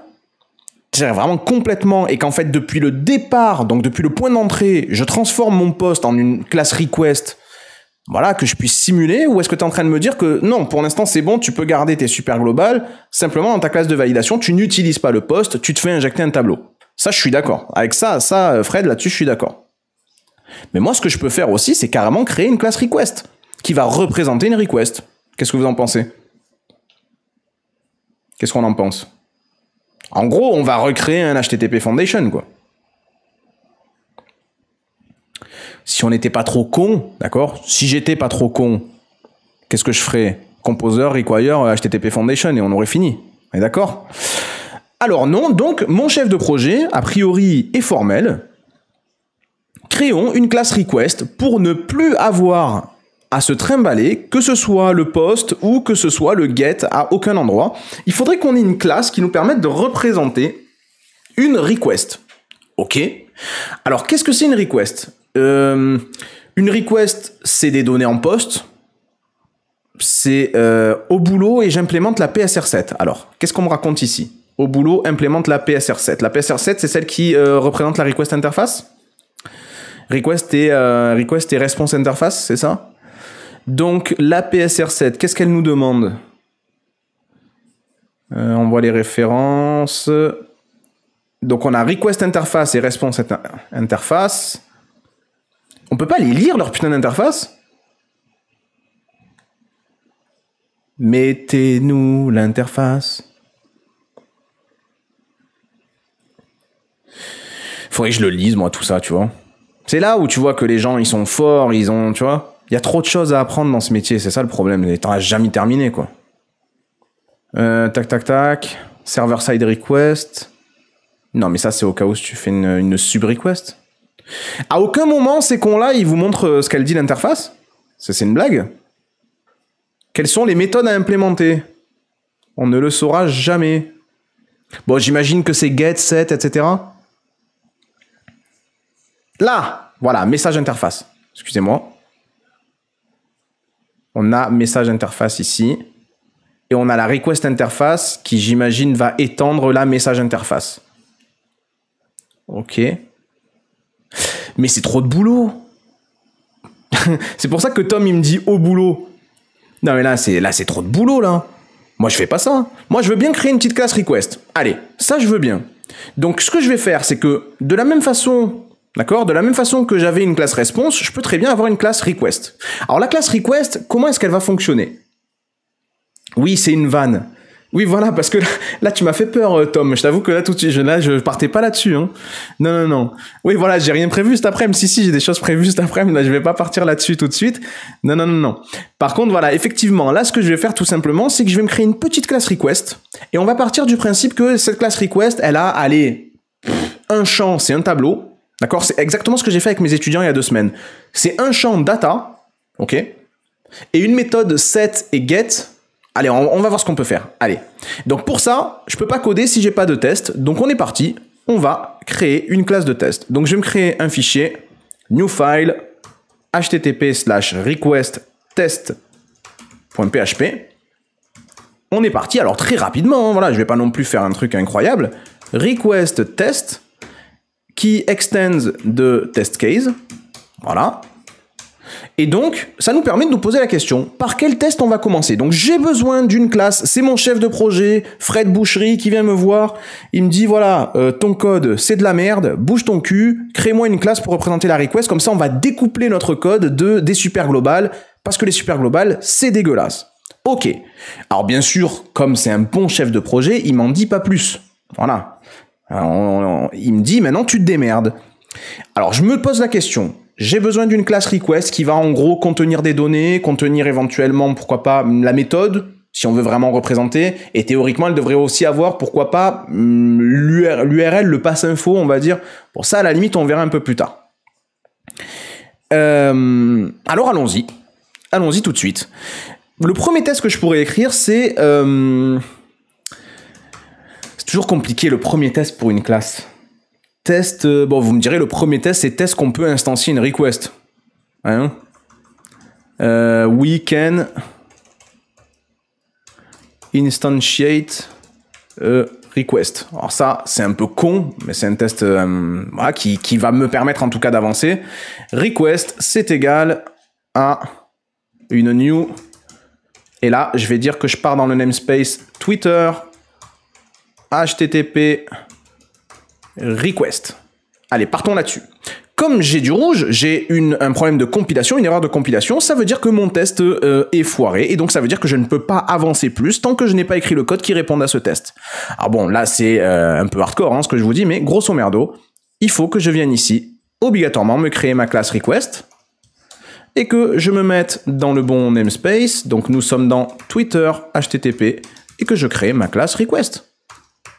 c'est-à-dire vraiment complètement, et qu'en fait depuis le départ, donc depuis le point d'entrée, je transforme mon poste en une classe request, voilà, que je puisse simuler, ou est-ce que tu es en train de me dire que non, pour l'instant c'est bon, tu peux garder tes super globales, simplement dans ta classe de validation, tu n'utilises pas le poste, tu te fais injecter un tableau. Ça, je suis d'accord. Avec ça, ça, euh, Fred, là-dessus, je suis d'accord. Mais moi, ce que je peux faire aussi, c'est carrément créer une classe request, qui va représenter une request. Qu'est-ce que vous en pensez Qu'est-ce qu'on en pense en gros, on va recréer un HTTP Foundation, quoi. Si on n'était pas trop con, d'accord Si j'étais pas trop con, qu'est-ce que je ferais Composer, require, HTTP euh, Foundation, et on aurait fini. On d'accord Alors non, donc mon chef de projet, a priori, est formel. Créons une classe request pour ne plus avoir à se trimballer, que ce soit le poste ou que ce soit le get à aucun endroit. Il faudrait qu'on ait une classe qui nous permette de représenter une request. Ok. Alors qu'est-ce que c'est une request euh, Une request, c'est des données en poste. C'est euh, au boulot et j'implémente la PSR7. Alors, qu'est-ce qu'on me raconte ici Au boulot, implémente la PSR7. La PSR7, c'est celle qui euh, représente la request interface Request et, request et response interface, c'est ça donc la PSR7, qu'est-ce qu'elle nous demande euh, On voit les références. Donc on a request interface et response interface. On peut pas les lire leur putain d'interface Mettez-nous l'interface. Faudrait que je le lise moi tout ça, tu vois. C'est là où tu vois que les gens ils sont forts, ils ont, tu vois. Il y a trop de choses à apprendre dans ce métier, c'est ça le problème. Et t'en jamais terminé, quoi. Euh, tac, tac, tac. Server-side request. Non, mais ça, c'est au cas où tu fais une, une sub-request. À aucun moment, ces cons-là, ils vous montrent euh, ce qu'elle dit l'interface C'est une blague Quelles sont les méthodes à implémenter On ne le saura jamais. Bon, j'imagine que c'est get, set, etc. Là Voilà, message interface. Excusez-moi on a message interface ici, et on a la request interface qui, j'imagine, va étendre la message interface. Ok. Mais c'est trop de boulot. c'est pour ça que Tom, il me dit au boulot. Non, mais là, c'est, là, c'est trop de boulot, là. Moi, je fais pas ça. Moi, je veux bien créer une petite classe request. Allez, ça, je veux bien. Donc, ce que je vais faire, c'est que de la même façon D'accord De la même façon que j'avais une classe response, je peux très bien avoir une classe request. Alors la classe request, comment est-ce qu'elle va fonctionner Oui, c'est une vanne. Oui, voilà, parce que là, tu m'as fait peur, euh, Tom. Je t'avoue que là, tout de suite, je, là, je partais pas là-dessus. Hein. Non, non, non. Oui, voilà, j'ai rien prévu cet après-midi. Si, si, j'ai des choses prévues cet après-midi. Là, je vais pas partir là-dessus tout de suite. Non, non, non, non. Par contre, voilà, effectivement, là, ce que je vais faire tout simplement, c'est que je vais me créer une petite classe request. Et on va partir du principe que cette classe request, elle a, allez, un champ, c'est un tableau. D'accord C'est exactement ce que j'ai fait avec mes étudiants il y a deux semaines. C'est un champ data, ok Et une méthode set et get. Allez, on, va voir ce qu'on peut faire. Allez. Donc pour ça, je peux pas coder si j'ai pas de test. Donc on est parti. On va créer une classe de test. Donc je vais me créer un fichier new file http slash request test.php. On est parti. Alors très rapidement, hein, voilà, je vais pas non plus faire un truc incroyable. Request test qui extends de test case. Voilà. Et donc, ça nous permet de nous poser la question, par quel test on va commencer Donc j'ai besoin d'une classe, c'est mon chef de projet, Fred Boucherie, qui vient me voir, il me dit, voilà, euh, ton code, c'est de la merde, bouge ton cul, crée-moi une classe pour représenter la request, comme ça on va découpler notre code de, des super globales, parce que les super globales, c'est dégueulasse. Ok. Alors bien sûr, comme c'est un bon chef de projet, il m'en dit pas plus. Voilà, il me dit maintenant tu te démerdes. Alors je me pose la question. J'ai besoin d'une classe request qui va en gros contenir des données, contenir éventuellement pourquoi pas la méthode si on veut vraiment représenter et théoriquement elle devrait aussi avoir pourquoi pas hum, l'URL, le pass info, on va dire. Pour ça à la limite on verra un peu plus tard. Euh, alors allons-y. Allons-y tout de suite. Le premier test que je pourrais écrire c'est euh, compliqué le premier test pour une classe. Test, euh, bon, vous me direz, le premier test, c'est test qu'on peut instancier une request. Hein euh, we can instantiate a request. Alors ça, c'est un peu con, mais c'est un test euh, qui, qui, va me permettre en tout cas d'avancer. Request, c'est égal à une new. Et là, je vais dire que je pars dans le namespace Twitter HTTP request. Allez, partons là-dessus. Comme j'ai du rouge, j'ai un problème de compilation, une erreur de compilation, ça veut dire que mon test euh, est foiré, et donc ça veut dire que je ne peux pas avancer plus tant que je n'ai pas écrit le code qui réponde à ce test. Alors bon, là c'est euh, un peu hardcore hein, ce que je vous dis, mais grosso merdo, il faut que je vienne ici, obligatoirement me créer ma classe request, et que je me mette dans le bon namespace, donc nous sommes dans Twitter, HTTP, et que je crée ma classe request.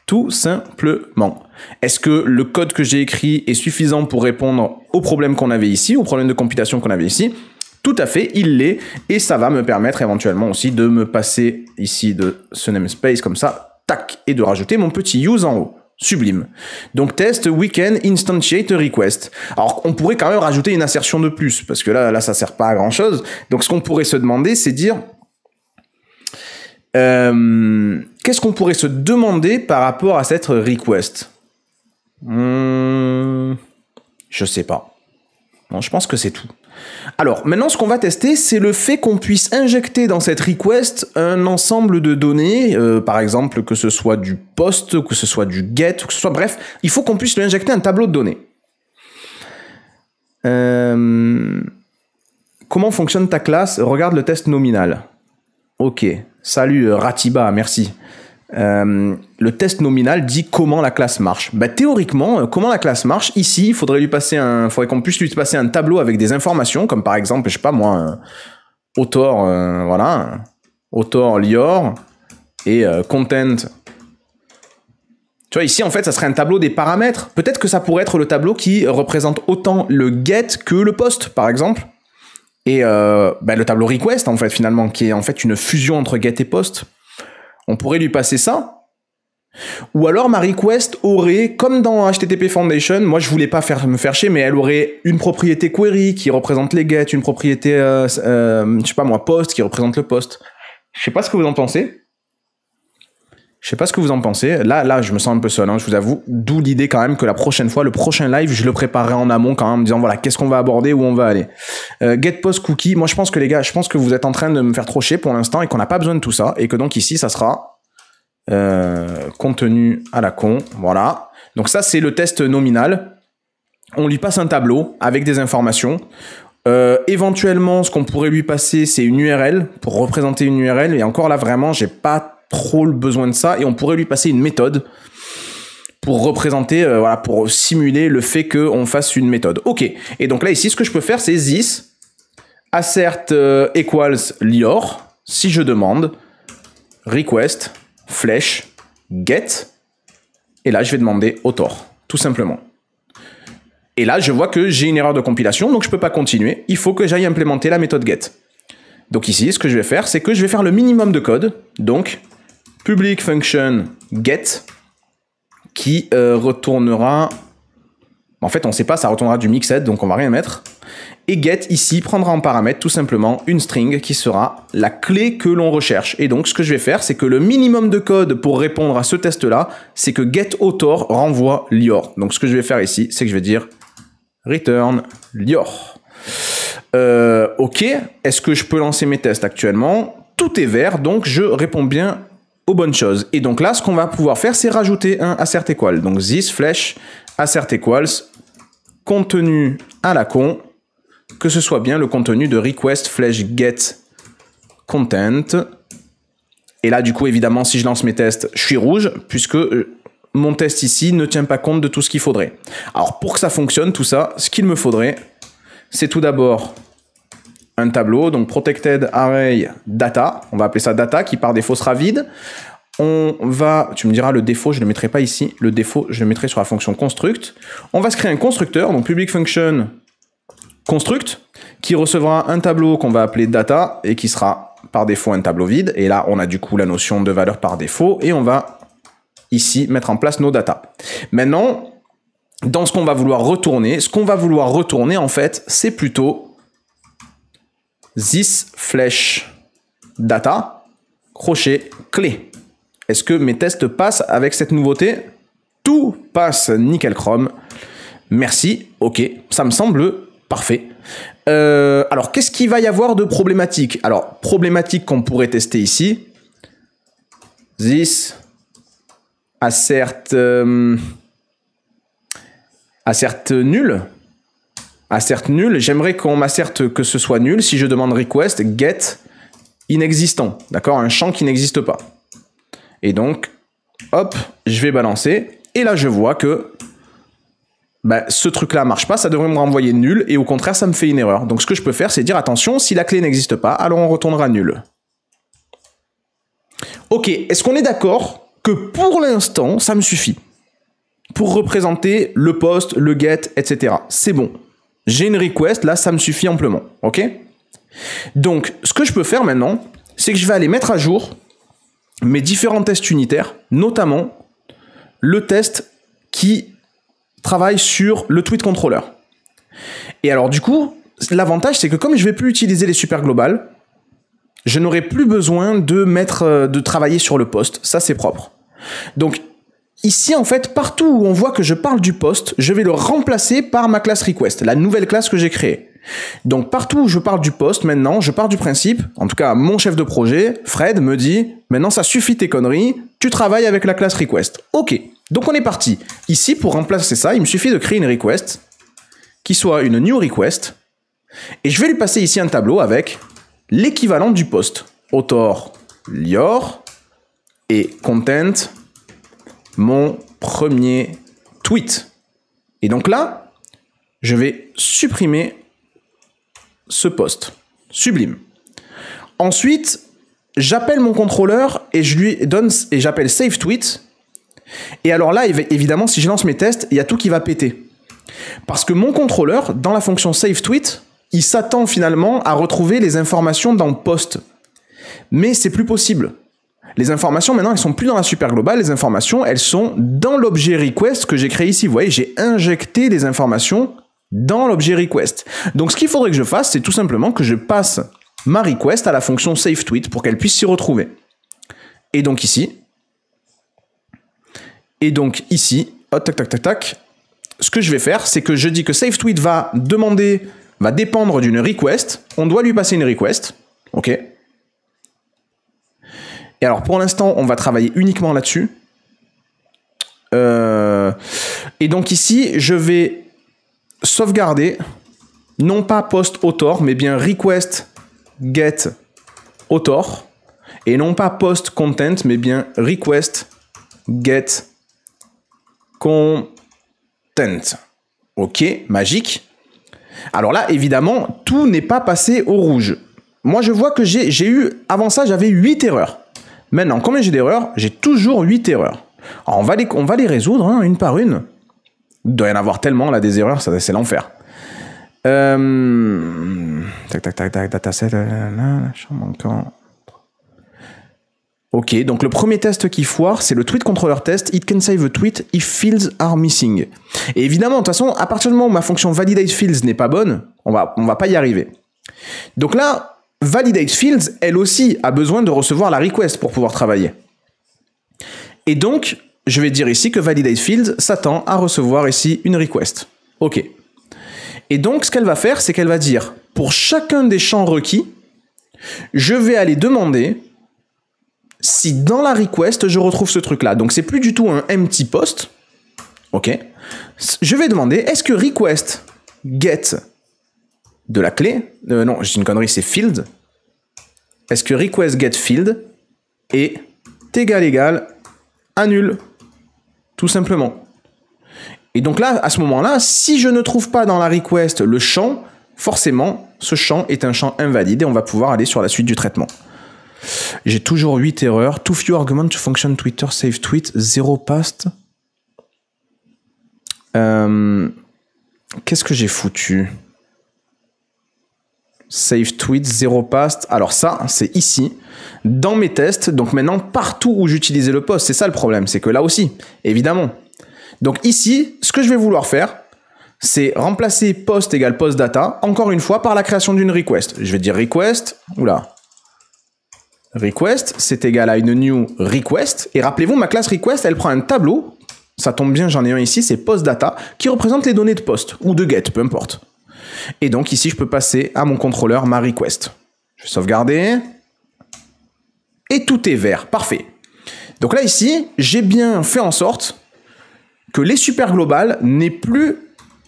Tout simplement. Est-ce que le code que j'ai écrit est suffisant pour répondre au problème qu'on avait ici, au problème de computation qu'on avait ici tout à fait, il l'est, et ça va me permettre éventuellement aussi de me passer ici de ce namespace comme ça, tac, et de rajouter mon petit use en haut. Sublime. Donc test weekend instantiate request. Alors on pourrait quand même rajouter une assertion de plus, parce que là, là ça sert pas à grand chose. Donc ce qu'on pourrait se demander, c'est dire... Euh, Qu'est-ce qu'on pourrait se demander par rapport à cette request Je hmm, Je sais pas. je pense que c'est tout. Alors, maintenant, ce qu'on va tester, c'est le fait qu'on puisse injecter dans cette request un ensemble de données, euh, par exemple, que ce soit du post, que ce soit du get, que ce soit, bref, il faut qu'on puisse lui injecter un tableau de données. Euh, comment fonctionne ta classe Regarde le test nominal. Ok, Salut euh, Ratiba, merci. Euh, le test nominal dit comment la classe marche. Bah, théoriquement, euh, comment la classe marche, ici, il faudrait lui passer un, faudrait qu'on puisse lui passer un tableau avec des informations, comme par exemple, je sais pas moi, auteur, voilà, auteur Lior et content. Tu vois, ici, en fait, ça serait un tableau des paramètres. Peut-être que ça pourrait être le tableau qui représente autant le get que le post, par exemple et bah, le tableau request en fait finalement qui est en fait une fusion entre get et post. On pourrait lui passer ça, ou alors ma request aurait, comme dans HTTP Foundation, moi je voulais pas faire, me faire chier, mais elle aurait une propriété query qui représente les get, une propriété, euh, euh, je sais pas moi, post qui représente le post. Je sais pas ce que vous en pensez. Je sais pas ce que vous en pensez. Là, là, je me sens un peu seul, hein, je vous avoue. D'où l'idée quand même que la prochaine fois, le prochain live, je le préparerai en amont quand même, en me disant voilà, qu'est-ce qu'on va aborder, où on va aller. Euh, get post cookie. Moi, je pense que les gars, je pense que vous êtes en train de me faire trop chier pour l'instant et qu'on n'a pas besoin de tout ça et que donc ici, ça sera euh, contenu à la con. Voilà. Donc ça, c'est le test nominal. On lui passe un tableau avec des informations. Euh, éventuellement, ce qu'on pourrait lui passer, c'est une URL pour représenter une URL. Et encore là, vraiment, j'ai pas trop besoin de ça et on pourrait lui passer une méthode pour représenter, euh, voilà, pour simuler le fait qu'on fasse une méthode. Ok, et donc là ici, ce que je peux faire, c'est this assert euh, equals lior, si je demande request flèche get, et là je vais demander author tout simplement. Et là, je vois que j'ai une erreur de compilation, donc je ne peux pas continuer. Il faut que j'aille implémenter la méthode get. Donc ici, ce que je vais faire, c'est que je vais faire le minimum de code. Donc, public function get qui euh, retournera. En fait, on sait pas, ça retournera du mixed, donc on va rien mettre. Et get ici prendra en paramètre tout simplement une string qui sera la clé que l'on recherche. Et donc ce que je vais faire, c'est que le minimum de code pour répondre à ce test-là, c'est que get autor renvoie Lior. Donc ce que je vais faire ici, c'est que je vais dire return Lior. Euh, ok, est-ce que je peux lancer mes tests actuellement Tout est vert, donc je réponds bien aux bonnes choses. Et donc là, ce qu'on va pouvoir faire, c'est rajouter un assert equal. Donc this flèche assert equals contenu à la con, que ce soit bien le contenu de request Flash get content. Et là, du coup, évidemment, si je lance mes tests, je suis rouge, puisque euh, mon test ici ne tient pas compte de tout ce qu'il faudrait. Alors, pour que ça fonctionne, tout ça, ce qu'il me faudrait, c'est tout d'abord un tableau, donc protected array data, on va appeler ça data, qui par défaut sera vide. On va, tu me diras le défaut, je ne le mettrai pas ici, le défaut, je le mettrai sur la fonction construct. On va se créer un constructeur, donc public function construct, qui recevra un tableau qu'on va appeler data et qui sera par défaut un tableau vide. Et là, on a du coup la notion de valeur par défaut et on va ici mettre en place nos data. Maintenant, dans ce qu'on va vouloir retourner, ce qu'on va vouloir retourner en fait, c'est plutôt this flèche data, crochet, clé. Est-ce que mes tests passent avec cette nouveauté Tout passe, nickel chrome. Merci, ok, ça me semble parfait. Euh, alors, qu'est-ce qu'il va y avoir de problématique Alors, problématique qu'on pourrait tester ici. This assert, euh, assert nul assert ah, nul. J'aimerais qu'on m'asserte que ce soit nul. Si je demande request, get inexistant, d'accord Un champ qui n'existe pas. Et donc, hop, je vais balancer. Et là, je vois que ben, ce truc-là ne marche pas, ça devrait me renvoyer nul, et au contraire, ça me fait une erreur. Donc ce que je peux faire, c'est dire, attention, si la clé n'existe pas, alors on retournera nul. Ok, est-ce qu'on est, est d'accord que pour l'instant, ça me suffit pour représenter le post, le get, etc. C'est bon. J'ai une request, là, ça me suffit amplement. OK Donc, ce que je peux faire maintenant, c'est que je vais aller mettre à jour mes différents tests unitaires, notamment le test qui travaille sur le tweet controller. Et alors, du coup, l'avantage, c'est que comme je vais plus utiliser les super globales, je n'aurai plus besoin de mettre, euh, de travailler sur le poste. Ça, c'est propre. Donc, Ici, en fait, partout où on voit que je parle du poste, je vais le remplacer par ma classe request, la nouvelle classe que j'ai créée. Donc partout où je parle du poste, maintenant, je pars du principe, en tout cas mon chef de projet, Fred, me dit, maintenant ça suffit tes conneries, tu travailles avec la classe request. Ok, donc on est parti. Ici, pour remplacer ça, il me suffit de créer une request, qui soit une new request, et je vais lui passer ici un tableau avec l'équivalent du poste. Autor, Lior, et content, mon premier tweet. Et donc là, je vais supprimer ce poste. Sublime. Ensuite, j'appelle mon contrôleur et je lui donne et j'appelle save tweet. Et alors là, évidemment, si je lance mes tests, il y a tout qui va péter. Parce que mon contrôleur, dans la fonction save tweet, il s'attend finalement à retrouver les informations dans post. Mais c'est plus possible. Les informations maintenant, elles sont plus dans la super globale, les informations, elles sont dans l'objet request que j'ai créé ici. Vous voyez, j'ai injecté des informations dans l'objet request. Donc ce qu'il faudrait que je fasse, c'est tout simplement que je passe ma request à la fonction saveTweet pour qu'elle puisse s'y retrouver. Et donc ici, et donc ici, tac tac tac tac, ce que je vais faire, c'est que je dis que save tweet va demander, va dépendre d'une request, on doit lui passer une request, ok et alors pour l'instant, on va travailler uniquement là-dessus. Euh, et donc ici, je vais sauvegarder, non pas post author, mais bien request get autor, et non pas post content, mais bien request get content. Ok, magique. Alors là, évidemment, tout n'est pas passé au rouge. Moi, je vois que j'ai eu, avant ça, j'avais 8 erreurs. Maintenant, combien j'ai d'erreurs J'ai toujours 8 erreurs. on, va les, va les résoudre hein, une par une. Il doit y en avoir tellement là des erreurs, c'est l'enfer. Euh, tac, tac, tac, tac, dataset, manquant. Ok, donc le premier test qui foire, c'est le tweet controller test. It can save a tweet if fields are missing. Et évidemment, de toute façon, à partir du moment où ma fonction validate fields n'est pas bonne, on va, on va pas y arriver. Donc là, Validate Fields, elle aussi, a besoin de recevoir la request pour pouvoir travailler. Et donc, je vais dire ici que Validate s'attend à recevoir ici une request. OK. Et donc, ce qu'elle va faire, c'est qu'elle va dire, pour chacun des champs requis, je vais aller demander si dans la request, je retrouve ce truc-là. Donc, c'est plus du tout un empty post. OK. Je vais demander, est-ce que request get de la clé. Euh, non, j'ai une connerie, c'est field. Est-ce que request get field est égal égal annule Tout simplement. Et donc là, à ce moment-là, si je ne trouve pas dans la request le champ, forcément, ce champ est un champ invalide et on va pouvoir aller sur la suite du traitement. J'ai toujours 8 erreurs. Too few arguments to function Twitter save tweet, 0 past. Euh, qu'est-ce que j'ai foutu Save tweet, zéro past. Alors ça, c'est ici, dans mes tests. Donc maintenant, partout où j'utilisais le post, c'est ça le problème. C'est que là aussi, évidemment. Donc ici, ce que je vais vouloir faire, c'est remplacer post égale post data, encore une fois, par la création d'une request. Je vais dire request, oula, request, c'est égal à une new request. Et rappelez-vous, ma classe request, elle prend un tableau. Ça tombe bien, j'en ai un ici, c'est post data, qui représente les données de post ou de get, peu importe. Et donc ici, je peux passer à mon contrôleur ma request. Je vais sauvegarder. Et tout est vert. Parfait. Donc là, ici, j'ai bien fait en sorte que les super globales n'aient plus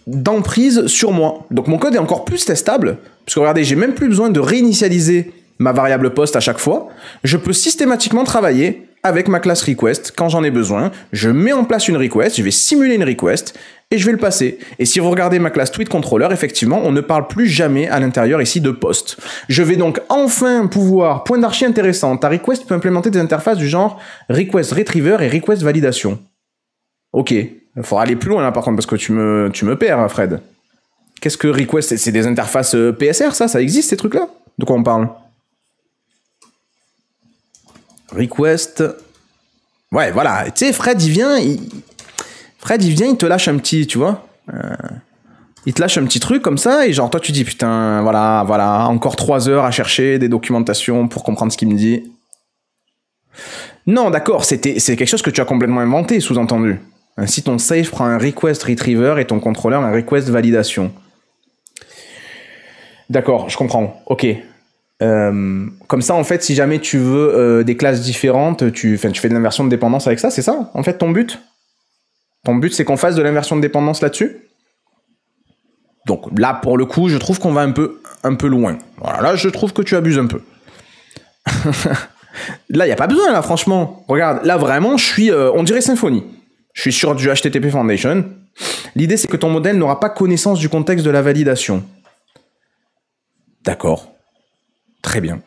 d'emprise sur moi. Donc mon code est encore plus testable, parce que regardez, j'ai même plus besoin de réinitialiser ma variable post à chaque fois. Je peux systématiquement travailler avec ma classe request quand j'en ai besoin. Je mets en place une request, je vais simuler une request, et je vais le passer. Et si vous regardez ma classe tweet controller, effectivement, on ne parle plus jamais à l'intérieur ici de post. Je vais donc enfin pouvoir, point d'archi intéressant, ta request peut implémenter des interfaces du genre request retriever et request validation. Ok, il faudra aller plus loin là par contre parce que tu me, tu me perds Fred. Qu'est-ce que request C'est des interfaces euh, PSR ça Ça existe ces trucs-là De quoi on parle Request... Ouais voilà, tu sais Fred il vient, il Fred, il vient, il te lâche un petit, tu vois. Euh, il te lâche un petit truc comme ça, et genre, toi, tu dis, putain, voilà, voilà, encore trois heures à chercher des documentations pour comprendre ce qu'il me dit. Non, d'accord, c'était, c'est quelque chose que tu as complètement inventé, sous-entendu. Hein, si ton safe prend un request retriever et ton contrôleur un request validation. D'accord, je comprends. Ok. Euh, comme ça, en fait, si jamais tu veux euh, des classes différentes, tu, tu fais de l'inversion de dépendance avec ça, c'est ça, en fait, ton but ton but, c'est qu'on fasse de l'inversion de dépendance là-dessus Donc là, pour le coup, je trouve qu'on va un peu, un peu loin. Voilà, là, je trouve que tu abuses un peu. là, il n'y a pas besoin, là, franchement. Regarde, là, vraiment, je suis, euh, on dirait Symfony. Je suis sur du HTTP Foundation. L'idée, c'est que ton modèle n'aura pas connaissance du contexte de la validation. D'accord. Très bien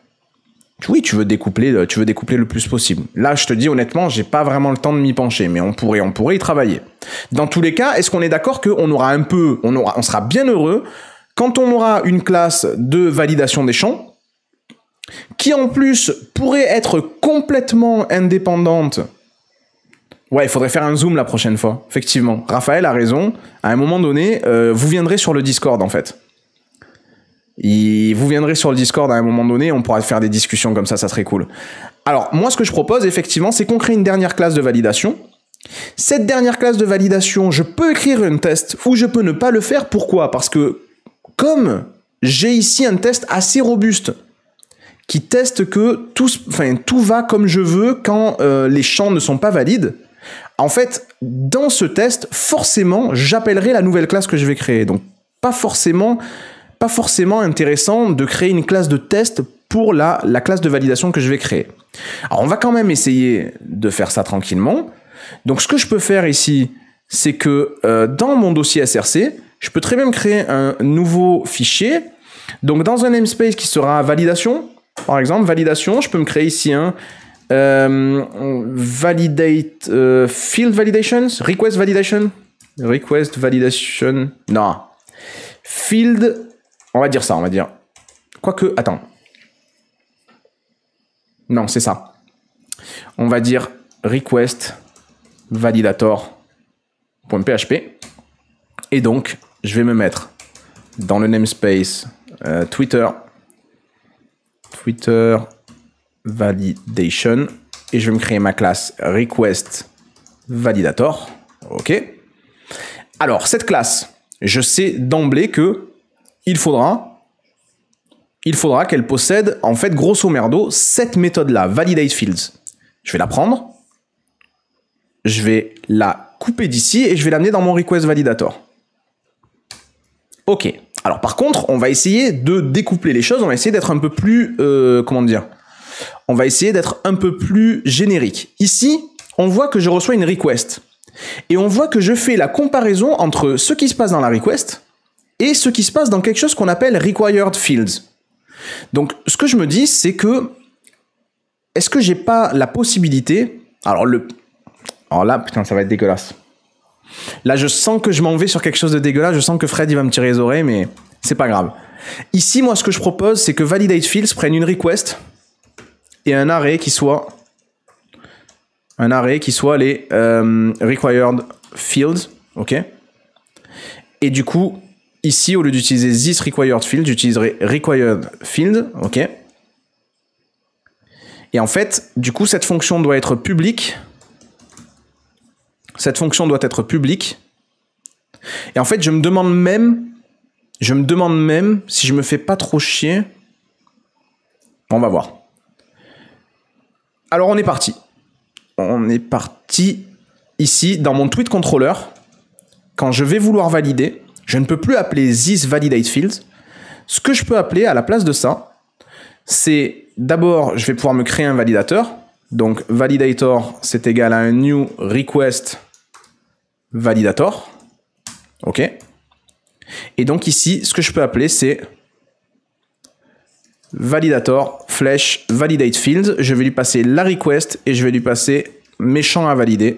oui, tu veux découpler, euh, tu veux découpler le plus possible. Là, je te dis honnêtement, j'ai pas vraiment le temps de m'y pencher, mais on pourrait, on pourrait y travailler. Dans tous les cas, est-ce qu'on est, d'accord qu'on aura un peu, on on sera bien heureux quand on aura une classe de validation des champs qui en plus pourrait être complètement indépendante. Ouais, il faudrait faire un zoom la prochaine fois, effectivement. Raphaël a raison. À un moment donné, euh, vous viendrez sur le Discord en fait vous viendrez sur le Discord à un moment donné, on pourra faire des discussions comme ça, ça serait cool. Alors, moi, ce que je propose, effectivement, c'est qu'on crée une dernière classe de validation. Cette dernière classe de validation, je peux écrire un test ou je peux ne pas le faire. Pourquoi Parce que, comme j'ai ici un test assez robuste, qui teste que tout, enfin, tout va comme je veux quand euh, les champs ne sont pas valides, en fait, dans ce test, forcément, j'appellerai la nouvelle classe que je vais créer. Donc, pas forcément forcément intéressant de créer une classe de test pour la, classe de validation que je vais créer. Alors on va quand même essayer de faire ça tranquillement. Donc ce que je peux faire ici, c'est que euh, dans mon dossier SRC, je peux très bien créer un nouveau fichier. Donc dans un namespace qui sera validation, par exemple, validation, je peux me créer ici un euh, validate euh, field validations, request validation, request validation, non, field on va dire ça, on va dire. Quoique, attends. Non, c'est ça. On va dire request validator.php. Et donc, je vais me mettre dans le namespace euh, Twitter. Twitter validation. Et je vais me créer ma classe request validator. OK. Alors, cette classe, je sais d'emblée que il faudra, il faudra qu'elle possède, en fait, grosso merdo, cette méthode-là, validate fields. Je vais la prendre, je vais la couper d'ici et je vais l'amener dans mon request validator. Ok. Alors par contre, on va essayer de découpler les choses, on va essayer d'être un peu plus, euh, comment dire, on va essayer d'être un peu plus générique. Ici, on voit que je reçois une request. Et on voit que je fais la comparaison entre ce qui se passe dans la request et ce qui se passe dans quelque chose qu'on appelle required fields. Donc ce que je me dis, c'est que est-ce que j'ai pas la possibilité Alors le, alors là, putain, ça va être dégueulasse. Là, je sens que je m'en vais sur quelque chose de dégueulasse. Je sens que Fred il va me tirer les oreilles, mais c'est pas grave. Ici, moi, ce que je propose, c'est que validate fields prenne une request et un arrêt qui soit un arrêt qui soit les euh, required fields, ok Et du coup, Ici, au lieu d'utiliser this required field, j'utiliserai required field, ok Et en fait, du coup, cette fonction doit être publique. Cette fonction doit être publique. Et en fait, je me demande même, je me demande même si je me fais pas trop chier. On va voir. Alors on est parti. On est parti ici dans mon tweet controller. Quand je vais vouloir valider, je ne peux plus appeler this validate fields. Ce que je peux appeler à la place de ça, c'est d'abord, je vais pouvoir me créer un validateur. Donc validator, c'est égal à un new request validator. OK Et donc ici, ce que je peux appeler, c'est validator flèche validate field. Je vais lui passer la request et je vais lui passer mes champs à valider.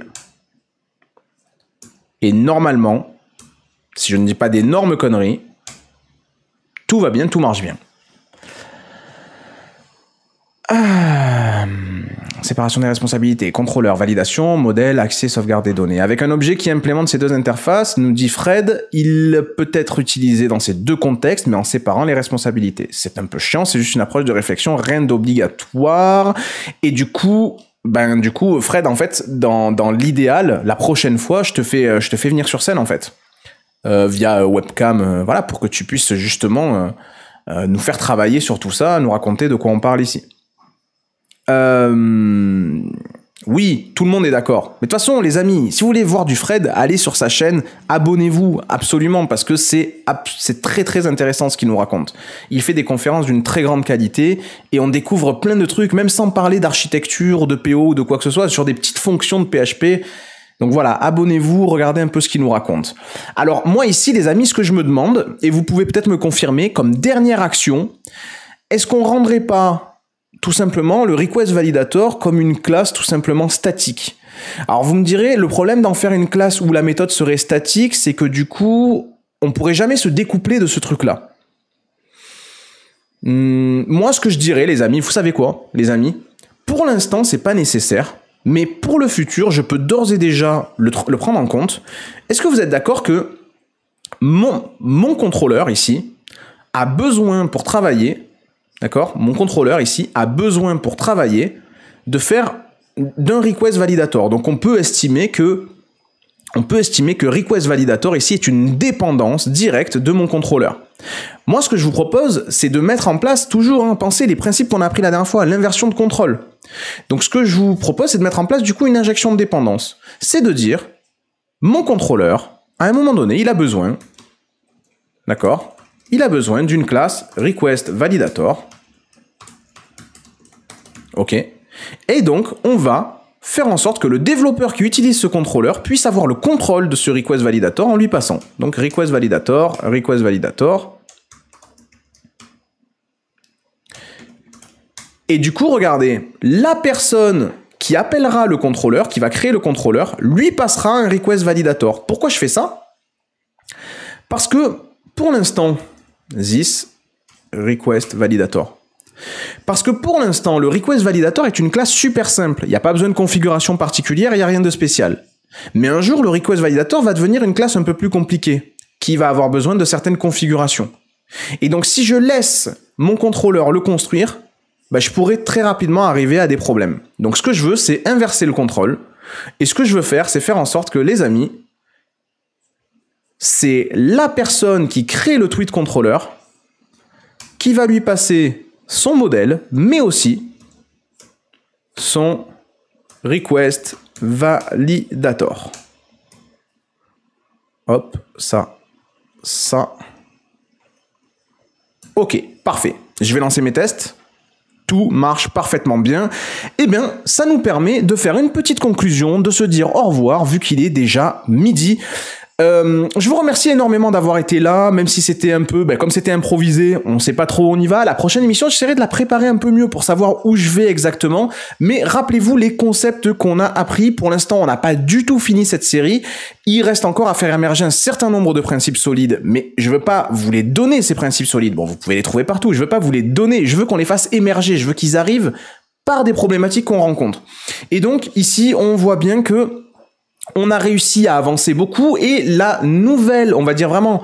Et normalement, si je ne dis pas d'énormes conneries, tout va bien, tout marche bien. Euh, séparation des responsabilités, contrôleur, validation, modèle, accès, sauvegarde des données. Avec un objet qui implémente ces deux interfaces, nous dit Fred, il peut être utilisé dans ces deux contextes, mais en séparant les responsabilités. C'est un peu chiant, c'est juste une approche de réflexion, rien d'obligatoire. Et du coup, ben du coup, Fred, en fait, dans, dans l'idéal, la prochaine fois, je te fais, euh, je te fais venir sur scène, en fait. Euh, via euh, webcam, euh, voilà, pour que tu puisses justement nous faire travailler sur tout ça, nous raconter de quoi on parle ici. Oui, tout le monde est d'accord. Mais de toute façon, les amis, si vous voulez voir du Fred, allez sur sa chaîne, abonnez-vous absolument parce que c'est c'est très très intéressant ce qu'il nous raconte. Il fait des conférences d'une très grande qualité et on découvre plein de trucs, même sans parler d'architecture, de PO de quoi que ce soit, sur des petites fonctions de PHP. Donc voilà, abonnez-vous, regardez un peu ce qu'il nous raconte. Alors moi ici, les amis, ce que je me demande, et vous pouvez peut-être me confirmer, comme dernière action, est-ce qu'on rendrait pas tout simplement le request validator comme une classe tout simplement statique alors vous me direz, le problème d'en faire une classe où la méthode serait statique, c'est que du coup, on pourrait jamais se découpler de ce truc-là. Hmm, moi, ce que je dirais, les amis, vous savez quoi, les amis Pour l'instant, c'est pas nécessaire mais pour le futur, je peux d'ores et déjà le, prendre en compte. Est-ce que vous êtes d'accord que mon, mon contrôleur ici a besoin pour travailler, d'accord Mon contrôleur ici a besoin pour travailler de faire d'un request validator. Donc on peut estimer que on peut estimer que request validator ici est une dépendance directe de mon contrôleur. Moi, ce que je vous propose, c'est de mettre en place toujours, hein, pensez penser les principes qu'on a appris la dernière fois, l'inversion de contrôle. Donc, ce que je vous propose, c'est de mettre en place du coup une injection de dépendance. C'est de dire, mon contrôleur, à un moment donné, il a besoin, d'accord Il a besoin d'une classe request validator. Ok Et donc, on va faire en sorte que le développeur qui utilise ce contrôleur puisse avoir le contrôle de ce request validator en lui passant. Donc request validator, request validator. Et du coup, regardez, la personne qui appellera le contrôleur, qui va créer le contrôleur, lui passera un request validator. Pourquoi je fais ça Parce que pour l'instant, this request validator, parce que pour l'instant, le request validator est une classe super simple. Il n'y a pas besoin de configuration particulière, il n'y a rien de spécial. Mais un jour, le request validator va devenir une classe un peu plus compliquée, qui va avoir besoin de certaines configurations. Et donc, si je laisse mon contrôleur le construire, bah, je pourrais très rapidement arriver à des problèmes. Donc, ce que je veux, c'est inverser le contrôle. Et ce que je veux faire, c'est faire en sorte que les amis, c'est la personne qui crée le tweet contrôleur qui va lui passer son modèle, mais aussi son request validator. Hop, ça, ça. Ok, parfait. Je vais lancer mes tests. Tout marche parfaitement bien. Eh bien, ça nous permet de faire une petite conclusion, de se dire au revoir, vu qu'il est déjà midi. Euh, je vous remercie énormément d'avoir été là, même si c'était un peu, ben, comme c'était improvisé, on sait pas trop où on y va. La prochaine émission, j'essaierai de la préparer un peu mieux pour savoir où je vais exactement. Mais rappelez-vous les concepts qu'on a appris. Pour l'instant, on n'a pas du tout fini cette série. Il reste encore à faire émerger un certain nombre de principes solides, mais je veux pas vous les donner ces principes solides. Bon, vous pouvez les trouver partout. Je veux pas vous les donner. Je veux qu'on les fasse émerger. Je veux qu'ils arrivent par des problématiques qu'on rencontre. Et donc ici, on voit bien que on a réussi à avancer beaucoup et la nouvelle, on va dire vraiment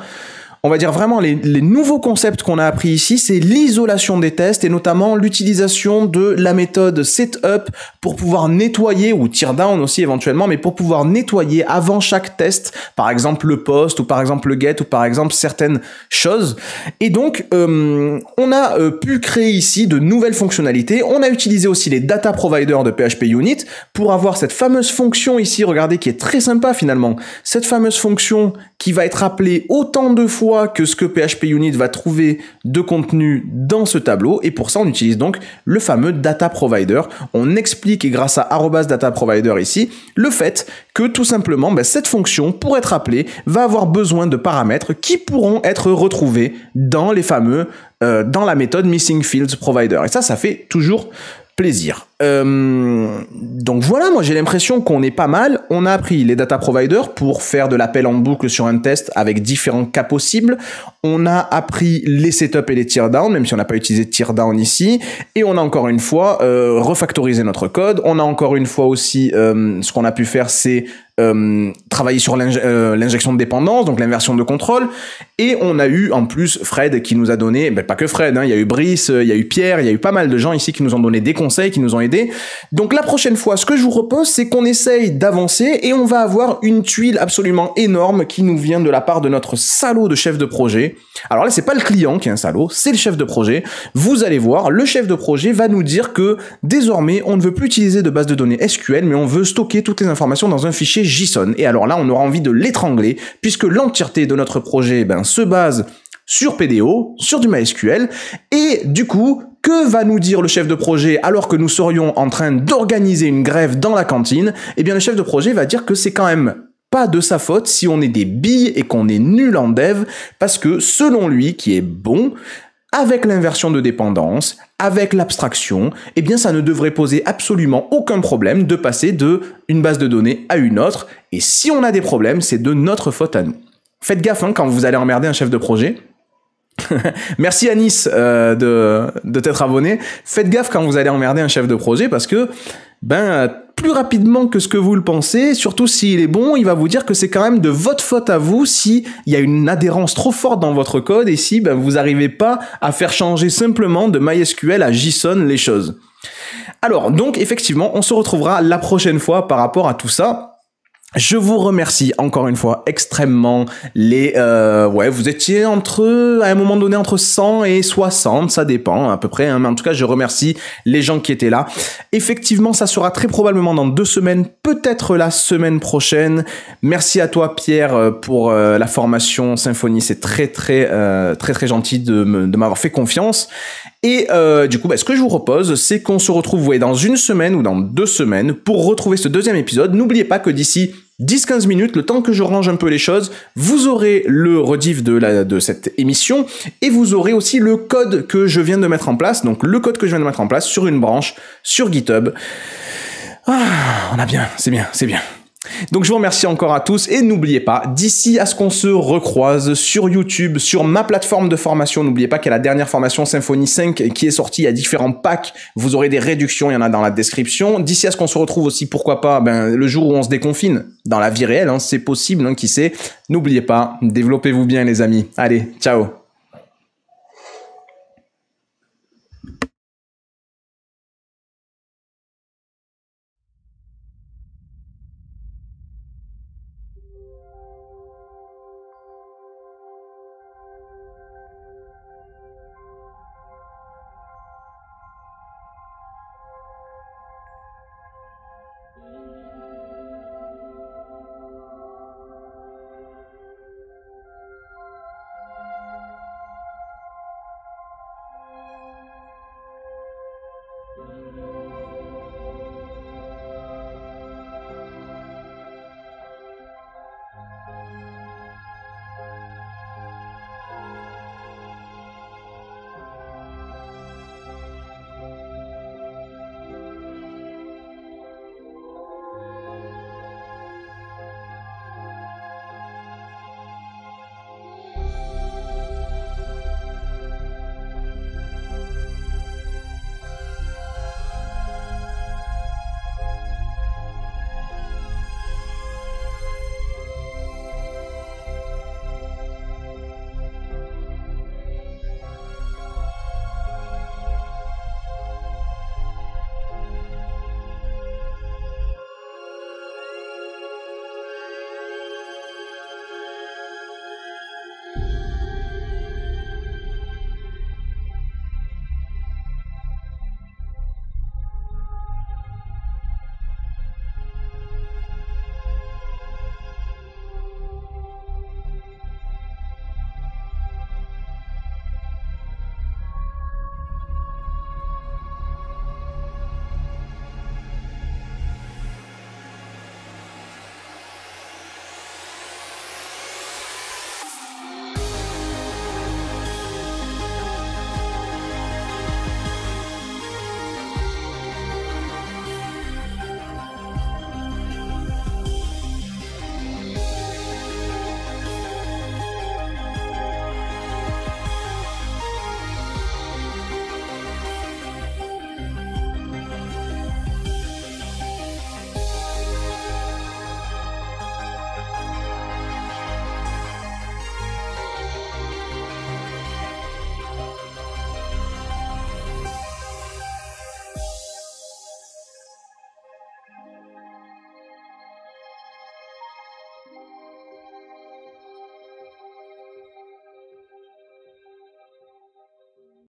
on va dire vraiment les, nouveaux concepts qu'on a appris ici, c'est l'isolation des tests et notamment l'utilisation de la méthode setup pour pouvoir nettoyer ou teardown aussi éventuellement, mais pour pouvoir nettoyer avant chaque test, par exemple le post ou par exemple le get ou par exemple certaines choses. Et donc, euh, on a euh, pu créer ici de nouvelles fonctionnalités. On a utilisé aussi les data providers de PHP Unit pour avoir cette fameuse fonction ici, regardez, qui est très sympa finalement. Cette fameuse fonction qui va être appelé autant de fois que ce que PHP Unit va trouver de contenu dans ce tableau. Et pour ça, on utilise donc le fameux data provider. On explique, et grâce à arrobas data provider ici, le fait que tout simplement, ben, cette fonction, pour être appelée, va avoir besoin de paramètres qui pourront être retrouvés dans les fameux, euh, dans la méthode missing fields provider. Et ça, ça fait toujours plaisir. Euh, donc voilà, moi j'ai l'impression qu'on est pas mal. On a appris les data providers pour faire de l'appel en boucle sur un test avec différents cas possibles. On a appris les setups et les teardowns, même si on n'a pas utilisé teardown ici. Et on a encore une fois euh, refactorisé notre code. On a encore une fois aussi euh, ce qu'on a pu faire, c'est travailler sur l'injection de dépendance, donc l'inversion de contrôle. Et on a eu en plus Fred qui nous a donné, ben, pas que Fred, hein, il y a eu Brice, il y a eu Pierre, il y a eu pas mal de gens ici qui nous ont donné des conseils, qui nous ont aidé donc la prochaine fois, ce que je vous propose, c'est qu'on essaye d'avancer et on va avoir une tuile absolument énorme qui nous vient de la part de notre salaud de chef de projet. Alors là, c'est pas le client qui est un salaud, c'est le chef de projet. Vous allez voir, le chef de projet va nous dire que désormais, on ne veut plus utiliser de base de données SQL, mais on veut stocker toutes les informations dans un fichier JSON. Et alors là, on aura envie de l'étrangler puisque l'entièreté de notre projet ben, se base sur PDO, sur du MySQL, et du coup, que va nous dire le chef de projet alors que nous serions en train d'organiser une grève dans la cantine Eh bien, le chef de projet va dire que c'est quand même pas de sa faute si on est des billes et qu'on est nul en dev, parce que selon lui, qui est bon, avec l'inversion de dépendance, avec l'abstraction, eh bien ça ne devrait poser absolument aucun problème de passer de une base de données à une autre, et si on a des problèmes, c'est de notre faute à nous. Faites gaffe hein, quand vous allez emmerder un chef de projet, Merci Anis euh, de, de t'être abonné. Faites gaffe quand vous allez emmerder un chef de projet parce que ben euh, plus rapidement que ce que vous le pensez, surtout s'il est bon, il va vous dire que c'est quand même de votre faute à vous si il y a une adhérence trop forte dans votre code et si ben, vous n'arrivez pas à faire changer simplement de MySQL à JSON les choses. Alors donc effectivement, on se retrouvera la prochaine fois par rapport à tout ça. Je vous remercie encore une fois extrêmement les euh, ouais vous étiez entre à un moment donné entre 100 et 60 ça dépend à peu près hein, mais en tout cas je remercie les gens qui étaient là effectivement ça sera très probablement dans deux semaines peut-être la semaine prochaine merci à toi Pierre euh, pour euh, la formation symphonie c'est très très très très gentil de m'avoir fait confiance et euh, du coup, bah, ce que je vous propose, c'est qu'on se retrouve dans une semaine ou dans deux semaines pour retrouver ce deuxième épisode. N'oubliez pas que d'ici 10-15 minutes, le temps que je range un peu les choses, vous aurez le rediff de, la, de cette émission et vous aurez aussi le code que je viens de mettre en place, donc le code que je viens de mettre en place sur une branche, sur GitHub. Ah, on a bien, c'est bien, c'est bien. Donc je vous remercie encore à tous et n'oubliez pas, d'ici à ce qu'on se recroise sur YouTube, sur ma plateforme de formation, n'oubliez pas qu'à la dernière formation Symphonie 5 qui est sortie à différents packs, vous aurez des réductions, il y en a dans la description. D'ici à ce qu'on se retrouve aussi, pourquoi pas, ben, le jour où on se déconfine, dans la vie réelle, hein, c'est possible, hein, qui sait. N'oubliez pas, développez-vous bien les amis. Allez, ciao